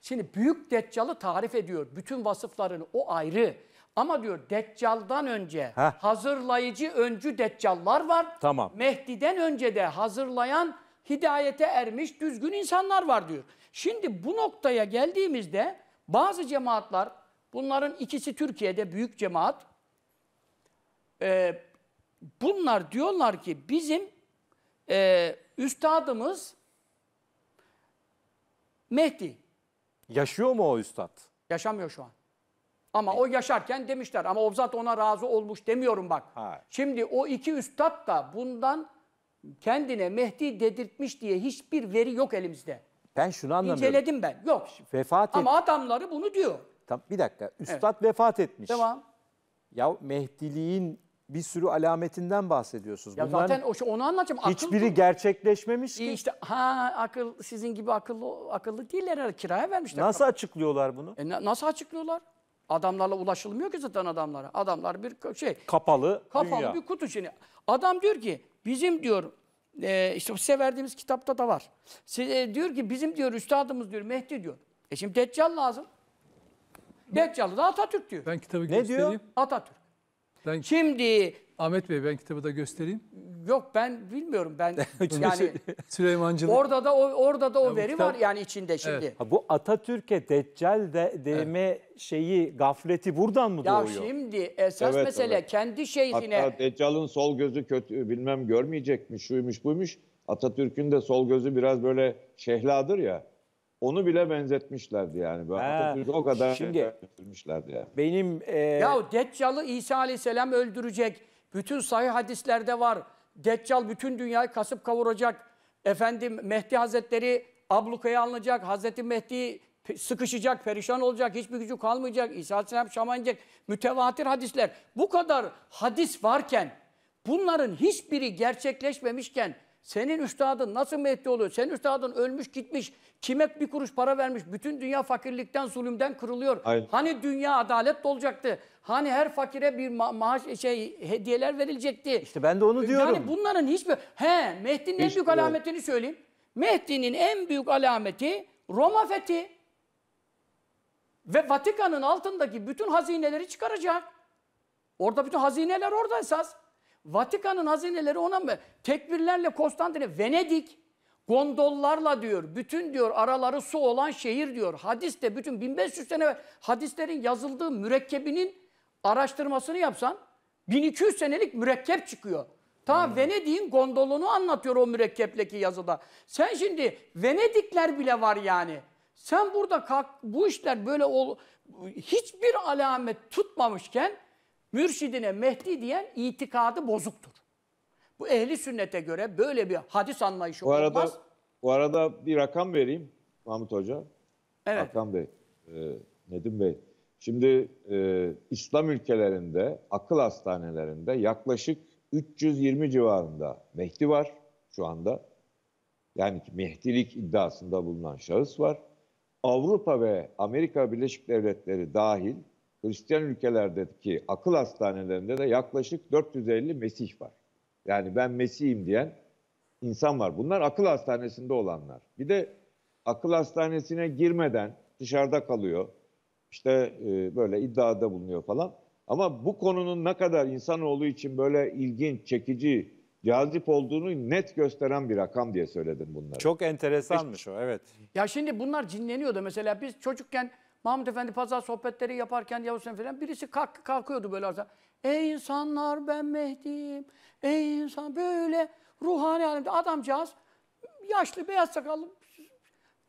şimdi büyük deccalı tarif ediyor. Bütün vasıflarını o ayrı. Ama diyor Deccal'dan önce Heh. hazırlayıcı öncü Deccallar var. Tamam. Mehdi'den önce de hazırlayan hidayete ermiş düzgün insanlar var diyor. Şimdi bu noktaya geldiğimizde bazı cemaatler bunların ikisi Türkiye'de büyük cemaat. E, bunlar diyorlar ki bizim e, üstadımız Mehdi. Yaşıyor mu o üstad? Yaşamıyor şu an. Ama e- o yaşarken demişler ama obzat ona razı olmuş demiyorum bak. Ha. Şimdi o iki üstad da bundan kendine Mehdi dedirtmiş diye hiçbir veri yok elimizde. Ben şunu anlamıyorum. İnceledim ben. Yok. Vefat Ama adamları bunu diyor. Tam, bir dakika. Üstad vefat etmiş. Tamam. Ya Mehdiliğin bir sürü alametinden bahsediyorsunuz. Ya Bunların zaten o- şey, onu anlatacağım. Akıl hiçbiri gerçekleşmemiş ki. İyi işte ha akıl sizin gibi akıllı akıllı değiller herhalde kiraya vermişler. Nasıl açıklıyorlar bunu? E, nasıl açıklıyorlar? Adamlarla ulaşılmıyor ki zaten adamlara. Adamlar bir şey Kapalı kapalı dünya. bir kutu şimdi. Adam diyor ki bizim diyor e, işte size verdiğimiz kitapta da var. Size e, diyor ki bizim diyor üstadımız diyor Mehdi diyor. E şimdi Deccal lazım. Deccal'ı da Atatürk diyor. Ben kitabı Ne diyor? Atatürk. Ben, Şimdi Ahmet Bey ben kitabı da göstereyim. Yok ben bilmiyorum ben [laughs] yani Süleymancılık. Orada da o orada da o yani veri kitap... var yani içinde şimdi. Evet. Ha, bu Atatürk'e deccal de, deme evet. şeyi gafleti buradan mı ya doğuyor? Ya şimdi esas evet, mesele evet. kendi şeyine. Hatta deccalın sol gözü kötü bilmem görmeyecekmiş şuymuş buymuş. Atatürk'ün de sol gözü biraz böyle şehladır ya. Onu bile benzetmişlerdi yani. Ha, Atatürk'ü o kadar şimdi, benzetmişlerdi yani. Benim... E... Ya Deccal'ı İsa Aleyhisselam öldürecek. Bütün sahih hadislerde var. Deccal bütün dünyayı kasıp kavuracak. Efendim Mehdi Hazretleri ablukaya alınacak. Hazreti Mehdi sıkışacak, perişan olacak, hiçbir gücü kalmayacak. İsa Aleyhisselam Şam'a inecek. Mütevatir hadisler. Bu kadar hadis varken bunların hiçbiri gerçekleşmemişken senin üstadın nasıl mehdi oluyor? Senin üstadın ölmüş gitmiş. Kime bir kuruş para vermiş? Bütün dünya fakirlikten, zulümden kırılıyor. Aynen. Hani dünya adalet olacaktı? Hani her fakire bir ma maaş e, şey hediyeler verilecekti? İşte ben de onu diyorum. Yani bunların hiçbir... He, Mehdi'nin en büyük diyorum. alametini söyleyeyim. Mehdi'nin en büyük alameti Roma fethi. Ve Vatikan'ın altındaki bütün hazineleri çıkaracak. Orada bütün hazineler orada esas. Vatikan'ın hazineleri ona mı? Tekbirlerle Konstantin'e Venedik gondollarla diyor. Bütün diyor araları su olan şehir diyor. Hadiste bütün 1500 sene hadislerin yazıldığı mürekkebinin araştırmasını yapsan 1200 senelik mürekkep çıkıyor. Ta hmm. Venedik'in gondolunu anlatıyor o mürekkepleki yazıda. Sen şimdi Venedikler bile var yani. Sen burada kalk, bu işler böyle ol, hiçbir alamet tutmamışken mürşidine Mehdi diyen itikadı bozuktur. Bu ehli sünnete göre böyle bir hadis anlayışı bu arada, olmaz. Bu arada bir rakam vereyim Mahmut Hoca. Evet. Hakan Bey, e, Nedim Bey. Şimdi e, İslam ülkelerinde, akıl hastanelerinde yaklaşık 320 civarında Mehdi var şu anda. Yani Mehdilik iddiasında bulunan şahıs var. Avrupa ve Amerika Birleşik Devletleri dahil Hristiyan ülkelerdeki akıl hastanelerinde de yaklaşık 450 Mesih var. Yani ben Mesih'im diyen insan var. Bunlar akıl hastanesinde olanlar. Bir de akıl hastanesine girmeden dışarıda kalıyor. İşte e, böyle iddiada bulunuyor falan. Ama bu konunun ne kadar insanoğlu için böyle ilginç, çekici, cazip olduğunu net gösteren bir rakam diye söyledim bunları. Çok enteresanmış o evet. Ya şimdi bunlar cinleniyordu. mesela biz çocukken Mahmut Efendi pazar sohbetleri yaparken Yavuz sen falan birisi kalk, kalkıyordu böyle arada. Ey insanlar ben Mehdi'yim. Ey insan böyle ruhani alemde adamcağız yaşlı beyaz sakallı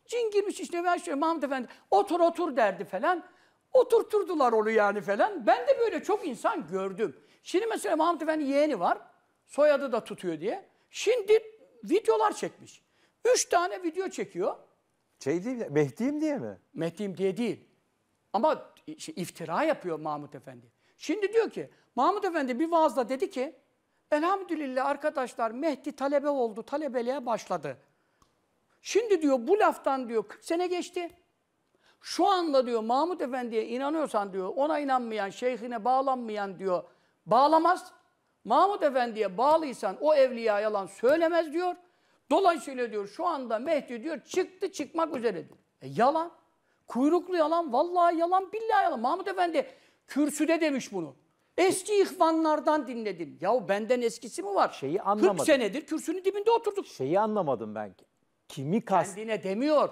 cin girmiş işte her şey Mahmut Efendi otur otur derdi falan. Oturturdular onu yani falan. Ben de böyle çok insan gördüm. Şimdi mesela Mahmut Efendi yeğeni var. Soyadı da tutuyor diye. Şimdi videolar çekmiş. Üç tane video çekiyor. Şey değil, Mehdi'yim diye mi? Mehdi'yim diye değil. Ama işte iftira yapıyor Mahmut Efendi. Şimdi diyor ki Mahmut Efendi bir vaazda dedi ki elhamdülillah arkadaşlar Mehdi talebe oldu, talebeliğe başladı. Şimdi diyor bu laftan diyor 40 sene geçti. Şu anda diyor Mahmut Efendi'ye inanıyorsan diyor ona inanmayan, şeyhine bağlanmayan diyor bağlamaz. Mahmut Efendi'ye bağlıysan o evliya yalan söylemez diyor. Dolayısıyla diyor şu anda Mehdi diyor çıktı çıkmak üzere E, yalan. Kuyruklu yalan, vallahi yalan, billahi yalan. Mahmut Efendi kürsüde demiş bunu. Eski ihvanlardan dinledim. Yahu benden eskisi mi var? Şeyi anlamadım. 40 senedir kürsünün dibinde oturduk. Şeyi anlamadım ben. Kimi kast... Kendine demiyor.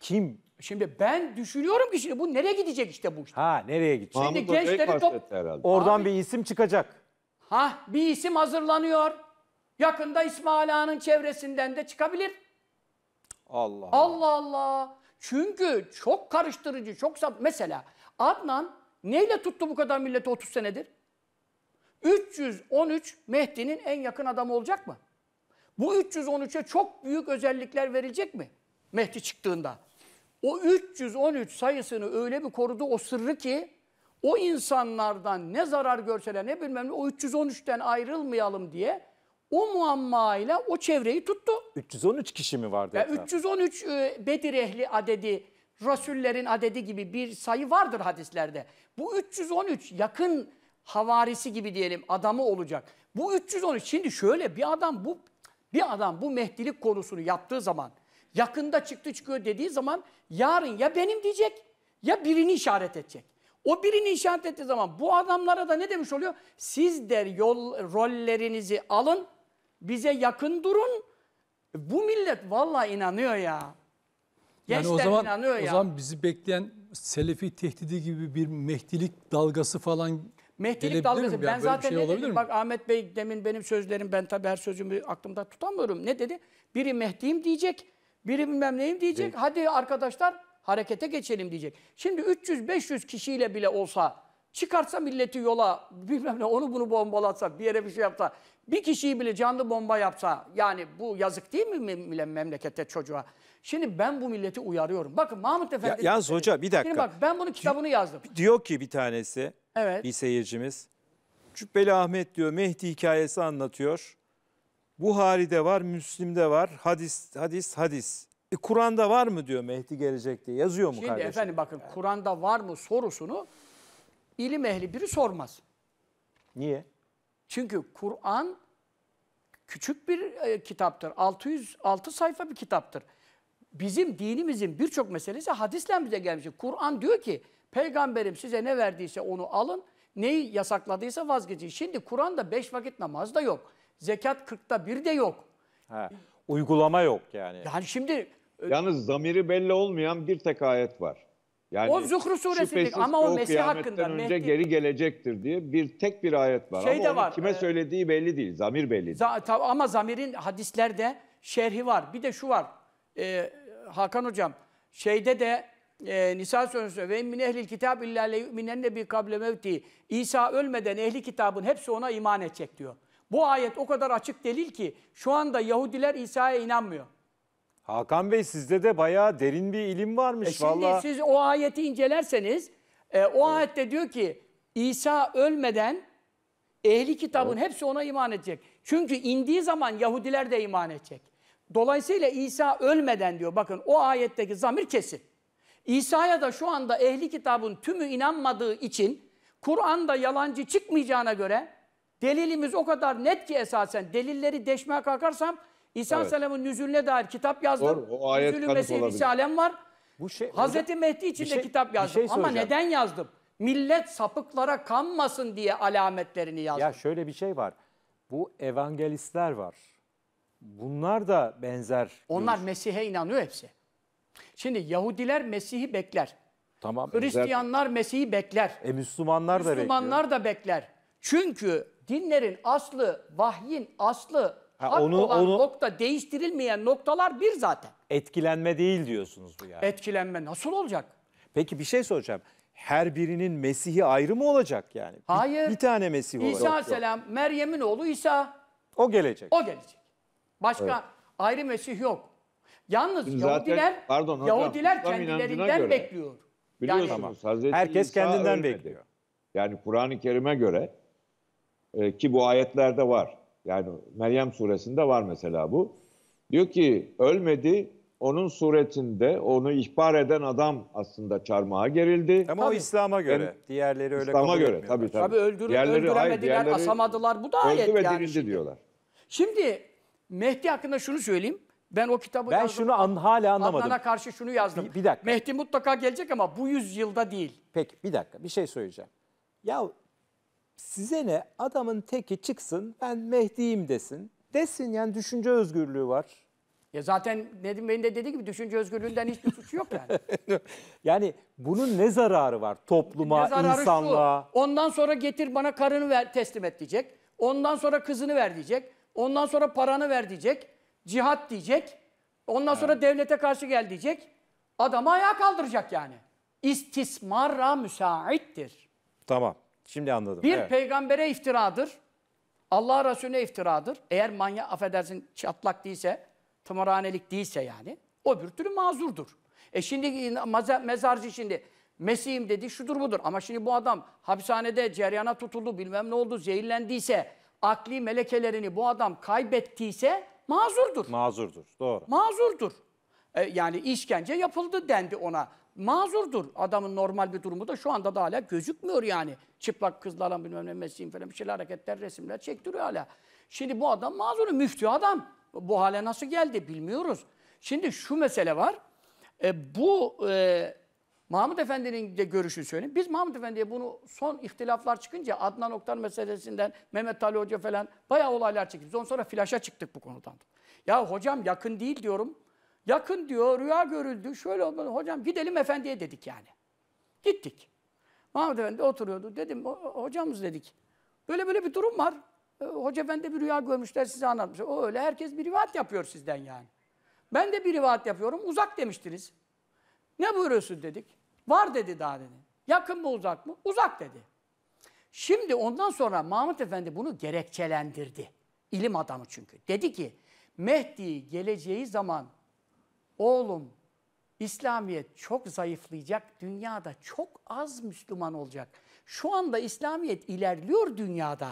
Kim? Şimdi ben düşünüyorum ki şimdi bu nereye gidecek işte bu işte. Ha nereye gidecek? Şimdi Mahmut gençleri top... Oradan Abi, bir isim çıkacak. Ha bir isim hazırlanıyor. Yakında İsmail Ağa'nın çevresinden de çıkabilir. Allah Allah. Allah Çünkü çok karıştırıcı, çok sap. Mesela Adnan neyle tuttu bu kadar milleti 30 senedir? 313 Mehdi'nin en yakın adamı olacak mı? Bu 313'e çok büyük özellikler verilecek mi? Mehdi çıktığında. O 313 sayısını öyle bir korudu o sırrı ki o insanlardan ne zarar görseler ne bilmem ne o 313'ten ayrılmayalım diye o muammayla o çevreyi tuttu. 313 kişi mi vardı? Ya 313 e, Bedir ehli adedi, Resullerin adedi gibi bir sayı vardır hadislerde. Bu 313 yakın havarisi gibi diyelim adamı olacak. Bu 313 şimdi şöyle bir adam bu bir adam bu mehdilik konusunu yaptığı zaman yakında çıktı çıkıyor dediği zaman yarın ya benim diyecek ya birini işaret edecek. O birini işaret ettiği zaman bu adamlara da ne demiş oluyor? Siz der yol rollerinizi alın bize yakın durun. Bu millet valla inanıyor ya. Gençler yani o zaman, inanıyor ya. O zaman bizi bekleyen Selefi tehdidi gibi bir mehdilik dalgası falan Mehdilik dalgası. Mi? Ben yani zaten şey ne dedim? Bak Ahmet Bey demin benim sözlerim ben tabii her sözümü aklımda tutamıyorum. Ne dedi? Biri Mehdi'yim diyecek, biri bilmem neyim diyecek. Evet. Hadi arkadaşlar harekete geçelim diyecek. Şimdi 300-500 kişiyle bile olsa çıkarsa milleti yola [laughs] bilmem ne onu bunu bombalatsa bir yere bir şey yapsa bir kişiyi bile canlı bomba yapsa yani bu yazık değil mi memlekette çocuğa? Şimdi ben bu milleti uyarıyorum. Bakın Mahmut Efendi... Ya, yalnız hoca bir dakika. Şimdi bak ben bunu kitabını yazdım. Diyor ki bir tanesi evet. bir seyircimiz. Cübbeli Ahmet diyor Mehdi hikayesi anlatıyor. Buhari'de var, Müslim'de var. Hadis, hadis, hadis. E, Kur'an'da var mı diyor Mehdi gelecek diye. Yazıyor mu Şimdi kardeşim? Şimdi efendim bakın Kur'an'da var mı sorusunu ilim ehli biri sormaz. Niye? Çünkü Kur'an küçük bir e, kitaptır. 606 sayfa bir kitaptır. Bizim dinimizin birçok meselesi hadisle bize gelmiş. Kur'an diyor ki peygamberim size ne verdiyse onu alın. Neyi yasakladıysa vazgeçin. Şimdi Kur'an'da beş vakit namaz da yok. Zekat kırkta bir de yok. He, uygulama yok yani. Yani şimdi... E, Yalnız zamiri belli olmayan bir tek ayet var. Yani o Zuhru suresindeki ama o, o Mesih hakkında önce Mehdi... geri gelecektir diye bir tek bir ayet var. Şey ama de var. Kime e, söylediği belli değil. Zamir belli değil. Za, ama zamirin hadislerde şerhi var. Bir de şu var. E, Hakan hocam şeyde de e, Nisa suresinde ve min ehlil kitab illa le bi kable mevti. İsa ölmeden ehli kitabın hepsi ona iman edecek diyor. Bu ayet o kadar açık delil ki şu anda Yahudiler İsa'ya inanmıyor. Hakan Bey sizde de bayağı derin bir ilim varmış. E şimdi vallahi. siz o ayeti incelerseniz e, o evet. ayette diyor ki İsa ölmeden ehli kitabın evet. hepsi ona iman edecek. Çünkü indiği zaman Yahudiler de iman edecek. Dolayısıyla İsa ölmeden diyor bakın o ayetteki zamir kesin. İsa'ya da şu anda ehli kitabın tümü inanmadığı için Kur'an'da yalancı çıkmayacağına göre delilimiz o kadar net ki esasen delilleri deşmeye kalkarsam İsa evet. Aleyhisselam'ın nüzülüne dair kitap yazdım. Doğru, o ayet Nüzülü Mesih Risalem var. Bu şey, Hazreti hocam, Mehdi için de şey, kitap yazdım. Şey Ama neden yazdım? Millet sapıklara kanmasın diye alametlerini yazdım. Ya şöyle bir şey var. Bu evangelistler var. Bunlar da benzer. Onlar Mesih'e inanıyor hepsi. Şimdi Yahudiler Mesih'i bekler. Tamam. Hristiyanlar Mesih'i bekler. E Müslümanlar da Müslümanlar bekliyor. da bekler. Çünkü dinlerin aslı, vahyin aslı Ha, Hak onu- olan onu- nokta değiştirilmeyen noktalar bir zaten. Etkilenme değil diyorsunuz bu yani. Etkilenme nasıl olacak? Peki bir şey soracağım. Her birinin Mesih'i ayrı mı olacak yani? Hayır. Bir, tane Mesih olacak. İsa Selam, Meryem'in oğlu İsa O gelecek. o gelecek. Başka ayrı Mesih yok. Yalnız Zaten- Yahudiler, pardon hocam, Yahudiler kendilerinden göre. bekliyor. Yani- Biliyorsunuz Hazreti Herkes İsa kendinden ölmedi. bekliyor. Yani Kur'an-ı Kerim'e göre e, ki bu ayetlerde var. Yani Meryem suresinde var mesela bu. Diyor ki ölmedi onun suretinde onu ihbar eden adam aslında çarmıha gerildi. Ama tabii. o İslam'a göre. Yani, diğerleri öyle İslam'a göre tabii tabii. Tabii öldürüp diğerleri, öldüremediler, hayır, diğerleri, asamadılar. Bu da ayet yani. Öldü diyorlar. Şimdi Mehdi hakkında şunu söyleyeyim. Ben o kitabı ben yazdım. Ben şunu an, hala anlamadım. Adnan'a karşı şunu yazdım. Bir, bir dakika. Mehdi mutlaka gelecek ama bu yüzyılda değil. Peki bir dakika bir şey söyleyeceğim. Ya Size ne adamın teki çıksın ben Mehdi'yim desin. Desin yani düşünce özgürlüğü var. Ya zaten Nedim Bey'in de dediği gibi düşünce özgürlüğünden hiçbir suçu yok yani. [laughs] yani bunun ne zararı var topluma, ne zararı insanlığa? Şu, ondan sonra getir bana karını ver, teslim et diyecek. Ondan sonra kızını ver diyecek. Ondan sonra paranı ver diyecek. Cihat diyecek. Ondan sonra evet. devlete karşı gel diyecek. Adamı ayağa kaldıracak yani. İstismara müsaittir. Tamam. Şimdi anladım. Bir evet. peygambere iftiradır. Allah Resulüne iftiradır. Eğer manya affedersin çatlak değilse, tımarhanelik değilse yani o bir türlü mazurdur. E şimdi mezarcı şimdi Mesih'im dedi şudur budur. Ama şimdi bu adam hapishanede ceryana tutuldu bilmem ne oldu zehirlendiyse akli melekelerini bu adam kaybettiyse mazurdur. Mazurdur doğru. Mazurdur. E, yani işkence yapıldı dendi ona mazurdur. Adamın normal bir durumu da şu anda da hala gözükmüyor yani. Çıplak kızlarla bilmem ne mesleğim falan bir şeyler hareketler, resimler çektiriyor hala. Şimdi bu adam mazuru, müftü adam. Bu hale nasıl geldi bilmiyoruz. Şimdi şu mesele var. E, bu e, Mahmut Efendi'nin de görüşünü söyleyeyim. Biz Mahmut Efendi'ye bunu son ihtilaflar çıkınca Adnan Oktar meselesinden, Mehmet Ali Hoca falan bayağı olaylar çekti. Biz ondan sonra flaşa çıktık bu konudan. Ya hocam yakın değil diyorum. Yakın diyor, rüya görüldü. Şöyle olmadı. Hocam gidelim efendiye dedik yani. Gittik. Mahmut Efendi oturuyordu. Dedim hocamız dedik. Böyle böyle bir durum var. E, Hoca bende bir rüya görmüşler size anlatmışlar. O öyle herkes bir rivayet yapıyor sizden yani. Ben de bir rivayet yapıyorum. Uzak demiştiniz. Ne buyuruyorsun dedik. Var dedi daha dedi. Yakın mı uzak mı? Uzak dedi. Şimdi ondan sonra Mahmut Efendi bunu gerekçelendirdi. İlim adamı çünkü. Dedi ki Mehdi geleceği zaman oğlum İslamiyet çok zayıflayacak, dünyada çok az Müslüman olacak. Şu anda İslamiyet ilerliyor dünyada.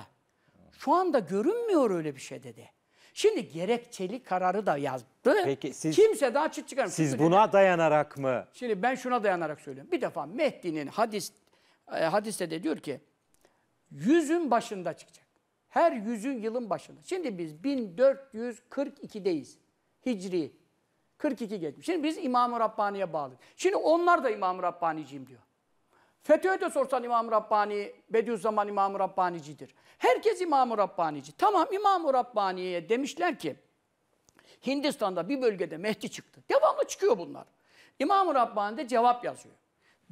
Şu anda görünmüyor öyle bir şey dedi. Şimdi gerekçeli kararı da yazdı. Peki siz, Kimse daha çıt çıkarmıyor. Siz Kimse buna dedi. dayanarak mı? Şimdi ben şuna dayanarak söylüyorum. Bir defa Mehdi'nin hadis e, hadiste de diyor ki yüzün başında çıkacak. Her yüzün yılın başında. Şimdi biz 1442'deyiz. Hicri. 42 geçmiş. Şimdi biz İmam-ı Rabbani'ye bağlıyız. Şimdi onlar da İmam-ı Rabbaniciyim diyor. FETÖ'ye de sorsan İmam-ı Rabbani, Bediüzzaman İmam-ı Rabbanicidir. Herkes İmam-ı Rabbanici. Tamam İmam-ı Rabbani'ye demişler ki, Hindistan'da bir bölgede Mehdi çıktı. Devamlı çıkıyor bunlar. İmam-ı Rabbani de cevap yazıyor.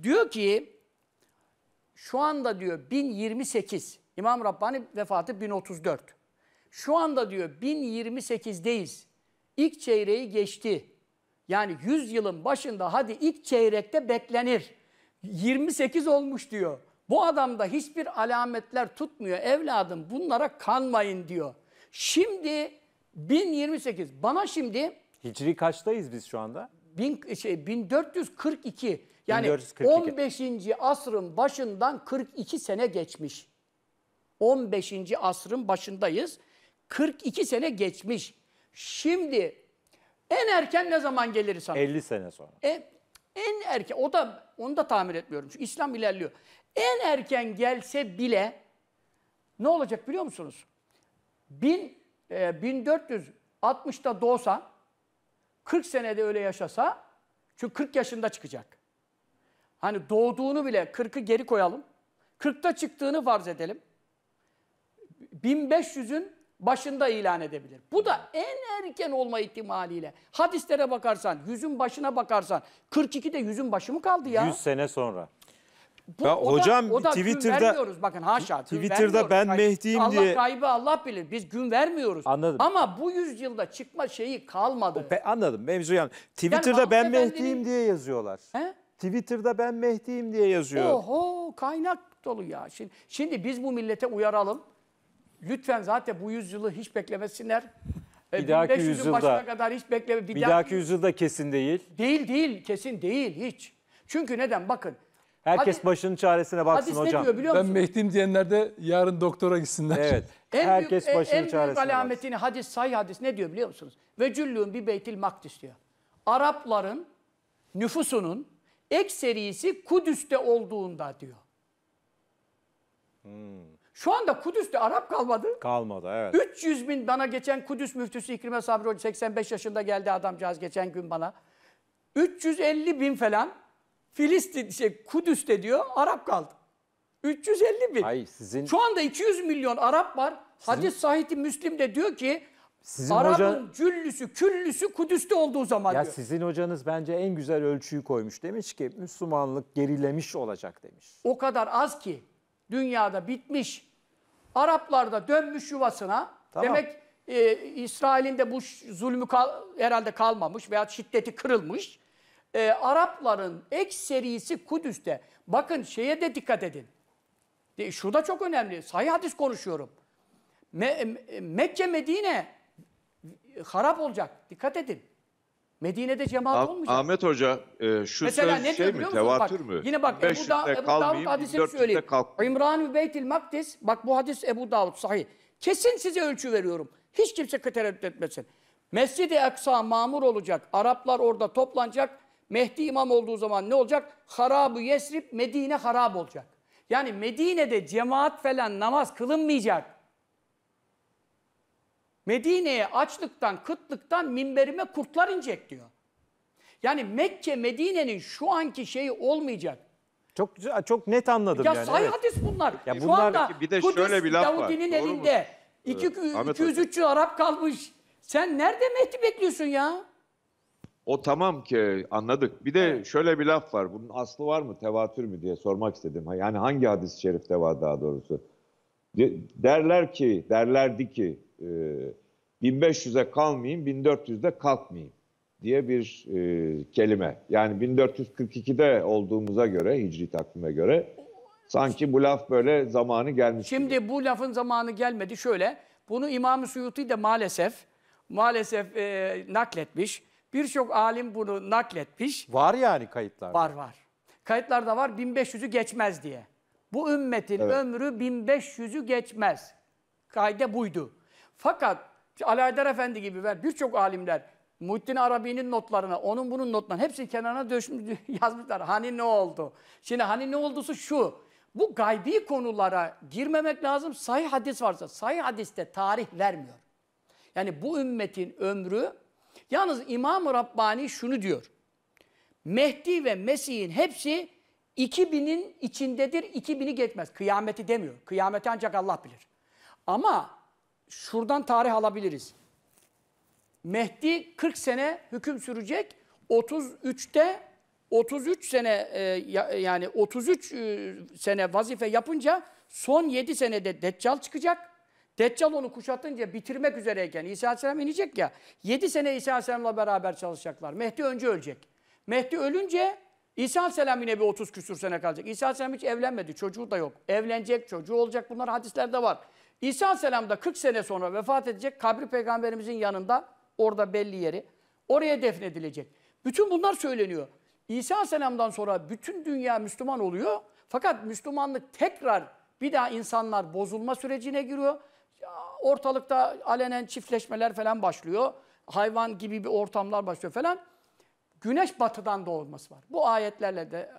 Diyor ki, şu anda diyor 1028, İmam Rabbani vefatı 1034. Şu anda diyor 1028'deyiz. İlk çeyreği geçti. Yani 100 yılın başında hadi ilk çeyrekte beklenir. 28 olmuş diyor. Bu adamda hiçbir alametler tutmuyor. Evladım bunlara kanmayın diyor. Şimdi 1028. Bana şimdi... Hicri kaçtayız biz şu anda? Bin, şey, 1442. Yani 1442. 15. asrın başından 42 sene geçmiş. 15. asrın başındayız. 42 sene geçmiş. Şimdi en erken ne zaman gelir İslam? 50 sene sonra. E, en erken, o da onu da tamir etmiyorum. Çünkü İslam ilerliyor. En erken gelse bile ne olacak biliyor musunuz? Bin, e, 1460'da doğsa 40 senede öyle yaşasa çünkü 40 yaşında çıkacak. Hani doğduğunu bile 40'ı geri koyalım. 40'ta çıktığını farz edelim. 1500'ün başında ilan edebilir. Bu da en erken olma ihtimaliyle. Hadislere bakarsan, yüzün başına bakarsan 42'de yüzün başı mı kaldı ya? 100 sene sonra. Bu, ya o hocam da, o da Twitter'da gün vermiyoruz. bakın haşa Twitter'da ben Hayır, Mehdi'yim Allah diye Allah kaybı Allah bilir. Biz gün vermiyoruz. Anladım. Ama bu yüzyılda çıkma şeyi kalmadı. Be, anladım. Mevzu yani Twitter'da yani ben Mehdi'yim diye yazıyorlar. He? Twitter'da ben Mehdi'yim diye yazıyor. Oho kaynak dolu ya. Şimdi, şimdi biz bu millete uyaralım. Lütfen zaten bu yüzyılı hiç beklemesinler. Bir e, dahaki 1500'ün yüzyılda- başına kadar hiç bekleme. Bir dahaki yüzyılda kesin değil. Değil değil kesin değil hiç. Çünkü neden bakın. Herkes Hadi- başının çaresine baksın hocam. diyor biliyor Ben musun? Mehdi'yim diyenler de yarın doktora gitsinler. Evet. En Herkes büyük, e, başının en büyük çaresine baksın. alametini hadis say hadis ne diyor biliyor musunuz? Ve cüllüğün bir beytil makdis diyor. Arapların nüfusunun ekserisi Kudüs'te olduğunda diyor. Hmm. Şu anda Kudüs'te Arap kalmadı. Kalmadı evet. 300 bin dana geçen Kudüs müftüsü İkrime Sabri Hoca 85 yaşında geldi adamcağız geçen gün bana. 350 bin falan Filistin, şey, Kudüs'te diyor Arap kaldı. 350 bin. Hayır sizin... Şu anda 200 milyon Arap var. Sizin... Hadis Sahiti Müslim de diyor ki sizin Arap'ın hoca... cüllüsü, küllüsü Kudüs'te olduğu zaman ya diyor. Sizin hocanız bence en güzel ölçüyü koymuş. Demiş ki Müslümanlık gerilemiş olacak demiş. O kadar az ki. Dünyada bitmiş. Araplar da dönmüş yuvasına. Tamam. Demek e, İsrail'in de bu zulmü kal, herhalde kalmamış veya şiddeti kırılmış. E, Arapların ekserisi Kudüs'te. Bakın şeye de dikkat edin. E, şu da çok önemli. Sahih hadis konuşuyorum. Me, e, Mekke, Medine harap olacak. Dikkat edin. Medine'de cemaat olmayacak. Ahmet Hoca e, şu Mesela söz ne şey mi? Tevatür mü? Yine bak Ebu, da Ebu Davud hadisini söyleyeyim. Kalkmayayım. İmran-ı Beytil Maktis, bak bu hadis Ebu Davud sahih. Kesin size ölçü veriyorum. Hiç kimse tereddüt etmesin. Mescid-i Eksa mamur olacak. Araplar orada toplanacak. Mehdi imam olduğu zaman ne olacak? Harabı Yesrib, Medine harab olacak. Yani Medine'de cemaat falan namaz kılınmayacak. Medine'ye açlıktan, kıtlıktan minberime kurtlar inecek diyor. Yani Mekke, Medine'nin şu anki şeyi olmayacak. Çok güzel, çok net anladım ya yani. Ya say evet. hadis bunlar. Ya şu bunlar, anda bir de Kudüs, şöyle bir laf Yahudi'nin var. elinde. İki, evet. 200 300 Arap kalmış. Sen nerede Mehdi bekliyorsun ya? O tamam ki anladık. Bir de evet. şöyle bir laf var. Bunun aslı var mı, tevatür mü diye sormak istedim. Yani hangi hadis-i şerifte var daha doğrusu? Derler ki, derlerdi ki e, 1500'e kalmayayım, 1400'de kalkmayayım diye bir e, kelime. Yani 1442'de olduğumuza göre, hicri takvime göre sanki bu laf böyle zamanı gelmiş. Şimdi gibi. bu lafın zamanı gelmedi. Şöyle, bunu İmam-ı Suyuti de maalesef maalesef e, nakletmiş. Birçok alim bunu nakletmiş. Var yani kayıtlar. Var var. Kayıtlarda var 1500'ü geçmez diye. Bu ümmetin evet. ömrü 1500'ü geçmez. Kayda buydu. Fakat Alaeddin Efendi gibi ver birçok alimler Muhittin Arabi'nin notlarına, onun bunun notlarına hepsi kenarına döşmüş, [laughs] yazmışlar. Hani ne oldu? Şimdi hani ne oldusu şu. Bu gaybi konulara girmemek lazım. Sahih hadis varsa. Sahih hadiste tarih vermiyor. Yani bu ümmetin ömrü yalnız İmam-ı Rabbani şunu diyor. Mehdi ve Mesih'in hepsi 2000'in içindedir. 2000'i geçmez. Kıyameti demiyor. Kıyameti ancak Allah bilir. Ama şuradan tarih alabiliriz. Mehdi 40 sene hüküm sürecek. 33'te 33 sene e, yani 33 e, sene vazife yapınca son 7 senede Deccal çıkacak. Deccal onu kuşatınca bitirmek üzereyken İsa Aleyhisselam inecek ya. 7 sene İsa Aleyhisselam'la beraber çalışacaklar. Mehdi önce ölecek. Mehdi ölünce İsa Aleyhisselam yine bir 30 küsür sene kalacak. İsa Aleyhisselam hiç evlenmedi. Çocuğu da yok. Evlenecek, çocuğu olacak. Bunlar hadislerde var. İsa Aleyhisselam da 40 sene sonra vefat edecek. Kabri peygamberimizin yanında orada belli yeri. Oraya defnedilecek. Bütün bunlar söyleniyor. İsa Aleyhisselam'dan sonra bütün dünya Müslüman oluyor. Fakat Müslümanlık tekrar bir daha insanlar bozulma sürecine giriyor. Ortalıkta alenen çiftleşmeler falan başlıyor. Hayvan gibi bir ortamlar başlıyor falan. Güneş batıdan doğması var. Bu ayetlerle de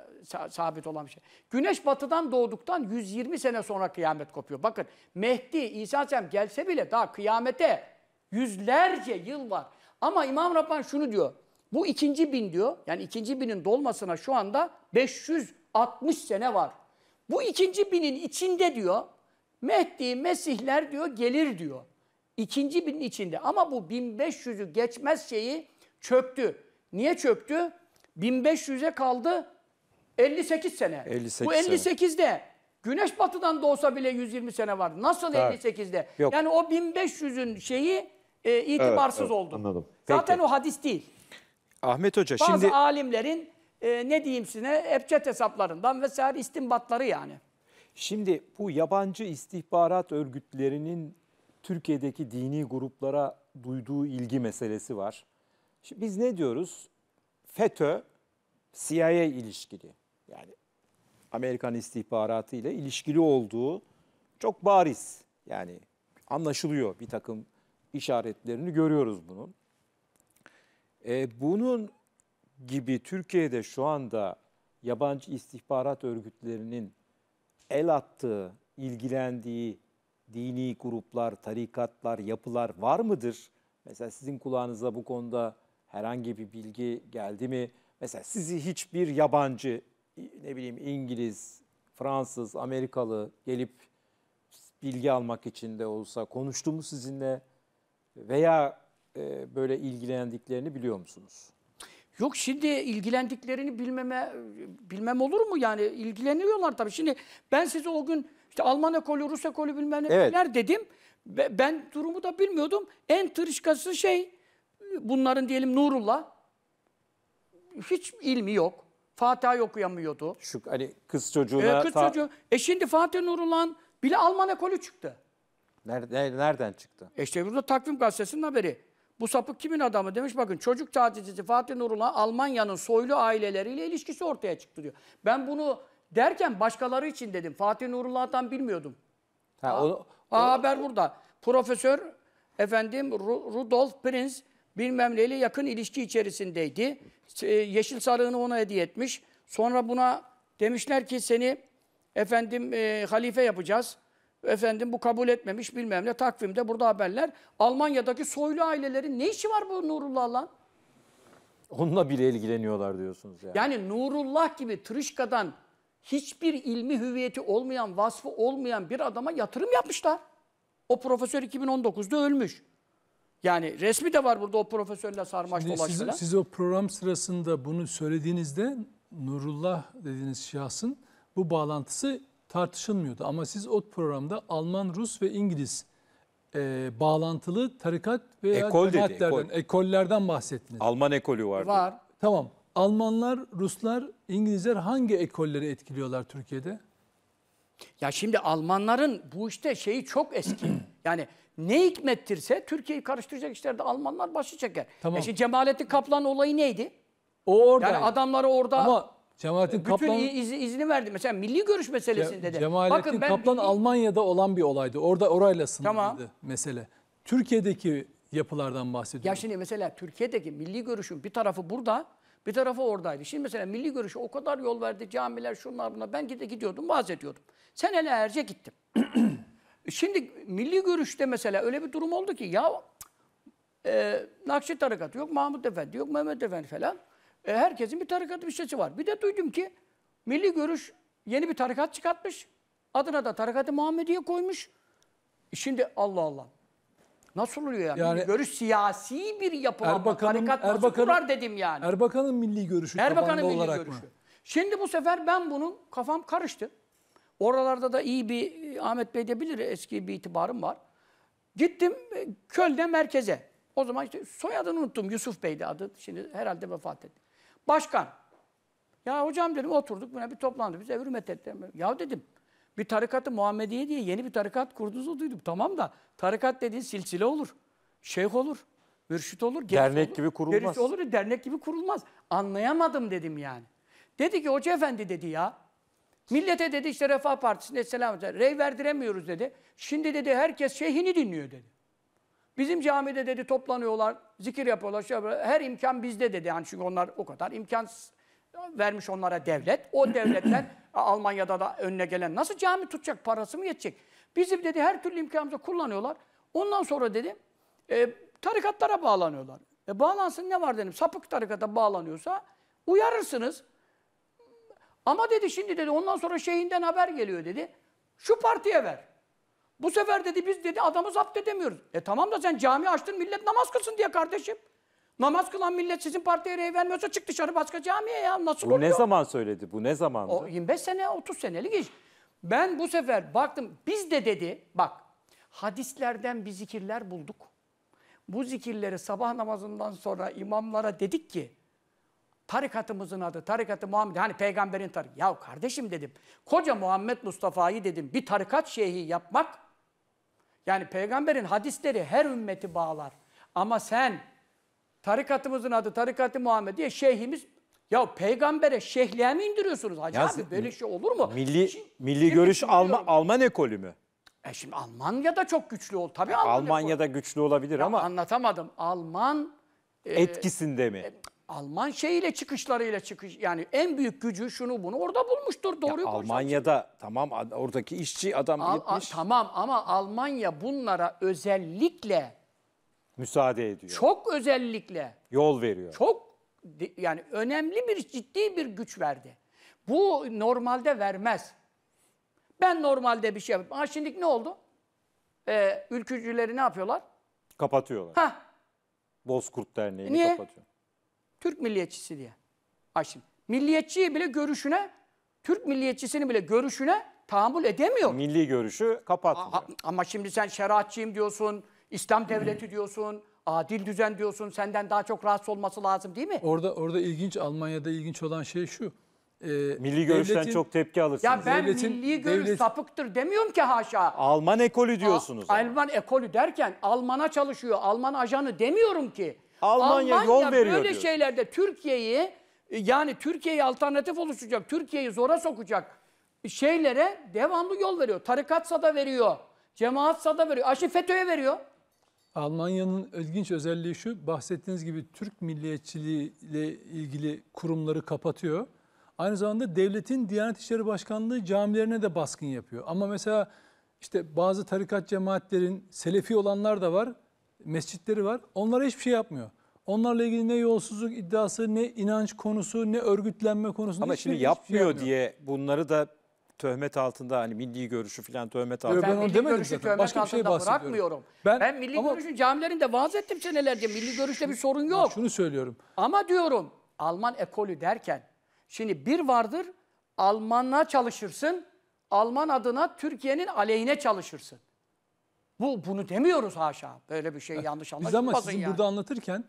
sabit olan bir şey. Güneş batıdan doğduktan 120 sene sonra kıyamet kopuyor. Bakın Mehdi, İsa Aleyhisselam gelse bile daha kıyamete yüzlerce yıl var. Ama İmam Rabbani şunu diyor. Bu ikinci bin diyor. Yani ikinci binin dolmasına şu anda 560 sene var. Bu ikinci binin içinde diyor Mehdi, Mesihler diyor gelir diyor. İkinci binin içinde. Ama bu 1500'ü geçmez şeyi çöktü. Niye çöktü? 1500'e kaldı 58 sene. 58 Bu 58 sene. güneş batıdan doğsa bile 120 sene var. Nasıl evet. 58'de? Yok. Yani o 1500'ün şeyi e, itibarsız evet, evet, oldu. Anladım. Zaten Peki. o hadis değil. Ahmet Hoca Bazı şimdi... alimlerin e, ne diyeyim size epçet hesaplarından vesaire istimbatları yani. Şimdi bu yabancı istihbarat örgütlerinin Türkiye'deki dini gruplara duyduğu ilgi meselesi var. Şimdi biz ne diyoruz? FETÖ CIA ilişkili yani Amerikan istihbaratı ile ilişkili olduğu çok bariz. Yani anlaşılıyor bir takım işaretlerini görüyoruz bunun. E, bunun gibi Türkiye'de şu anda yabancı istihbarat örgütlerinin el attığı, ilgilendiği dini gruplar, tarikatlar, yapılar var mıdır? Mesela sizin kulağınıza bu konuda herhangi bir bilgi geldi mi? Mesela sizi hiçbir yabancı ne bileyim İngiliz, Fransız, Amerikalı gelip bilgi almak için de olsa konuştu mu sizinle veya e, böyle ilgilendiklerini biliyor musunuz? Yok şimdi ilgilendiklerini bilmeme bilmem olur mu yani ilgileniyorlar tabii. Şimdi ben size o gün işte Alman ekolü, Rus ekolü bilmem ne evet. dedim. Ben durumu da bilmiyordum. En tırışkası şey bunların diyelim Nurullah hiç ilmi yok. Fatiha okuyamıyordu. Şu hani kız çocuğuna... Ee, kız çocuğu. E şimdi Fatih Nurulan bile Alman ekolü çıktı. Nerede, nereden çıktı? E işte burada Takvim Gazetesi'nin haberi. Bu sapık kimin adamı demiş bakın çocuk tacizcisi Fatih Nurullah Almanya'nın soylu aileleriyle ilişkisi ortaya çıktı diyor. Ben bunu derken başkaları için dedim. Fatih Nurullah'tan bilmiyordum. Ha, onu, A, onu, haber burada. Profesör efendim Rudolf Prince bilmem neyle yakın ilişki içerisindeydi. E, yeşil sarığını ona hediye etmiş. Sonra buna demişler ki seni efendim e, halife yapacağız. Efendim bu kabul etmemiş bilmem ne takvimde burada haberler. Almanya'daki soylu ailelerin ne işi var bu Nurullah'la? Onunla bile ilgileniyorlar diyorsunuz yani. Yani Nurullah gibi tırışkadan hiçbir ilmi hüviyeti olmayan, vasfı olmayan bir adama yatırım yapmışlar. O profesör 2019'da ölmüş. Yani resmi de var burada o profesörle sarmaş dolaştılar. Siz, siz o program sırasında bunu söylediğinizde Nurullah dediğiniz şahsın bu bağlantısı tartışılmıyordu. Ama siz o programda Alman, Rus ve İngiliz e, bağlantılı tarikat veya ekol dedi, ekol. ekollerden bahsettiniz. Alman ekolü vardı. Var. Tamam. Almanlar, Ruslar, İngilizler hangi ekolleri etkiliyorlar Türkiye'de? Ya şimdi Almanların bu işte şeyi çok eski. Yani ne hikmettirse Türkiye'yi karıştıracak işlerde Almanlar başı çeker. E tamam. E şimdi Cemalettin Kaplan olayı neydi? O orada. Yani adamları orada Ama Cemalettin bütün Kaplan iz, izni verdi. Mesela milli görüş meselesinde de. Cemalettin Bakın ben Kaplan milli... Almanya'da olan bir olaydı. Orada orayla sınırlıydı tamam. mesele. Türkiye'deki yapılardan bahsediyorum. Ya şimdi mesela Türkiye'deki milli görüşün bir tarafı burada, bir tarafı oradaydı. Şimdi mesela milli görüşü o kadar yol verdi, camiler şunlar buna Ben gide gidiyordum, vaaz ediyordum. Senelerce gittim. [clears throat] Şimdi milli görüşte mesela öyle bir durum oldu ki ya e, Nakşi tarikatı yok, Mahmut Efendi yok, Mehmet Efendi falan. E, herkesin bir tarikatı bir şeysi var. Bir de duydum ki milli görüş yeni bir tarikat çıkartmış. Adına da tarikatı Muhammediye koymuş. Şimdi Allah Allah. Nasıl oluyor yani? yani görüş siyasi bir yapı ama tarikat nasıl Erbakan kurar dedim yani. Erbakan'ın milli görüşü Erbakan'ın milli olarak görüşü. mı? Şimdi bu sefer ben bunun kafam karıştı. Oralarda da iyi bir, e, Ahmet Bey de bilir eski bir itibarım var. Gittim e, Köln'e merkeze. O zaman işte soyadını unuttum. Yusuf Bey'di adı. Şimdi herhalde vefat etti. Başkan. Ya hocam dedim oturduk buna bir toplandı. Biz hürmet ettiler. Ya dedim bir tarikatı Muhammediye diye yeni bir tarikat kurduğunuzu duydum. Tamam da tarikat dediğin silsile olur. Şeyh olur. Mürşit olur. Dernek olur, gibi kurulmaz. Gerisi olur dernek gibi kurulmaz. Anlayamadım dedim yani. Dedi ki hoca efendi dedi ya. Millete dedi işte Refah Partisi'nde selam rey verdiremiyoruz dedi. Şimdi dedi herkes şeyhini dinliyor dedi. Bizim camide dedi toplanıyorlar, zikir yapıyorlar, şey yapıyorlar. Her imkan bizde dedi. Yani çünkü onlar o kadar imkan vermiş onlara devlet. O [coughs] devletten Almanya'da da önüne gelen nasıl cami tutacak, parası mı yetecek? Bizim dedi her türlü imkanımızı kullanıyorlar. Ondan sonra dedi e, tarikatlara bağlanıyorlar. E bağlansın ne var dedim. Sapık tarikata bağlanıyorsa uyarırsınız. Ama dedi şimdi dedi ondan sonra şeyinden haber geliyor dedi. Şu partiye ver. Bu sefer dedi biz dedi adamı zapt edemiyoruz. E tamam da sen cami açtın millet namaz kılsın diye kardeşim. Namaz kılan millet sizin partiye rey vermiyorsa çık dışarı başka camiye ya. Nasıl oluyor? Bu ne zaman söyledi? Bu ne zamandı? O 25 sene 30 senelik iş. Ben bu sefer baktım biz de dedi bak hadislerden bir zikirler bulduk. Bu zikirleri sabah namazından sonra imamlara dedik ki Tarikatımızın adı, tarikatı Muhammed. Hani peygamberin tarikatı. Ya kardeşim dedim, koca Muhammed Mustafa'yı dedim bir tarikat şeyhi yapmak. Yani peygamberin hadisleri her ümmeti bağlar. Ama sen tarikatımızın adı tarikatı Muhammed diye şeyhimiz ya peygambere şeyhliğe mi indiriyorsunuz hacı ya, abi? Böyle şey olur mu? Milli şimdi, milli görüş Alman Alman ekolü mü? E şimdi Almanya'da çok güçlü ol. Tabii Alman Almanya'da ekolü. güçlü olabilir ya ama anlatamadım. Alman e, etkisinde mi? E, Alman şeyiyle çıkışlarıyla çıkış yani en büyük gücü şunu bunu orada bulmuştur doğruyu ya Almanya'da tamam oradaki işçi adam Al, gitmiş. A, tamam ama Almanya bunlara özellikle müsaade ediyor. Çok özellikle yol veriyor. Çok yani önemli bir ciddi bir güç verdi. Bu normalde vermez. Ben normalde bir şey yapayım. Ha şimdi ne oldu? Ee, ülkücüleri ne yapıyorlar? Kapatıyorlar. Ha. Bozkurt Derneği'ni Niye? kapatıyor. Türk milliyetçisi diye. Ay şimdi milliyetçiyi bile görüşüne, Türk milliyetçisini bile görüşüne tahammül edemiyor. Milli görüşü kapatmıyor. A- ama şimdi sen şeriatçıyım diyorsun, İslam devleti diyorsun, adil düzen diyorsun, senden daha çok rahatsız olması lazım değil mi? Orada orada ilginç Almanya'da ilginç olan şey şu. E, milli görüşten devletin, çok tepki alırsınız. Ya ben devletin, milli görüş devlet... sapıktır demiyorum ki haşa. Alman ekolü diyorsunuz. A, yani. Alman ekolü derken Alman'a çalışıyor, Alman ajanı demiyorum ki. Almanya, Almanya yol veriyor böyle diyor. şeylerde Türkiye'yi e, yani Türkiye'yi alternatif oluşturacak, Türkiye'yi zora sokacak şeylere devamlı yol veriyor. Tarikatsa da veriyor, cemaatsa da veriyor, aşı FETÖ'ye veriyor. Almanya'nın ilginç özelliği şu, bahsettiğiniz gibi Türk milliyetçiliği ile ilgili kurumları kapatıyor. Aynı zamanda devletin Diyanet İşleri Başkanlığı camilerine de baskın yapıyor. Ama mesela işte bazı tarikat cemaatlerin selefi olanlar da var mescitleri var. Onlara hiçbir şey yapmıyor. Onlarla ilgili ne yolsuzluk iddiası, ne inanç konusu, ne örgütlenme konusunda Ama hiçbir, şimdi şey yapmıyor, şey yapmıyor diye bunları da töhmet altında hani milli görüşü falan töhmet altında. Ben, ben milli görüşü zaten. töhmet Başka bir şey bırakmıyorum. Ben, ben milli ama, görüşün camilerinde vaaz ettim senelerce. Milli görüşte bir sorun yok. Şunu söylüyorum. Ama diyorum Alman ekolü derken şimdi bir vardır Almanla çalışırsın. Alman adına Türkiye'nin aleyhine çalışırsın. Bu bunu demiyoruz haşa. Böyle bir şey yanlış Biz ama sizin burada anlatırken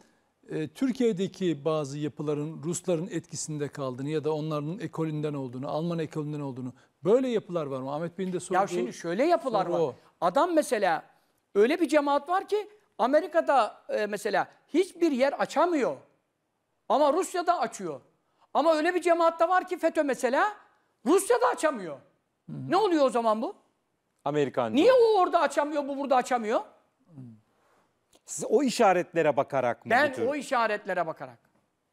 e, Türkiye'deki bazı yapıların Rusların etkisinde kaldığını ya da onların ekolünden olduğunu, Alman ekolünden olduğunu böyle yapılar var mı? Ahmet Bey'in de sorduğu. Ya şimdi şöyle yapılar var. O. Adam mesela öyle bir cemaat var ki Amerika'da e, mesela hiçbir yer açamıyor. Ama Rusya'da açıyor. Ama öyle bir cemaat da var ki FETÖ mesela Rusya'da açamıyor. Hı hı. Ne oluyor o zaman bu? Amerikancı. Niye o orada açamıyor, bu burada açamıyor? Siz o işaretlere bakarak mı? Ben o işaretlere bakarak.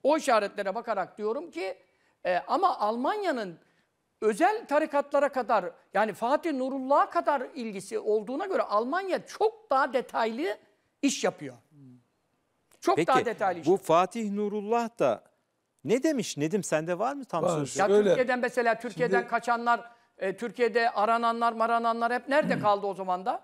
O işaretlere bakarak diyorum ki e, ama Almanya'nın özel tarikatlara kadar yani Fatih Nurullah'a kadar ilgisi olduğuna göre Almanya çok daha detaylı iş yapıyor. Çok Peki, daha detaylı iş. Bu yapıyor. Fatih Nurullah da ne demiş Nedim sende var mı tam var, sözü? Türkiye'den mesela Türkiye'den şimdi, kaçanlar e, Türkiye'de arananlar marananlar hep nerede kaldı o zaman da?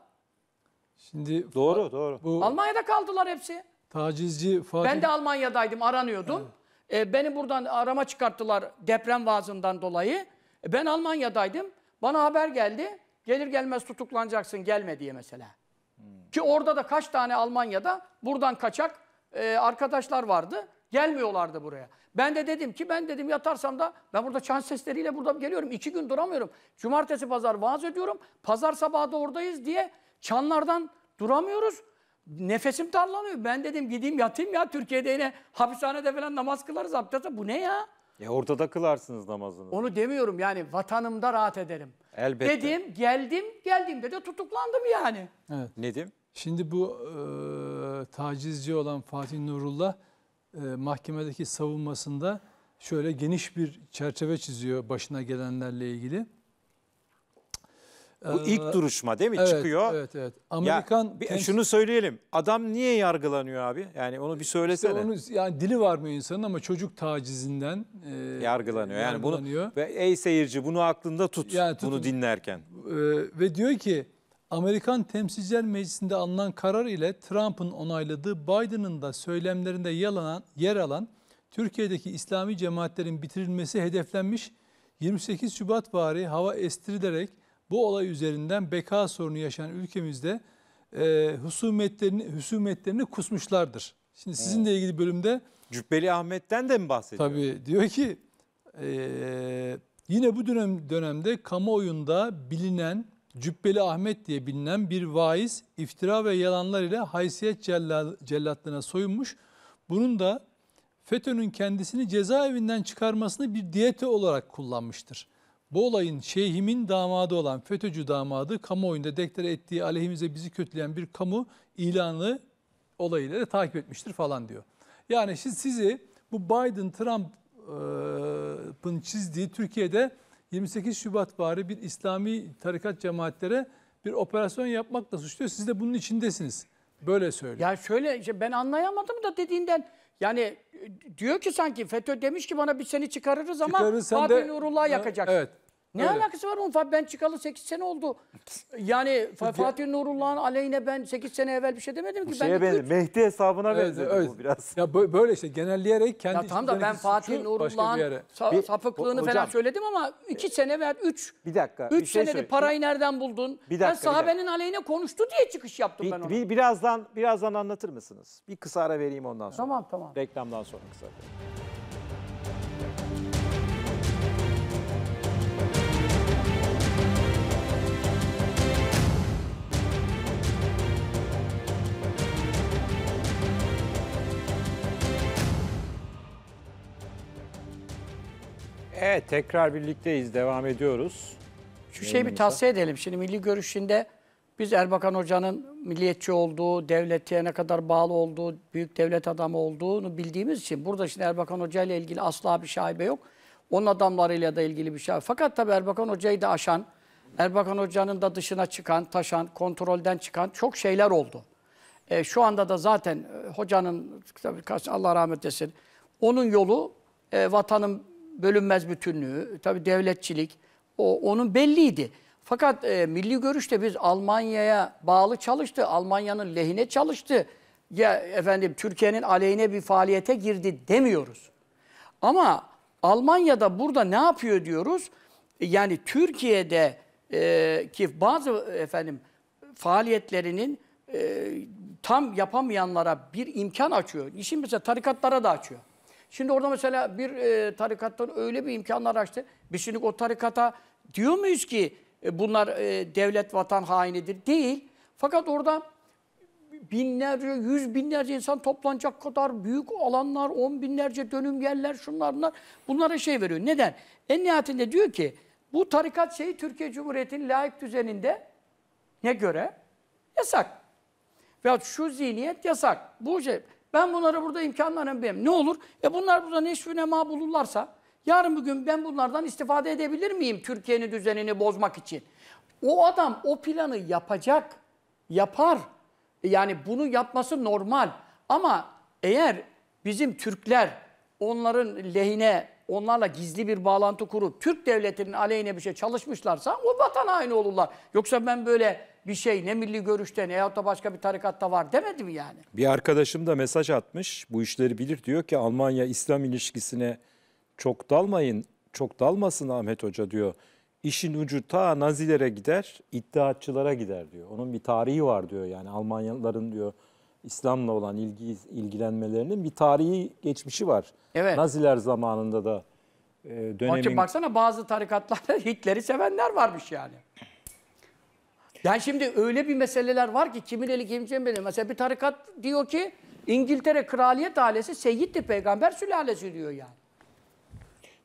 Şimdi Doğru, doğru. bu Almanya'da kaldılar hepsi. tacizci Fatih Ben de Almanya'daydım, aranıyordum. E, beni buradan arama çıkarttılar deprem vaazından dolayı. E, ben Almanya'daydım. Bana haber geldi. Gelir gelmez tutuklanacaksın, gelme diye mesela. Hmm. Ki orada da kaç tane Almanya'da buradan kaçak e, arkadaşlar vardı. Gelmiyorlardı buraya. Ben de dedim ki ben dedim yatarsam da ben burada çan sesleriyle burada geliyorum. iki gün duramıyorum. Cumartesi pazar vaaz ediyorum. Pazar sabahı da oradayız diye çanlardan duramıyoruz. Nefesim tarlanıyor. Ben dedim gideyim yatayım ya Türkiye'de yine hapishanede falan namaz kılarız abdeste. Bu ne ya? E ortada kılarsınız namazını. Onu demiyorum yani vatanımda rahat ederim. Elbette. Dedim geldim geldiğimde de tutuklandım yani. Evet. Nedim? Şimdi bu e, tacizci olan Fatih Nurullah e, mahkemedeki savunmasında şöyle geniş bir çerçeve çiziyor başına gelenlerle ilgili. Bu e, ilk duruşma değil mi evet, çıkıyor? Evet evet. Amerikan ya, bir, şunu söyleyelim. Adam niye yargılanıyor abi? Yani onu bir söylesene. İşte onu yani dili var mı insanın ama çocuk tacizinden e, yargılanıyor. Yani yargılanıyor. bunu ve ey seyirci bunu aklında tut. Yani tutun, bunu dinlerken. E, ve diyor ki Amerikan Temsilciler Meclisi'nde alınan karar ile Trump'ın onayladığı Biden'ın da söylemlerinde yalanan, yer alan Türkiye'deki İslami cemaatlerin bitirilmesi hedeflenmiş 28 Şubat vari hava estirilerek bu olay üzerinden beka sorunu yaşayan ülkemizde e, husumetlerini, husumetlerini kusmuşlardır. Şimdi sizinle ilgili bölümde... Cübbeli Ahmet'ten de mi bahsediyor? Tabii diyor ki e, yine bu dönem dönemde kamuoyunda bilinen Cübbeli Ahmet diye bilinen bir vaiz iftira ve yalanlar ile haysiyet cellatlığına soyunmuş. Bunun da FETÖ'nün kendisini cezaevinden çıkarmasını bir diyete olarak kullanmıştır. Bu olayın şeyhimin damadı olan FETÖ'cü damadı kamuoyunda deklar ettiği aleyhimize bizi kötüleyen bir kamu ilanı olayıyla da takip etmiştir falan diyor. Yani siz, sizi bu Biden-Trump'ın çizdiği Türkiye'de 28 Şubat bari bir İslami tarikat cemaatlere bir operasyon yapmakla suçluyor. Siz de bunun içindesiniz. Böyle söylüyor. Ya şöyle ben anlayamadım da dediğinden yani e, diyor ki sanki FETÖ demiş ki bana biz seni çıkarırız ama Çıkarır, Fatih de... Nurullah'ı Evet. Ne Öyle. alakası var onun? Ben çıkalı 8 sene oldu. Yani Fatih Nurullah'ın aleyhine ben 8 sene evvel bir şey demedim ki. Şeye ben benziyor. Mehdi hesabına evet, benzedi evet. bu biraz. Ya böyle işte genelleyerek kendi... Ya tam da ben Fatih Nurullah'ın sa sapıklığını hocam, falan söyledim ama 2 sene ver 3. Bir dakika. 3 şey senede parayı nereden buldun? Bir dakika, ben sahabenin dakika. aleyhine konuştu diye çıkış yaptım bir, ben ona. Bir, birazdan, birazdan anlatır mısınız? Bir kısa ara vereyim ondan sonra. Tamam tamam. Reklamdan sonra kısa. Vereyim. Evet tekrar birlikteyiz devam ediyoruz. Şu şeyi bir tavsiye edelim. Şimdi milli görüşünde biz Erbakan Hoca'nın milliyetçi olduğu, devlete ne kadar bağlı olduğu, büyük devlet adamı olduğunu bildiğimiz için burada şimdi Erbakan Hoca ile ilgili asla bir şaibe yok. Onun adamlarıyla da ilgili bir şey. Fakat tabii Erbakan Hoca'yı da aşan, Erbakan Hoca'nın da dışına çıkan, taşan, kontrolden çıkan çok şeyler oldu. E, şu anda da zaten e, hocanın, Allah rahmet etsin, onun yolu e, vatanın bölünmez bütünlüğü, tabii devletçilik, o, onun belliydi. Fakat e, milli görüşte biz Almanya'ya bağlı çalıştı, Almanya'nın lehine çalıştı. Ya efendim Türkiye'nin aleyhine bir faaliyete girdi demiyoruz. Ama Almanya'da burada ne yapıyor diyoruz? E, yani Türkiye'de e, ki bazı efendim faaliyetlerinin e, tam yapamayanlara bir imkan açıyor. İşin mesela tarikatlara da açıyor. Şimdi orada mesela bir e, tarikattan öyle bir imkanlar açtı. Biz şimdi o tarikata diyor muyuz ki e, bunlar e, devlet vatan hainidir? Değil. Fakat orada binlerce, yüz binlerce insan toplanacak kadar büyük alanlar, on binlerce dönüm yerler, şunlar bunlar. Bunlara şey veriyor. Neden? En nihayetinde diyor ki bu tarikat şeyi Türkiye Cumhuriyeti'nin layık düzeninde ne göre? Yasak. Veyahut şu zihniyet yasak. Bu şey. Ben bunlara burada imkanlarım benim. Ne olur? E bunlar burada neşvi nema bulurlarsa yarın bugün ben bunlardan istifade edebilir miyim Türkiye'nin düzenini bozmak için? O adam o planı yapacak. Yapar. E yani bunu yapması normal. Ama eğer bizim Türkler onların lehine, onlarla gizli bir bağlantı kurup Türk devletinin aleyhine bir şey çalışmışlarsa o vatan aynı olurlar. Yoksa ben böyle bir şey ne milli görüşte ne yahut da başka bir tarikatta var demedi mi yani? Bir arkadaşım da mesaj atmış bu işleri bilir diyor ki Almanya İslam ilişkisine çok dalmayın çok dalmasın Ahmet Hoca diyor. İşin ucu ta nazilere gider, iddiatçılara gider diyor. Onun bir tarihi var diyor yani Almanyalıların diyor İslam'la olan ilgi, ilgilenmelerinin bir tarihi geçmişi var. Evet. Naziler zamanında da e, dönemin... Onun baksana bazı tarikatlarda [laughs] Hitler'i sevenler varmış yani. Yani şimdi öyle bir meseleler var ki kimin eli kimin cebinde. Mesela bir tarikat diyor ki İngiltere kraliyet ailesi seyyid Peygamber sülalesi diyor yani.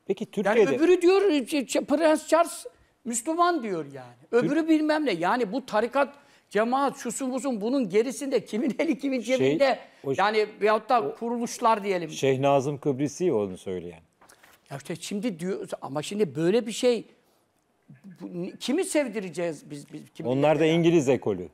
Peki Türkiye'de... Yani öbürü diyor şey, şey, Prens Charles Müslüman diyor yani. Öbürü Türk... bilmem ne. Yani bu tarikat cemaat şusun busun bunun gerisinde kimin eli kimin şey, cebinde şey, o, yani veyahut da o, kuruluşlar diyelim. Şeyh Nazım Kıbrisi onu söyleyen. Ya işte şimdi diyor ama şimdi böyle bir şey bu, kimi sevdireceğiz biz? biz kimi Onlar da ya? İngiliz ekolü.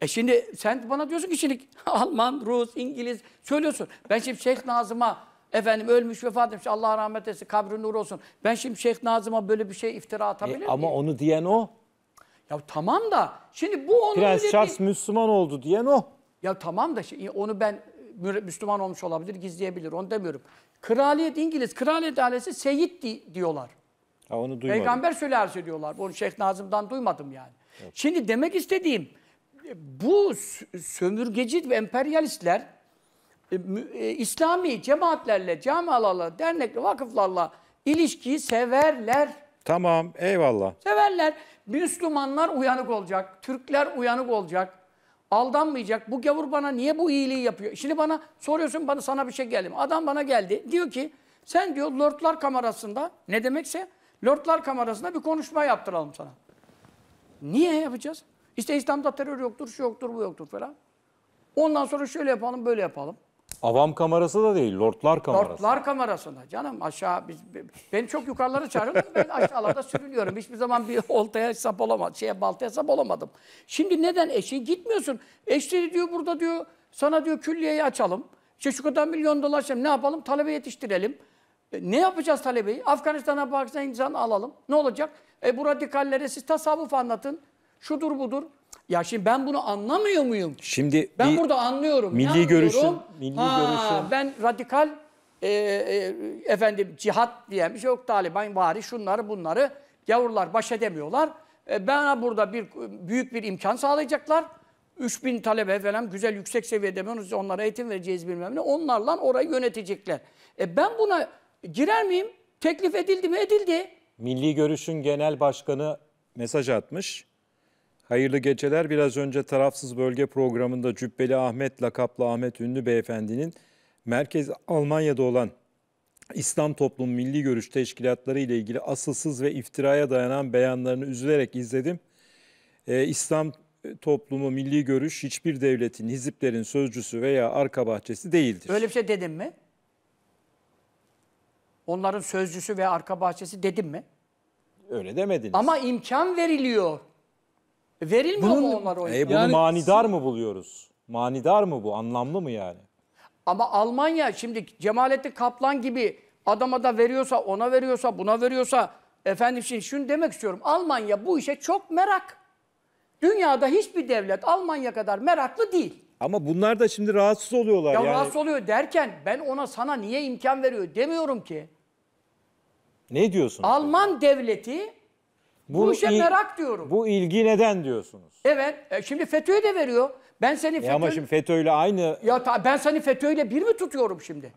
E şimdi sen bana diyorsun ki şimdi [laughs] Alman, Rus, İngiliz söylüyorsun. Ben şimdi Şeyh Nazım'a efendim ölmüş vefat etmiş Allah rahmet etsin kabri nur olsun. Ben şimdi Şeyh Nazım'a böyle bir şey iftira atabilir e, ama miyim? Ama onu diyen o. Ya tamam da şimdi bu onun Prens Charles bir... Müslüman oldu diyen o. Ya tamam da şimdi onu ben Müslüman olmuş olabilir gizleyebilir onu demiyorum. Kraliyet İngiliz, kraliyet ailesi Seyit di diyorlar. Ha, onu duymadım. Peygamber söyle arz ediyorlar. Onu Şeyh Nazım'dan duymadım yani. Evet. Şimdi demek istediğim bu sömürgeci ve emperyalistler e, e, İslami cemaatlerle, camialarla, dernekle, vakıflarla ilişkiyi severler. Tamam, eyvallah. Severler. Müslümanlar uyanık olacak, Türkler uyanık olacak. Aldanmayacak. Bu gavur bana niye bu iyiliği yapıyor? Şimdi bana soruyorsun bana sana bir şey geldi mi? Adam bana geldi. Diyor ki sen diyor lordlar kamerasında ne demekse Lordlar Kamerası'nda bir konuşma yaptıralım sana. Niye yapacağız? İşte İslam'da terör yoktur, şu yoktur, bu yoktur falan. Ondan sonra şöyle yapalım, böyle yapalım. Avam kamerası da değil, Lordlar kamerası. Lordlar kamerasında canım aşağı biz beni çok yukarılara çağırıyorlar ben aşağılarda sürünüyorum. Hiçbir zaman bir oltaya sap olamadım, şeye baltaya sap olamadım. Şimdi neden eşi gitmiyorsun? Eşleri diyor burada diyor sana diyor külliyeyi açalım. İşte şu kadar milyon dolar ne yapalım? Talebe yetiştirelim. E, ne yapacağız talebeyi? Afganistan'a, Pakistan'a, Hindistan'a alalım. Ne olacak? E bu radikallere siz tasavvuf anlatın. Şudur budur. Ya şimdi ben bunu anlamıyor muyum? Şimdi ben burada anlıyorum. Milli görüşüm. milli ha, görüşün. Ben radikal e, e, efendim cihat diyen bir şey yok. Taliban vari şunları bunları yavrular baş edemiyorlar. E, ben burada bir büyük bir imkan sağlayacaklar. 3000 talebe falan güzel yüksek seviyede onlara eğitim vereceğiz bilmem ne. Onlarla orayı yönetecekler. E ben buna Girer miyim? Teklif edildi mi? Edildi. Milli Görüş'ün genel başkanı mesaj atmış. Hayırlı geceler. Biraz önce tarafsız bölge programında Cübbeli Ahmet lakaplı Ahmet Ünlü beyefendinin merkez Almanya'da olan İslam Toplum Milli Görüş Teşkilatları ile ilgili asılsız ve iftiraya dayanan beyanlarını üzülerek izledim. Ee, İslam Toplumu Milli Görüş hiçbir devletin, hiziplerin sözcüsü veya arka bahçesi değildir. Öyle bir şey dedim mi? Onların sözcüsü ve arka bahçesi dedim mi? Öyle demediniz. Ama imkan veriliyor. Verilmiyor Bunun, mu onlar o imkan? E, bunu yani, manidar mı buluyoruz? Manidar mı bu? Anlamlı mı yani? Ama Almanya şimdi Cemalettin Kaplan gibi adama da veriyorsa, ona veriyorsa, buna veriyorsa efendim şimdi şunu demek istiyorum. Almanya bu işe çok merak. Dünyada hiçbir devlet Almanya kadar meraklı değil. Ama bunlar da şimdi rahatsız oluyorlar. Ya yani. rahatsız oluyor derken ben ona sana niye imkan veriyor demiyorum ki. Ne diyorsunuz? Alman devleti bu, bu işe il, merak diyorum. Bu ilgi neden diyorsunuz? Evet. E şimdi FETÖ'ye de veriyor. Ben seni FETÖ... Ama şimdi FETÖ'yle aynı... Ya ta, ben seni FETÖ'yle bir mi tutuyorum şimdi?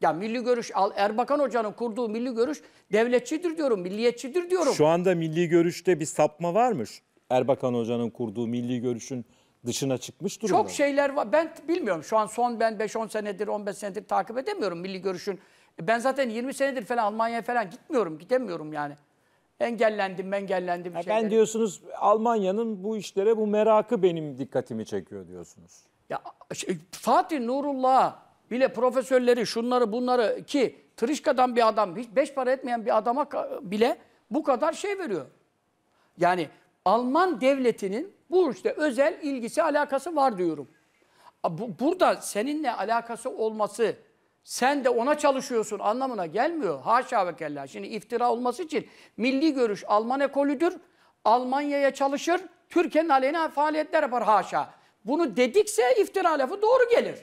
Ya milli görüş, Erbakan Hoca'nın kurduğu milli görüş devletçidir diyorum, milliyetçidir diyorum. Şu anda milli görüşte bir sapma varmış. Erbakan Hoca'nın kurduğu milli görüşün dışına çıkmış durumda. Çok şeyler var. Ben bilmiyorum. Şu an son ben 5-10 senedir, 15 senedir takip edemiyorum milli görüşün. Ben zaten 20 senedir falan Almanya'ya falan gitmiyorum, gidemiyorum yani. Engellendim, engellendim. Ya şeyleri. ben diyorsunuz Almanya'nın bu işlere bu merakı benim dikkatimi çekiyor diyorsunuz. Ya şey, Fatih Nurullah bile profesörleri şunları bunları ki Trişka'dan bir adam hiç beş para etmeyen bir adama bile bu kadar şey veriyor. Yani Alman devletinin bu işte özel ilgisi alakası var diyorum. Bu, burada seninle alakası olması, sen de ona çalışıyorsun anlamına gelmiyor. Haşa ve kella. Şimdi iftira olması için milli görüş Alman ekolüdür. Almanya'ya çalışır, Türkiye'nin aleyhine faaliyetler yapar haşa. Bunu dedikse iftira lafı doğru gelir.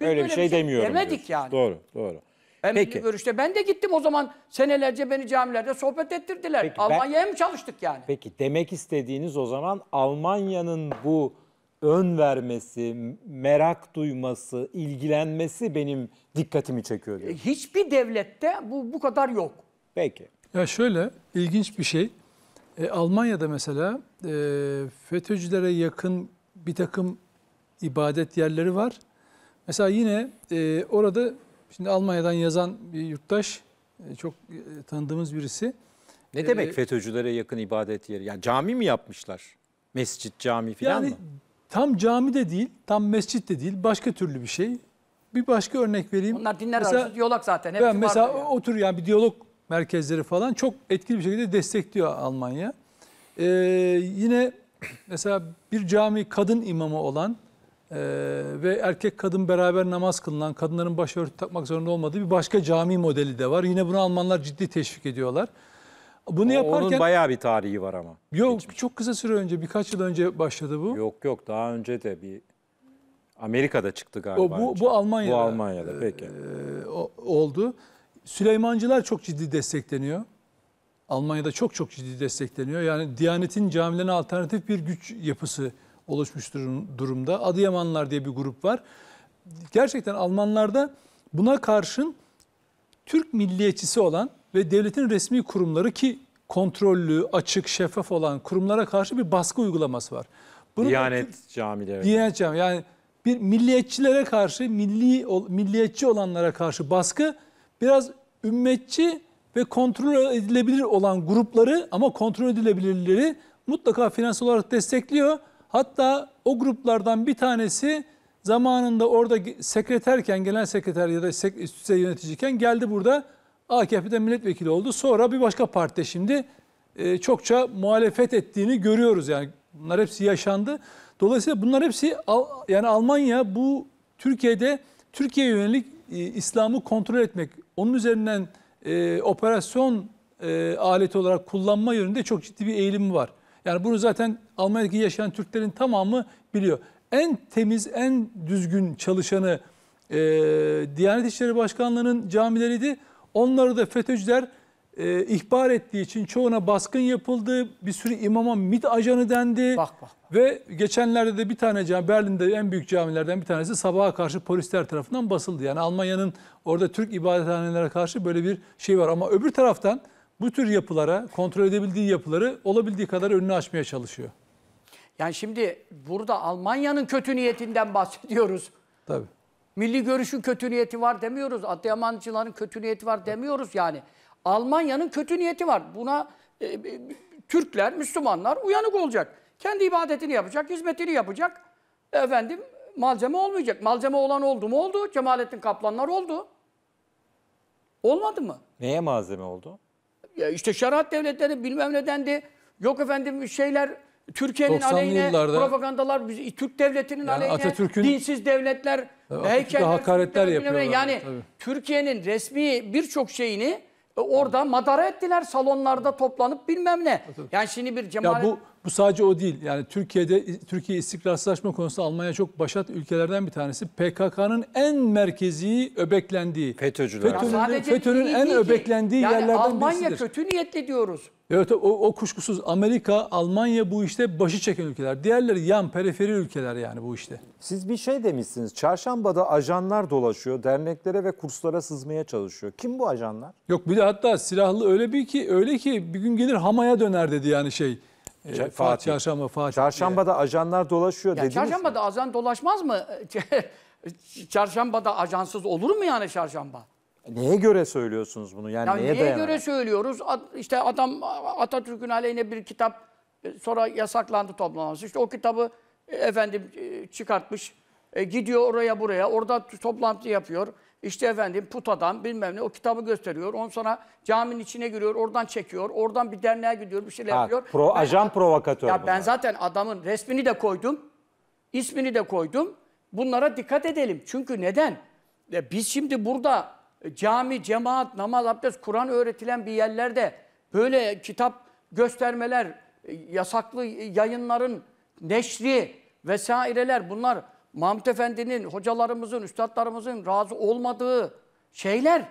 Biz öyle bir şey, şey demiyorum. Demedik diyorsun. yani. Doğru, doğru. En Peki. görüşte. Ben de gittim o zaman senelerce beni camilerde sohbet ettirdiler. Almanya'ya ben... mı çalıştık yani? Peki demek istediğiniz o zaman Almanya'nın bu ön vermesi, merak duyması, ilgilenmesi benim dikkatimi çekiyor. Diyor. E, hiçbir devlette bu bu kadar yok. Peki. Ya şöyle ilginç bir şey. E, Almanya'da mesela e, FETÖ'cülere yakın bir takım ibadet yerleri var. Mesela yine e, orada Şimdi Almanya'dan yazan bir yurttaş e, çok e, tanıdığımız birisi. Ne demek e, FETÖ'cülere yakın ibadet yeri? Yani cami mi yapmışlar? Mescit, cami falan yani, mı? Tam cami de değil, tam mescit de değil. Başka türlü bir şey. Bir başka örnek vereyim. Onlar dinler mesela, arası diyalog zaten. ben mesela yani. o yani bir diyalog merkezleri falan çok etkili bir şekilde destekliyor Almanya. Ee, yine mesela bir cami kadın imamı olan e, ve erkek kadın beraber namaz kılınan, kadınların başörtü takmak zorunda olmadığı bir başka cami modeli de var. Yine bunu Almanlar ciddi teşvik ediyorlar. Bunu o, yaparken... Onun bayağı bir tarihi var ama. Yok Geçmiş. çok kısa süre önce, birkaç yıl önce başladı bu. Yok yok daha önce de bir Amerika'da çıktı galiba. O, bu, bu Almanya'da. Bu Almanya'da e, peki. E, oldu. Süleymancılar çok ciddi destekleniyor. Almanya'da çok çok ciddi destekleniyor. Yani Diyanet'in camilerine alternatif bir güç yapısı oluşmuştur durumda. Adıyamanlar diye bir grup var. Gerçekten Almanlarda buna karşın Türk milliyetçisi olan ve devletin resmi kurumları ki kontrollü, açık, şeffaf olan kurumlara karşı bir baskı uygulaması var. Bunu Diyanet Türk, camileri. Diyanet cami. Yani bir milliyetçilere karşı, milli milliyetçi olanlara karşı baskı biraz ümmetçi ve kontrol edilebilir olan grupları ama kontrol edilebilirleri mutlaka finansal olarak destekliyor. Hatta o gruplardan bir tanesi zamanında orada sekreterken, genel sekreter ya da üst düzey yöneticiyken geldi burada AKP'de milletvekili oldu. Sonra bir başka partide şimdi e, çokça muhalefet ettiğini görüyoruz. Yani bunlar hepsi yaşandı. Dolayısıyla bunlar hepsi yani Almanya bu Türkiye'de Türkiye yönelik e, İslam'ı kontrol etmek, onun üzerinden e, operasyon e, aleti olarak kullanma yönünde çok ciddi bir eğilimi var. Yani bunu zaten Almanya'daki yaşayan Türklerin tamamı biliyor. En temiz, en düzgün çalışanı e, Diyanet İşleri Başkanlığı'nın camileriydi. Onları da FETÖ'cüler e, ihbar ettiği için çoğuna baskın yapıldı. Bir sürü imama MIT ajanı dendi. Bak, bak, bak. Ve geçenlerde de bir tane cami, Berlin'de en büyük camilerden bir tanesi sabaha karşı polisler tarafından basıldı. Yani Almanya'nın orada Türk ibadethanelere karşı böyle bir şey var. Ama öbür taraftan bu tür yapılara, kontrol edebildiği yapıları olabildiği kadar önünü açmaya çalışıyor. Yani şimdi burada Almanya'nın kötü niyetinden bahsediyoruz. Tabii. Milli görüşün kötü niyeti var demiyoruz. Adıyamanlıcıların kötü niyeti var demiyoruz yani. Almanya'nın kötü niyeti var. Buna e, e, Türkler, Müslümanlar uyanık olacak. Kendi ibadetini yapacak, hizmetini yapacak. Efendim malzeme olmayacak. Malzeme olan oldu mu oldu. Cemalettin Kaplanlar oldu. Olmadı mı? Neye malzeme oldu? Ya işte şeriat devletleri bilmem nedendi. Yok efendim şeyler Türkiye'nin aleyhine yıllarda, propagandalar, Türk devletinin yani aleyhine dinsiz devletler, e, heykeller, hakaretler yapıyorlar. Yani Türkiye'nin resmi birçok şeyini e, orada madara ettiler salonlarda toplanıp bilmem ne. Yani şimdi bir Cemal... Ya bu bu sadece o değil. Yani Türkiye'de Türkiye istikrarsızlaşma konusunda Almanya çok başat ülkelerden bir tanesi. PKK'nın en merkezi öbeklendiği. FETÖ'cüler. FETÖ'nün, FETÖ'nün en ki. öbeklendiği yani yerlerden Almanya birisidir. Almanya kötü niyetli diyoruz. Evet o, o kuşkusuz Amerika, Almanya bu işte başı çeken ülkeler. Diğerleri yan periferi ülkeler yani bu işte. Siz bir şey demişsiniz. Çarşamba'da ajanlar dolaşıyor. Derneklere ve kurslara sızmaya çalışıyor. Kim bu ajanlar? Yok bir de hatta silahlı öyle bir ki öyle ki bir gün gelir Hama'ya döner dedi yani şey. Ee, Fatih. Fatih. Çarşamba Fatih. Çarşamba da ajanlar dolaşıyor ya dediniz Çarşamba mi? da ajan dolaşmaz mı? [laughs] çarşamba da ajansız olur mu yani çarşamba? Neye göre söylüyorsunuz bunu? Yani ya neye, neye göre söylüyoruz? İşte adam Atatürk'ün aleyhine bir kitap e, sonra yasaklandı toplanması. İşte o kitabı e, efendim e, çıkartmış. E, gidiyor oraya buraya. Orada toplantı yapıyor. İşte efendim put adam bilmem ne o kitabı gösteriyor. On sonra caminin içine giriyor, oradan çekiyor, oradan bir derneğe gidiyor, bir şeyler ha, yapıyor. Pro, ben, ajan provokatör. Ya bunlar. ben zaten adamın resmini de koydum, ismini de koydum. Bunlara dikkat edelim. Çünkü neden? Ya biz şimdi burada cami, cemaat, namaz, abdest, Kur'an öğretilen bir yerlerde böyle kitap göstermeler, e, yasaklı yayınların neşri vesaireler bunlar Mahmut Efendi'nin, hocalarımızın, üstadlarımızın razı olmadığı şeyler.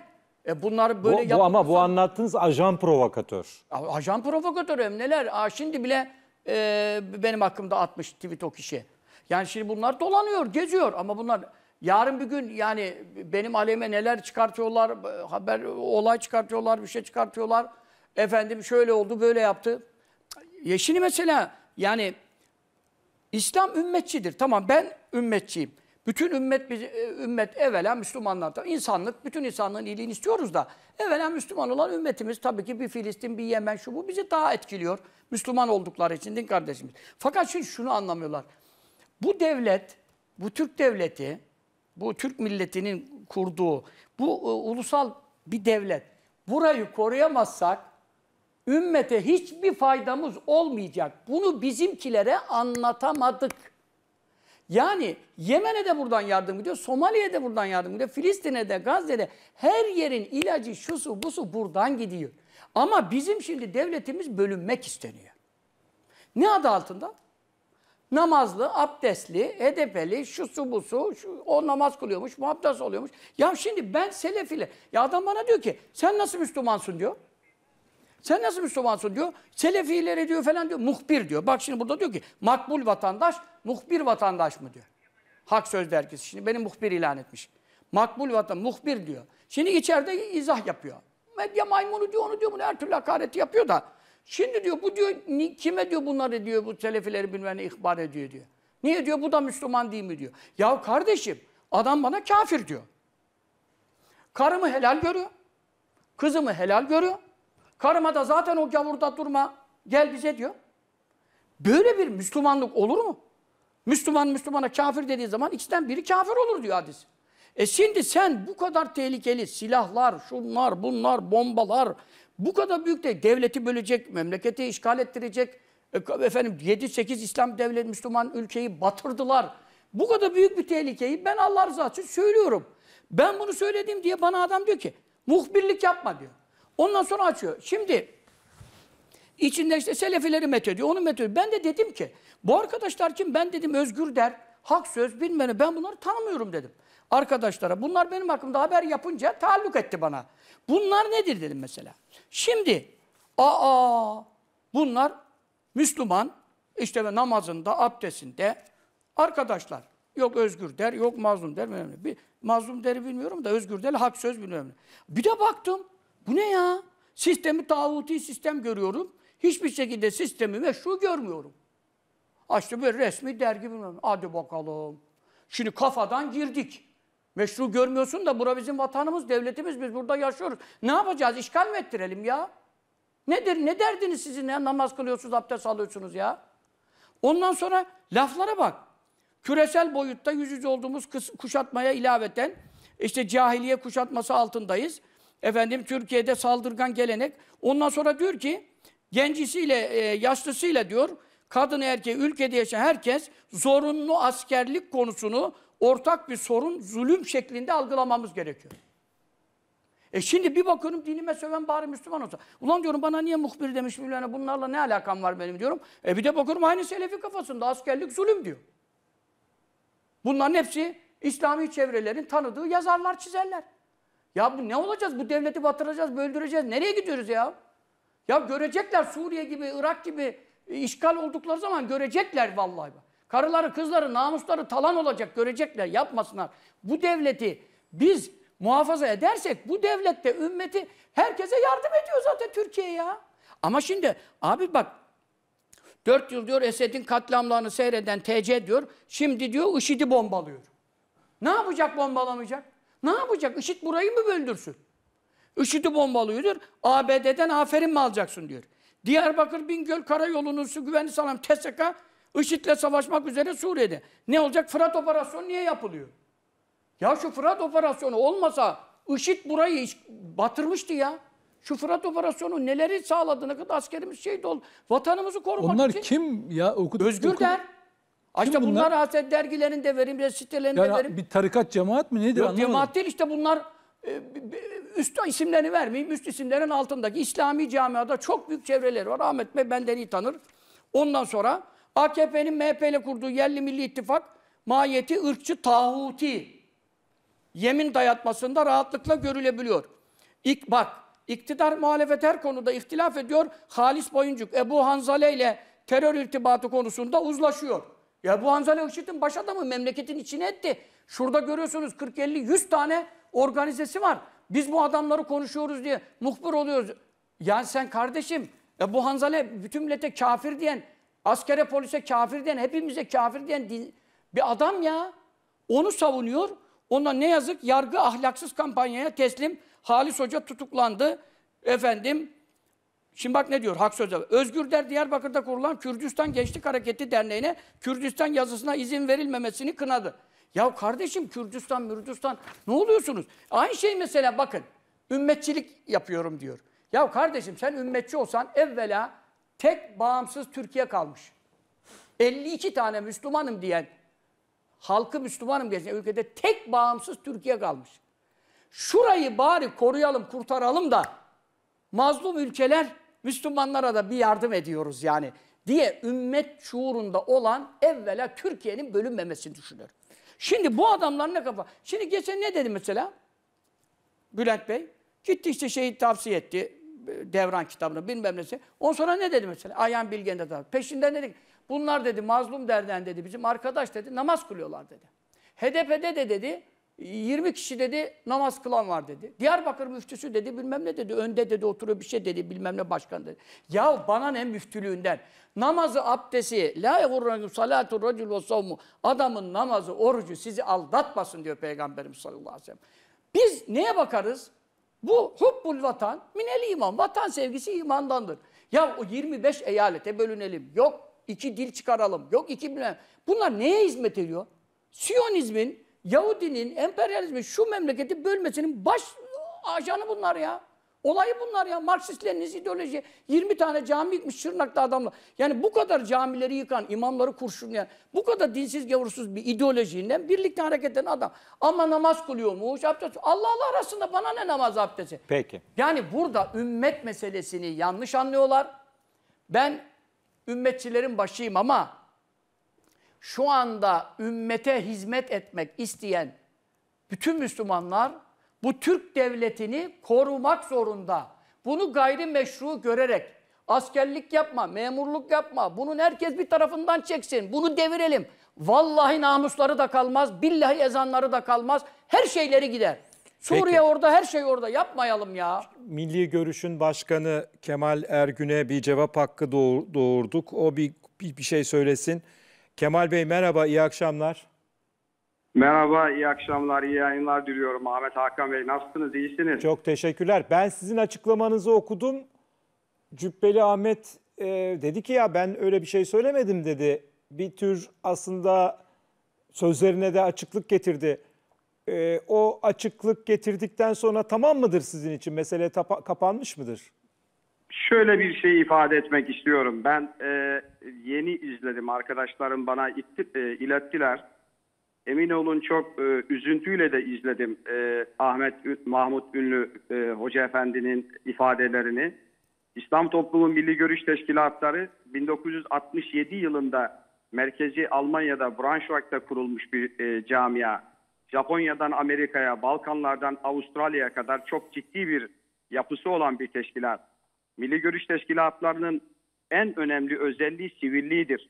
E bunları böyle bu, bu ama bu anlattığınız ajan provokatör. Ajan provokatör hem neler? Aa, şimdi bile e, benim hakkımda atmış tweet o kişi. Yani şimdi bunlar dolanıyor, geziyor ama bunlar yarın bir gün yani benim aleme neler çıkartıyorlar, e, haber olay çıkartıyorlar, bir şey çıkartıyorlar. Efendim şöyle oldu, böyle yaptı. Yeşin'i mesela yani İslam ümmetçidir. Tamam ben ümmetçiyim. Bütün ümmet e, ümmet evvela Müslümanlar. Tabii insanlık, bütün insanlığın iyiliğini istiyoruz da evvela Müslüman olan ümmetimiz tabii ki bir Filistin, bir Yemen şu bu bizi daha etkiliyor. Müslüman oldukları için din kardeşimiz. Fakat şimdi şunu anlamıyorlar. Bu devlet, bu Türk devleti, bu Türk milletinin kurduğu bu e, ulusal bir devlet. Burayı koruyamazsak ümmete hiçbir faydamız olmayacak. Bunu bizimkilere anlatamadık. Yani Yemen'e de buradan yardım gidiyor, Somali'ye de buradan yardım gidiyor, Filistin'e de, Gazze'de her yerin ilacı şusu busu buradan gidiyor. Ama bizim şimdi devletimiz bölünmek isteniyor. Ne adı altında? Namazlı, abdestli, HDP'li, şusu busu, şu, o namaz kılıyormuş, muhabdest oluyormuş. Ya şimdi ben Selefi'li, ya adam bana diyor ki sen nasıl Müslümansın diyor. Sen nasıl Müslümansın diyor. Selefileri diyor falan diyor. Muhbir diyor. Bak şimdi burada diyor ki makbul vatandaş, muhbir vatandaş mı diyor. Hak Söz Dergisi. Şimdi benim muhbir ilan etmiş. Makbul vatan, muhbir diyor. Şimdi içeride izah yapıyor. Medya maymunu diyor, onu diyor, bunu her türlü hakareti yapıyor da. Şimdi diyor bu diyor ni kime diyor bunları diyor bu selefileri bilmem ihbar ediyor diyor. Niye diyor bu da Müslüman değil mi diyor. Ya kardeşim adam bana kafir diyor. Karımı helal görüyor. Kızımı helal görüyor. Karıma da zaten o gavurda durma gel bize diyor. Böyle bir Müslümanlık olur mu? Müslüman Müslümana kafir dediği zaman ikisinden biri kafir olur diyor hadis. E şimdi sen bu kadar tehlikeli silahlar, şunlar, bunlar, bombalar, bu kadar büyük de devleti bölecek, memleketi işgal ettirecek, e, efendim 7-8 İslam devlet Müslüman ülkeyi batırdılar. Bu kadar büyük bir tehlikeyi ben Allah rızası için söylüyorum. Ben bunu söyledim diye bana adam diyor ki muhbirlik yapma diyor. Ondan sonra açıyor. Şimdi içinde işte Selefileri methediyor, onu methediyor. Ben de dedim ki bu arkadaşlar kim? Ben dedim Özgür der, Hak Söz bilmem Ben bunları tanımıyorum dedim arkadaşlara. Bunlar benim hakkımda haber yapınca taalluk etti bana. Bunlar nedir dedim mesela. Şimdi aa bunlar Müslüman işte ve namazında, abdestinde arkadaşlar. Yok özgür der, yok mazlum der. Bir, mazlum deri bilmiyorum da özgür der, hak söz bilmiyorum. Bir de baktım bu ne ya? Sistemi tağuti sistem görüyorum. Hiçbir şekilde sistemi meşru görmüyorum. Açtı bir resmi dergi bilmem. Hadi bakalım. Şimdi kafadan girdik. Meşru görmüyorsun da bura bizim vatanımız, devletimiz. Biz burada yaşıyoruz. Ne yapacağız? İşgal mi ettirelim ya? Nedir? Ne derdiniz sizin ya? Namaz kılıyorsunuz, abdest alıyorsunuz ya. Ondan sonra laflara bak. Küresel boyutta yüz yüze olduğumuz kuşatmaya ilaveten işte cahiliye kuşatması altındayız. Efendim Türkiye'de saldırgan gelenek. Ondan sonra diyor ki gencisiyle, e, yaşlısıyla diyor kadın erkeği ülkede yaşayan herkes zorunlu askerlik konusunu ortak bir sorun zulüm şeklinde algılamamız gerekiyor. E şimdi bir bakıyorum dinime söven bari Müslüman olsa. Ulan diyorum bana niye muhbir demiş Mevlana bunlarla ne alakam var benim diyorum. E bir de bakıyorum aynı Selefi kafasında askerlik zulüm diyor. Bunların hepsi İslami çevrelerin tanıdığı yazarlar, çizerler. Ya bu ne olacağız? Bu devleti batıracağız, böldüreceğiz. Nereye gidiyoruz ya? Ya görecekler Suriye gibi, Irak gibi işgal oldukları zaman görecekler vallahi. Karıları, kızları, namusları talan olacak görecekler. Yapmasınlar. Bu devleti biz muhafaza edersek bu devlette ümmeti herkese yardım ediyor zaten Türkiye ya. Ama şimdi abi bak 4 yıl diyor Esed'in katliamlarını seyreden TC diyor. Şimdi diyor IŞİD'i bombalıyor. Ne yapacak bombalamayacak? Ne yapacak? IŞİD burayı mı böldürsün? IŞİD'i bombalıyordur. ABD'den aferin mi alacaksın diyor. Diyarbakır Bingöl Karayolu'nun su güvenli sağlam TSK IŞİD'le savaşmak üzere Suriye'de. Ne olacak? Fırat operasyonu niye yapılıyor? Ya şu Fırat operasyonu olmasa IŞİD burayı batırmıştı ya. Şu Fırat operasyonu neleri sağladı, ne kadar askerimiz şehit oldu. Vatanımızı korumak Onlar için. Onlar kim ya? Okut, Özgür okut. der. İşte bunlar, bunlar haset dergilerinde, verimli sitelerinde yani verim. Bir tarikat cemaat mi nedir Yok, anlamadım. Cemaat değil işte bunlar e, üst isimlerini vermeyeyim. Üst isimlerin altındaki İslami camiada çok büyük çevreleri var. Ahmet Bey benden iyi tanır. Ondan sonra AKP'nin MHP ile kurduğu yerli milli ittifak mahiyeti ırkçı tahuti yemin dayatmasında rahatlıkla görülebiliyor. İlk bak iktidar muhalefet her konuda ihtilaf ediyor. Halis Boyuncuk, Ebu Hanzale ile terör irtibatı konusunda uzlaşıyor. Ya bu Hanzale IŞİD'in baş adamı memleketin içine etti. Şurada görüyorsunuz 40-50-100 tane organizesi var. Biz bu adamları konuşuyoruz diye muhbir oluyoruz. Yani sen kardeşim ya bu Hanzale bütün millete kafir diyen, askere polise kafir diyen, hepimize kafir diyen din, bir adam ya. Onu savunuyor. Ona ne yazık yargı ahlaksız kampanyaya teslim. Halis Hoca tutuklandı. Efendim Şimdi bak ne diyor Hak Söz'e. Özgür Der Diyarbakır'da kurulan Kürdistan Gençlik Hareketi Derneği'ne Kürdistan yazısına izin verilmemesini kınadı. Ya kardeşim Kürdistan, Mürdistan ne oluyorsunuz? Aynı şey mesela bakın. Ümmetçilik yapıyorum diyor. Ya kardeşim sen ümmetçi olsan evvela tek bağımsız Türkiye kalmış. 52 tane Müslümanım diyen, halkı Müslümanım diyen ülkede tek bağımsız Türkiye kalmış. Şurayı bari koruyalım, kurtaralım da mazlum ülkeler Müslümanlara da bir yardım ediyoruz yani diye ümmet şuurunda olan evvela Türkiye'nin bölünmemesini düşünür. Şimdi bu adamlar ne kafa? Şimdi geçen ne dedi mesela? Bülent Bey. Gitti işte şeyi tavsiye etti. Devran kitabını bilmem nesi. On sonra ne dedi mesela? Ayhan Bilgen de tabii. Peşinden dedi Bunlar dedi mazlum derden dedi. Bizim arkadaş dedi. Namaz kılıyorlar dedi. HDP'de de dedi. 20 kişi dedi namaz kılan var dedi. Diyarbakır müftüsü dedi bilmem ne dedi. Önde dedi oturuyor bir şey dedi bilmem ne başkan dedi. Ya bana ne müftülüğünden. Namazı abdesti la yegurrakum salatu racul ve savmu. Adamın namazı orucu sizi aldatmasın diyor Peygamberimiz sallallahu aleyhi ve sellem. Biz neye bakarız? Bu hubbul vatan minel iman. Vatan sevgisi imandandır. Ya o 25 eyalete bölünelim. Yok iki dil çıkaralım. Yok iki bilmem. Bunlar neye hizmet ediyor? Siyonizmin Yahudinin emperyalizmi şu memleketi bölmesinin baş ajanı bunlar ya. Olayı bunlar ya. Marksist, Leninist ideoloji. 20 tane cami yıkmış Şırnak'ta adamla. Yani bu kadar camileri yıkan, imamları kurşunlayan, bu kadar dinsiz gavursuz bir ideolojiyle birlikte hareket eden adam. Ama namaz kılıyormuş, abdest. Allah Allah arasında bana ne namaz abdesti? Peki. Yani burada ümmet meselesini yanlış anlıyorlar. Ben ümmetçilerin başıyım ama şu anda ümmete hizmet etmek isteyen bütün Müslümanlar bu Türk devletini korumak zorunda. Bunu gayri görerek askerlik yapma, memurluk yapma. Bunun herkes bir tarafından çeksin. Bunu devirelim. Vallahi namusları da kalmaz, billahi ezanları da kalmaz. Her şeyleri gider. Suriye Peki. orada, her şey orada. Yapmayalım ya. Milli Görüş'ün başkanı Kemal Ergün'e bir cevap hakkı doğurduk. O bir bir şey söylesin. Kemal Bey merhaba, iyi akşamlar. Merhaba, iyi akşamlar, iyi yayınlar diliyorum. Ahmet Hakan Bey, nasılsınız, iyisiniz? Çok teşekkürler. Ben sizin açıklamanızı okudum. Cübbeli Ahmet e, dedi ki ya ben öyle bir şey söylemedim dedi. Bir tür aslında sözlerine de açıklık getirdi. E, o açıklık getirdikten sonra tamam mıdır sizin için? Mesele kapanmış mıdır? Şöyle bir şey ifade etmek istiyorum. Ben e, yeni izledim. Arkadaşlarım bana itti, e, ilettiler. Emin olun çok e, üzüntüyle de izledim e, Ahmet Mahmut Ünlü e, Hoca Efendi'nin ifadelerini. İslam Toplumu Milli Görüş Teşkilatları 1967 yılında merkezi Almanya'da Braunschweig'da kurulmuş bir e, camia. Japonya'dan Amerika'ya, Balkanlardan Avustralya'ya kadar çok ciddi bir yapısı olan bir teşkilat. Milli görüş teşkilatlarının en önemli özelliği sivilliğidir.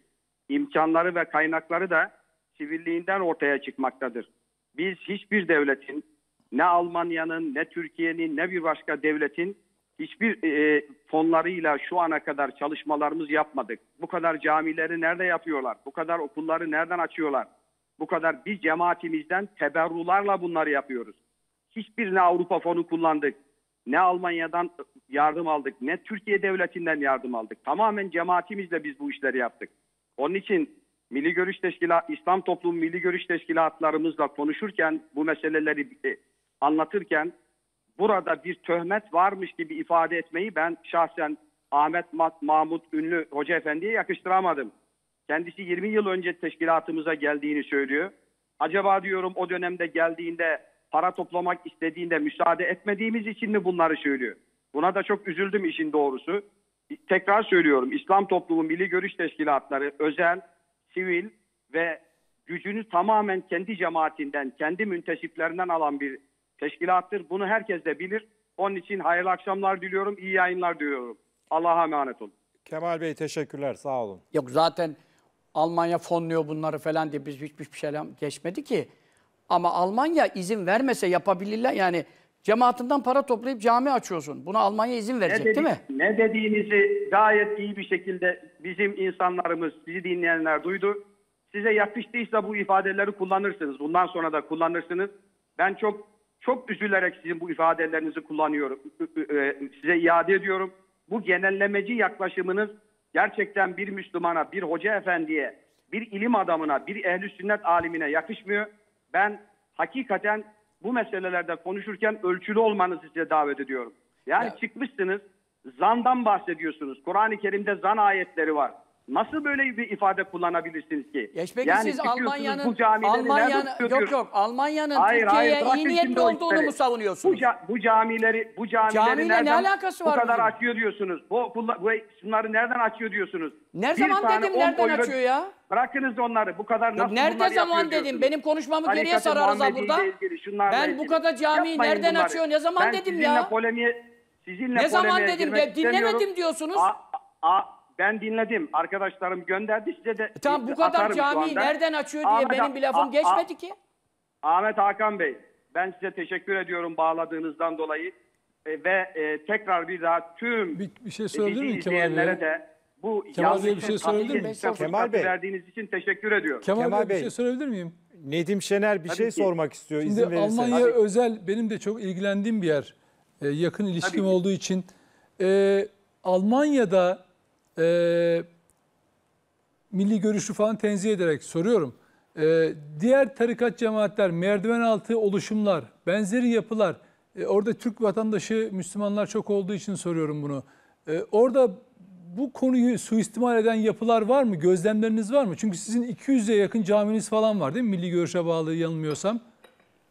İmkanları ve kaynakları da sivilliğinden ortaya çıkmaktadır. Biz hiçbir devletin ne Almanya'nın ne Türkiye'nin ne bir başka devletin hiçbir e, fonlarıyla şu ana kadar çalışmalarımız yapmadık. Bu kadar camileri nerede yapıyorlar? Bu kadar okulları nereden açıyorlar? Bu kadar bir cemaatimizden teberrularla bunları yapıyoruz. Hiçbirine Avrupa fonu kullandık ne Almanya'dan yardım aldık ne Türkiye devletinden yardım aldık. Tamamen cemaatimizle biz bu işleri yaptık. Onun için Milli Görüş Teşkilat İslam toplum Milli Görüş Teşkilatlarımızla konuşurken bu meseleleri e, anlatırken burada bir töhmet varmış gibi ifade etmeyi ben şahsen Ahmet Mahmut Ünlü Hoca Efendi'ye yakıştıramadım. Kendisi 20 yıl önce teşkilatımıza geldiğini söylüyor. Acaba diyorum o dönemde geldiğinde para toplamak istediğinde müsaade etmediğimiz için mi bunları söylüyor? Buna da çok üzüldüm işin doğrusu. Tekrar söylüyorum İslam toplumu milli görüş teşkilatları özel, sivil ve gücünü tamamen kendi cemaatinden, kendi müntesiplerinden alan bir teşkilattır. Bunu herkes de bilir. Onun için hayırlı akşamlar diliyorum, iyi yayınlar diliyorum. Allah'a emanet olun. Kemal Bey teşekkürler, sağ olun. Yok zaten Almanya fonluyor bunları falan diye biz hiçbir şey geçmedi ki. Ama Almanya izin vermese yapabilirler. Yani cemaatinden para toplayıp cami açıyorsun. Buna Almanya izin verecek dedi, değil mi? Ne dediğinizi gayet iyi bir şekilde bizim insanlarımız, bizi dinleyenler duydu. Size yapıştıysa bu ifadeleri kullanırsınız. Bundan sonra da kullanırsınız. Ben çok çok üzülerek sizin bu ifadelerinizi kullanıyorum. E, size iade ediyorum. Bu genellemeci yaklaşımınız gerçekten bir Müslümana, bir hoca efendiye, bir ilim adamına, bir ehli sünnet alimine yakışmıyor ben hakikaten bu meselelerde konuşurken ölçülü olmanızı size davet ediyorum. Yani evet. çıkmışsınız zandan bahsediyorsunuz. Kur'an-ı Kerim'de zan ayetleri var. Nasıl böyle bir ifade kullanabilirsiniz ki? Ya peki yani siz Almanya'nın bu Almanya'nın yok yok Almanya'nın Türkiye'ye iyi niyetli olduğunu mu savunuyorsunuz? Bu, bu camileri bu camileri Camiyle ne alakası var bu kadar bizim? açıyor diyorsunuz? Bu, bu, bu bunları nereden açıyor diyorsunuz? Ne bir zaman dedim nereden oyunu, açıyor ya? Bırakınız onları. Bu kadar yok, nasıl Nerede zaman dedim? Benim konuşmamı geriye sararız ha burada. Ilgili, ben bu kadar camiyi nereden bunları. açıyor? Ne zaman ben dedim ya? Polemiğe, sizinle ne zaman dedim? Dinlemedim diyorsunuz. A, a, ben dinledim. Arkadaşlarım gönderdi size de. E tamam bu kadar cami nereden açıyor diye Ahmet, benim bir lafım a, geçmedi a, ki. Ahmet Hakan Bey ben size teşekkür ediyorum bağladığınızdan dolayı. E, ve e, tekrar bir daha tüm bir, bir şey söyledin mi Kemal Bey? de bu Kemal Bey bir şey söyleyebilir miyim? Kemal Bey verdiğiniz için teşekkür ediyorum. Kemal, Kemal Bey bir şey söyleyebilir miyim? Nedim Şener bir Tabii şey ki. sormak istiyor Şimdi izin verirsen. Almanya Tabii. özel benim de çok ilgilendiğim bir yer. Ee, yakın ilişkim Tabii. olduğu için. Ee, Almanya'da e, milli görüşü falan tenzih ederek soruyorum. E, diğer tarikat cemaatler, merdiven altı oluşumlar, benzeri yapılar, e, orada Türk vatandaşı Müslümanlar çok olduğu için soruyorum bunu. E, orada bu konuyu suistimal eden yapılar var mı? Gözlemleriniz var mı? Çünkü sizin 200'e yakın caminiz falan var değil mi? Milli görüşe bağlı yanılmıyorsam.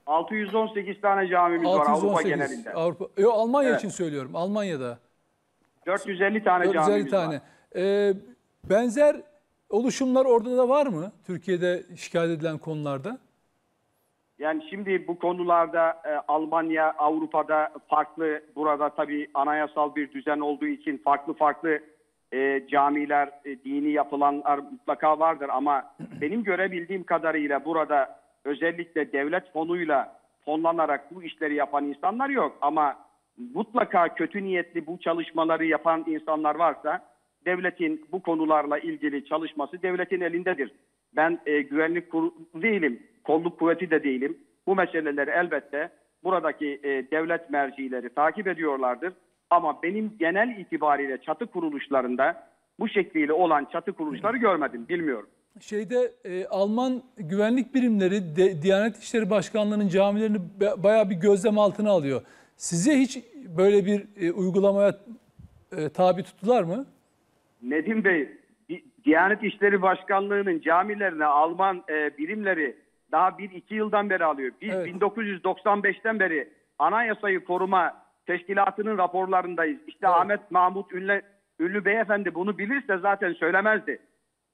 618 tane camimiz 618, var Avrupa genelinde. Avrupa, yo, Almanya evet. için söylüyorum. Almanya'da. 450 tane 450 tane. var. Ee, benzer oluşumlar orada da var mı? Türkiye'de şikayet edilen konularda? Yani şimdi bu konularda e, Almanya, Avrupa'da farklı, burada tabii anayasal bir düzen olduğu için farklı farklı e, camiler, e, dini yapılanlar mutlaka vardır. Ama [clears throat] benim görebildiğim kadarıyla burada özellikle devlet fonuyla fonlanarak bu işleri yapan insanlar yok. Ama mutlaka kötü niyetli bu çalışmaları yapan insanlar varsa devletin bu konularla ilgili çalışması devletin elindedir. Ben e, güvenlik kuru değilim, kolluk kuvveti de değilim. Bu meseleleri elbette buradaki e, devlet mercileri takip ediyorlardır. Ama benim genel itibariyle çatı kuruluşlarında bu şekliyle olan çatı kuruluşları görmedim, bilmiyorum. Şeyde e, Alman güvenlik birimleri de, Diyanet İşleri Başkanlığı'nın camilerini bayağı bir gözlem altına alıyor. Size hiç böyle bir e, uygulamaya e, tabi tuttular mı? Nedim Bey, Diyanet İşleri Başkanlığı'nın camilerine Alman e, birimleri daha bir iki yıldan beri alıyor. Biz evet. 1995'ten beri Anayasayı Koruma Teşkilatı'nın raporlarındayız. İşte evet. Ahmet Mahmut Ünlü, Ünlü Beyefendi bunu bilirse zaten söylemezdi.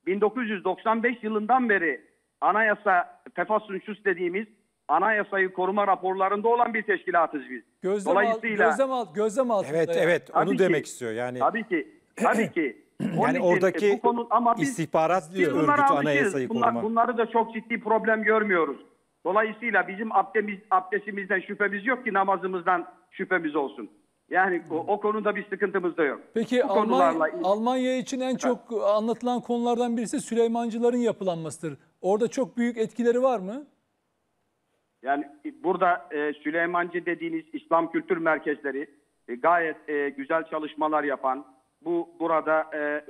1995 yılından beri anayasa PEFAS'ın şus dediğimiz anayasayı koruma raporlarında olan bir teşkilatız biz. Gözlem Dolayısıyla al, gözlem, al, gözlem altında. Evet yani. evet onu tabii demek ki, istiyor yani. Tabii ki. Tabii ki. [clears throat] Onun yani oradaki e, bu konu, ama biz, istihbarat biz örgütü anayasayı bunlar, koruma. Bunları da çok ciddi problem görmüyoruz. Dolayısıyla bizim abdemiz, abdestimizden şüphemiz yok ki namazımızdan şüphemiz olsun. Yani o, o konuda bir sıkıntımız da yok. Peki Almanya, konularla... Almanya için en çok anlatılan konulardan birisi Süleymancıların yapılanmasıdır. Orada çok büyük etkileri var mı? Yani e, burada e, Süleymancı dediğiniz İslam kültür merkezleri e, gayet e, güzel çalışmalar yapan, bu burada e,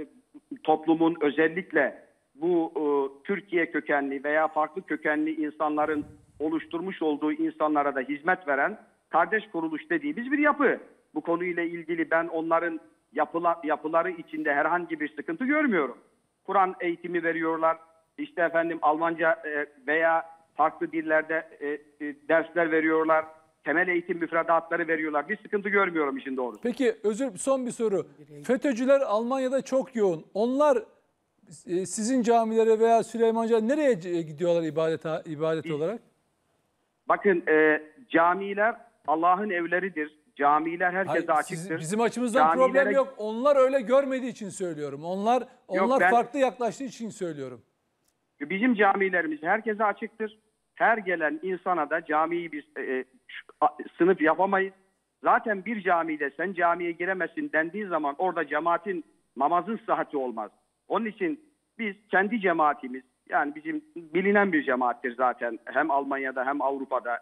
toplumun özellikle bu e, Türkiye kökenli veya farklı kökenli insanların oluşturmuş olduğu insanlara da hizmet veren kardeş kuruluş dediğimiz bir yapı. Bu konuyla ilgili ben onların yapıla, yapıları içinde herhangi bir sıkıntı görmüyorum. Kur'an eğitimi veriyorlar. İşte efendim Almanca e, veya farklı dillerde e, e, dersler veriyorlar. Temel eğitim müfredatları veriyorlar. Bir sıkıntı görmüyorum işin doğrusu. Peki özür son bir soru. FETÖ'cüler Almanya'da çok yoğun. Onlar e, sizin camilere veya Süleymanca nereye e, gidiyorlar ibadet ibadet İ olarak? Bakın e, camiler Allah'ın evleridir. Camiler herkese Hayır, açıktır. Siz, bizim açımızdan Camilere... problem yok. Onlar öyle görmediği için söylüyorum. Onlar onlar yok, ben... farklı yaklaştığı için söylüyorum. Bizim camilerimiz herkese açıktır her gelen insana da camiyi biz e, e sınıf yapamayız. Zaten bir camide sen camiye giremesin dendiği zaman orada cemaatin namazın sıhhati olmaz. Onun için biz kendi cemaatimiz yani bizim bilinen bir cemaattir zaten hem Almanya'da hem Avrupa'da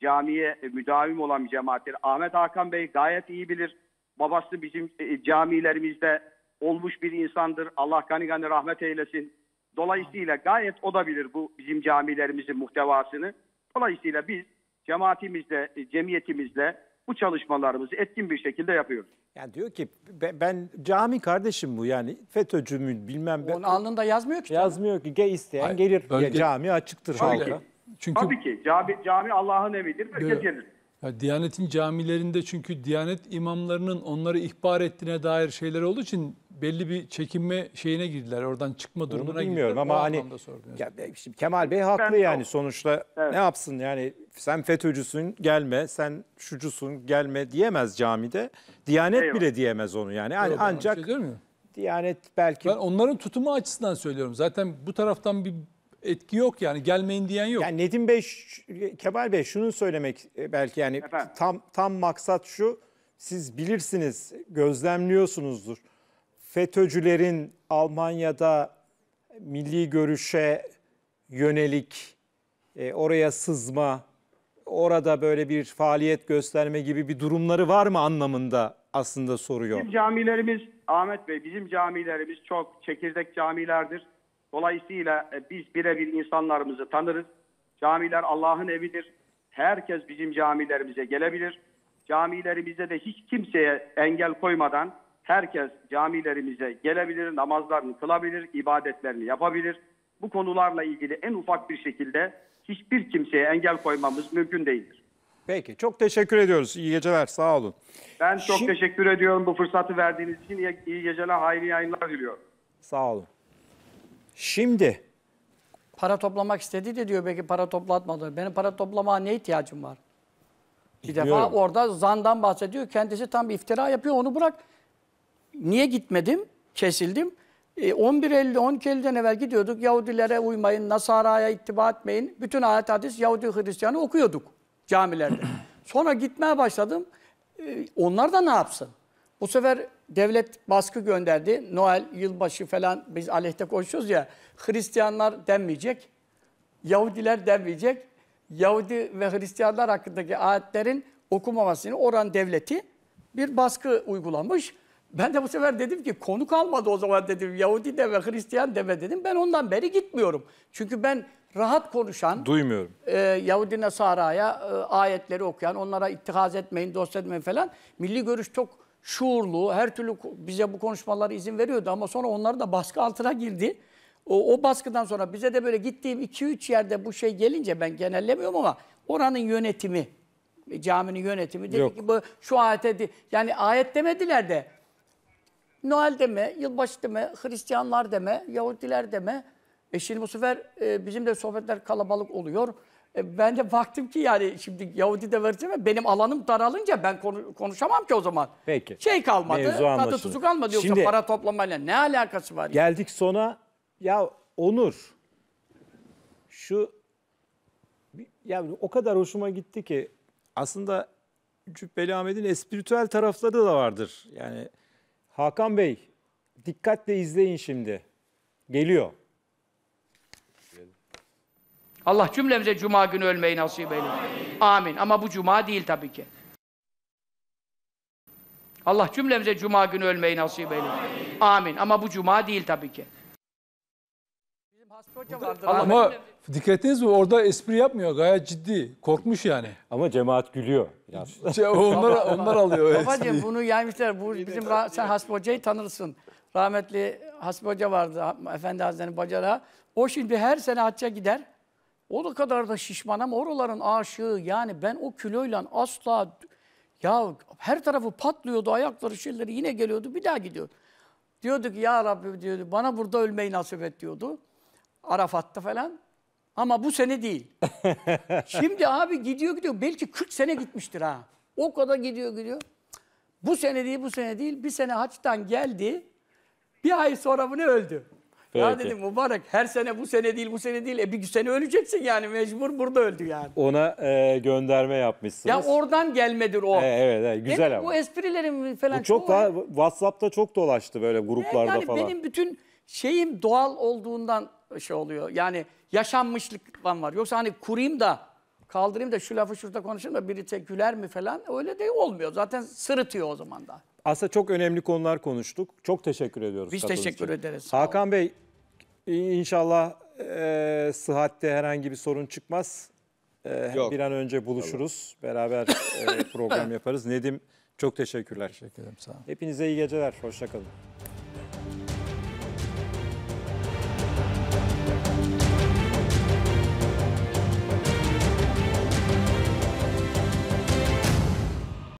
camiye e, müdavim olan bir cemaattir. Ahmet Hakan Bey gayet iyi bilir. Babası bizim e, camilerimizde olmuş bir insandır. Allah gani gani rahmet eylesin. Dolayısıyla gayet o da bilir bu bizim camilerimizin muhtevasını. Dolayısıyla biz cemaatimizle, e, cemiyetimizle bu çalışmalarımızı etkin bir şekilde yapıyoruz. Yani diyor ki ben, ben cami kardeşim bu yani FETÖ'cü mü bilmem. Onun ben, alnında yazmıyor ki. Yazmıyor ki ge isteyen Hayır, gelir. Bölge, ya, cami açıktır şöyle. halka. Çünkü, Tabii ki cami, cami Allah'ın evidir. Herkes gelir. Diyanet'in camilerinde çünkü Diyanet imamlarının onları ihbar ettiğine dair şeyler olduğu için belli bir çekinme şeyine girdiler. Oradan çıkma durumuna Onu bilmiyorum girdiler. ama hani ya, şimdi Kemal Bey haklı ben, yani sonuçta evet. ne yapsın yani sen FETÖ'cüsün gelme, sen şucusun gelme diyemez camide. Diyanet Eyvallah. bile diyemez onu yani. yani şey ancak şey Diyanet belki... Ben onların tutumu açısından söylüyorum. Zaten bu taraftan bir etki yok yani gelmeyin diyen yok. Yani Nedim Bey, Kemal Bey şunu söylemek e, belki yani Efendim? tam tam maksat şu. Siz bilirsiniz, gözlemliyorsunuzdur. FETÖ'cülerin Almanya'da milli görüşe yönelik e, oraya sızma, orada böyle bir faaliyet gösterme gibi bir durumları var mı anlamında aslında soruyor. Bizim camilerimiz Ahmet Bey bizim camilerimiz çok çekirdek camilerdir. Dolayısıyla e, biz birebir insanlarımızı tanırız. Camiler Allah'ın evidir. Herkes bizim camilerimize gelebilir. Camilerimizde de hiç kimseye engel koymadan herkes camilerimize gelebilir, namazlarını kılabilir, ibadetlerini yapabilir. Bu konularla ilgili en ufak bir şekilde hiçbir kimseye engel koymamız mümkün değildir. Peki çok teşekkür ediyoruz. İyi geceler sağ olun. Ben çok Şimdi... teşekkür ediyorum bu fırsatı verdiğiniz için. İyi, geceler, hayırlı yayınlar diliyorum. Sağ olun. Şimdi para toplamak istedi de diyor belki para toplatmadı. Benim para toplamaya ne ihtiyacım var? Bir Bilmiyorum. defa orada zandan bahsediyor. Kendisi tam bir iftira yapıyor. Onu bırak. Niye gitmedim? Kesildim. E, 11.50, 12.50'den evvel gidiyorduk. Yahudilere uymayın, Nasara'ya ittiba etmeyin. Bütün ayet hadis Yahudi Hristiyanı okuyorduk camilerde. [clears throat] Sonra gitmeye başladım. E, onlar da ne yapsın? Bu sefer devlet baskı gönderdi. Noel, yılbaşı falan biz aleyhte koşuyoruz ya. Hristiyanlar denmeyecek. Yahudiler denmeyecek. Yahudi ve Hristiyanlar hakkındaki ayetlerin okumamasını oran devleti bir baskı uygulamış. Ben de bu sefer dedim ki konu kalmadı o zaman dedim. Yahudi deme, Hristiyan deme dedim. Ben ondan beri gitmiyorum. Çünkü ben rahat konuşan, duymuyorum. E, Yahudi Nasara'ya e, ayetleri okuyan, onlara ittihaz etmeyin, dost etmeyin falan. Milli görüş çok şuurlu, her türlü bize bu konuşmalara izin veriyordu ama sonra onları da baskı altına girdi. O, o baskıdan sonra bize de böyle gittiğim 2-3 yerde bu şey gelince ben genellemiyorum ama oranın yönetimi, caminin yönetimi dedi Yok. ki bu şu ayet ayete yani ayet demediler de Noel deme, yılbaşı deme, Hristiyanlar deme, Yahudiler deme. E şimdi bu sefer e, bizim de sohbetler kalabalık oluyor. E, ben de baktım ki yani şimdi Yahudi de vereceğim ama benim alanım daralınca ben konu, konuşamam ki o zaman. Peki. Şey kalmadı, tadı anlaşıldı. tuzu kalmadı yoksa Şimdi- para toplamayla ne alakası var? ya? Geldik sona. Ya Onur şu ya o kadar hoşuma gitti ki aslında Cübbeli Ahmet'in espritüel tarafları da vardır. Yani Hakan Bey dikkatle izleyin şimdi. Geliyor. Allah cümlemize cuma günü ölmeyi nasip eylesin. Amin. Amin. Ama bu cuma değil tabii ki. Allah cümlemize cuma günü ölmeyi nasip eylesin. Amin. Ama bu cuma değil tabii ki. Bizim hasta hoca vardır. Allah, Allah Dikkat ettiniz mi? Orada espri yapmıyor. Gayet ciddi. Korkmuş yani. Ama cemaat gülüyor. [laughs] Ce- onlar, onlar alıyor. Babacığım bunu yaymışlar. Bu bizim sen Hasbi Hoca'yı tanırsın. Rahmetli Hasbi Hoca vardı. Efendi Hazretleri'nin bacarağı. O şimdi her sene hacca gider. O da kadar da şişman ama oraların aşığı. Yani ben o kiloyla asla... Ya her tarafı patlıyordu. Ayakları, şeyleri yine geliyordu. Bir daha gidiyor. Diyordu ki ya Rabbi diyordu, bana burada ölmeyi nasip et diyordu. Arafat'ta falan. Ama bu sene değil. [laughs] Şimdi abi gidiyor gidiyor. Belki 40 sene gitmiştir ha. O kadar gidiyor gidiyor. Bu sene değil bu sene değil. Bir sene haçtan geldi. Bir ay sonra bu ne öldü? Peki. Ya dedim mübarek her sene bu sene değil bu sene değil. E bir sene öleceksin yani mecbur burada öldü yani. Ona e, gönderme yapmışsınız. Ya oradan gelmedir o. E, evet, evet güzel Demek ama. Bu esprilerim falan. Bu çok daha WhatsApp'ta çok dolaştı böyle gruplarda e, yani falan. Benim bütün şeyim doğal olduğundan şey oluyor. Yani yaşanmışlık falan var. Yoksa hani kurayım da kaldırayım da şu lafı şurada konuşayım da biri teküler mi falan öyle de olmuyor. Zaten sırıtıyor o zaman da. Aslında çok önemli konular konuştuk. Çok teşekkür ediyoruz. Biz teşekkür için. ederiz. Hakan Bey inşallah e, sıhhatte herhangi bir sorun çıkmaz. E, Yok. Bir an önce buluşuruz. Tamam. Beraber e, program [laughs] yaparız. Nedim çok teşekkürler. Teşekkür ederim sağ olun. Hepinize iyi geceler. Hoşçakalın.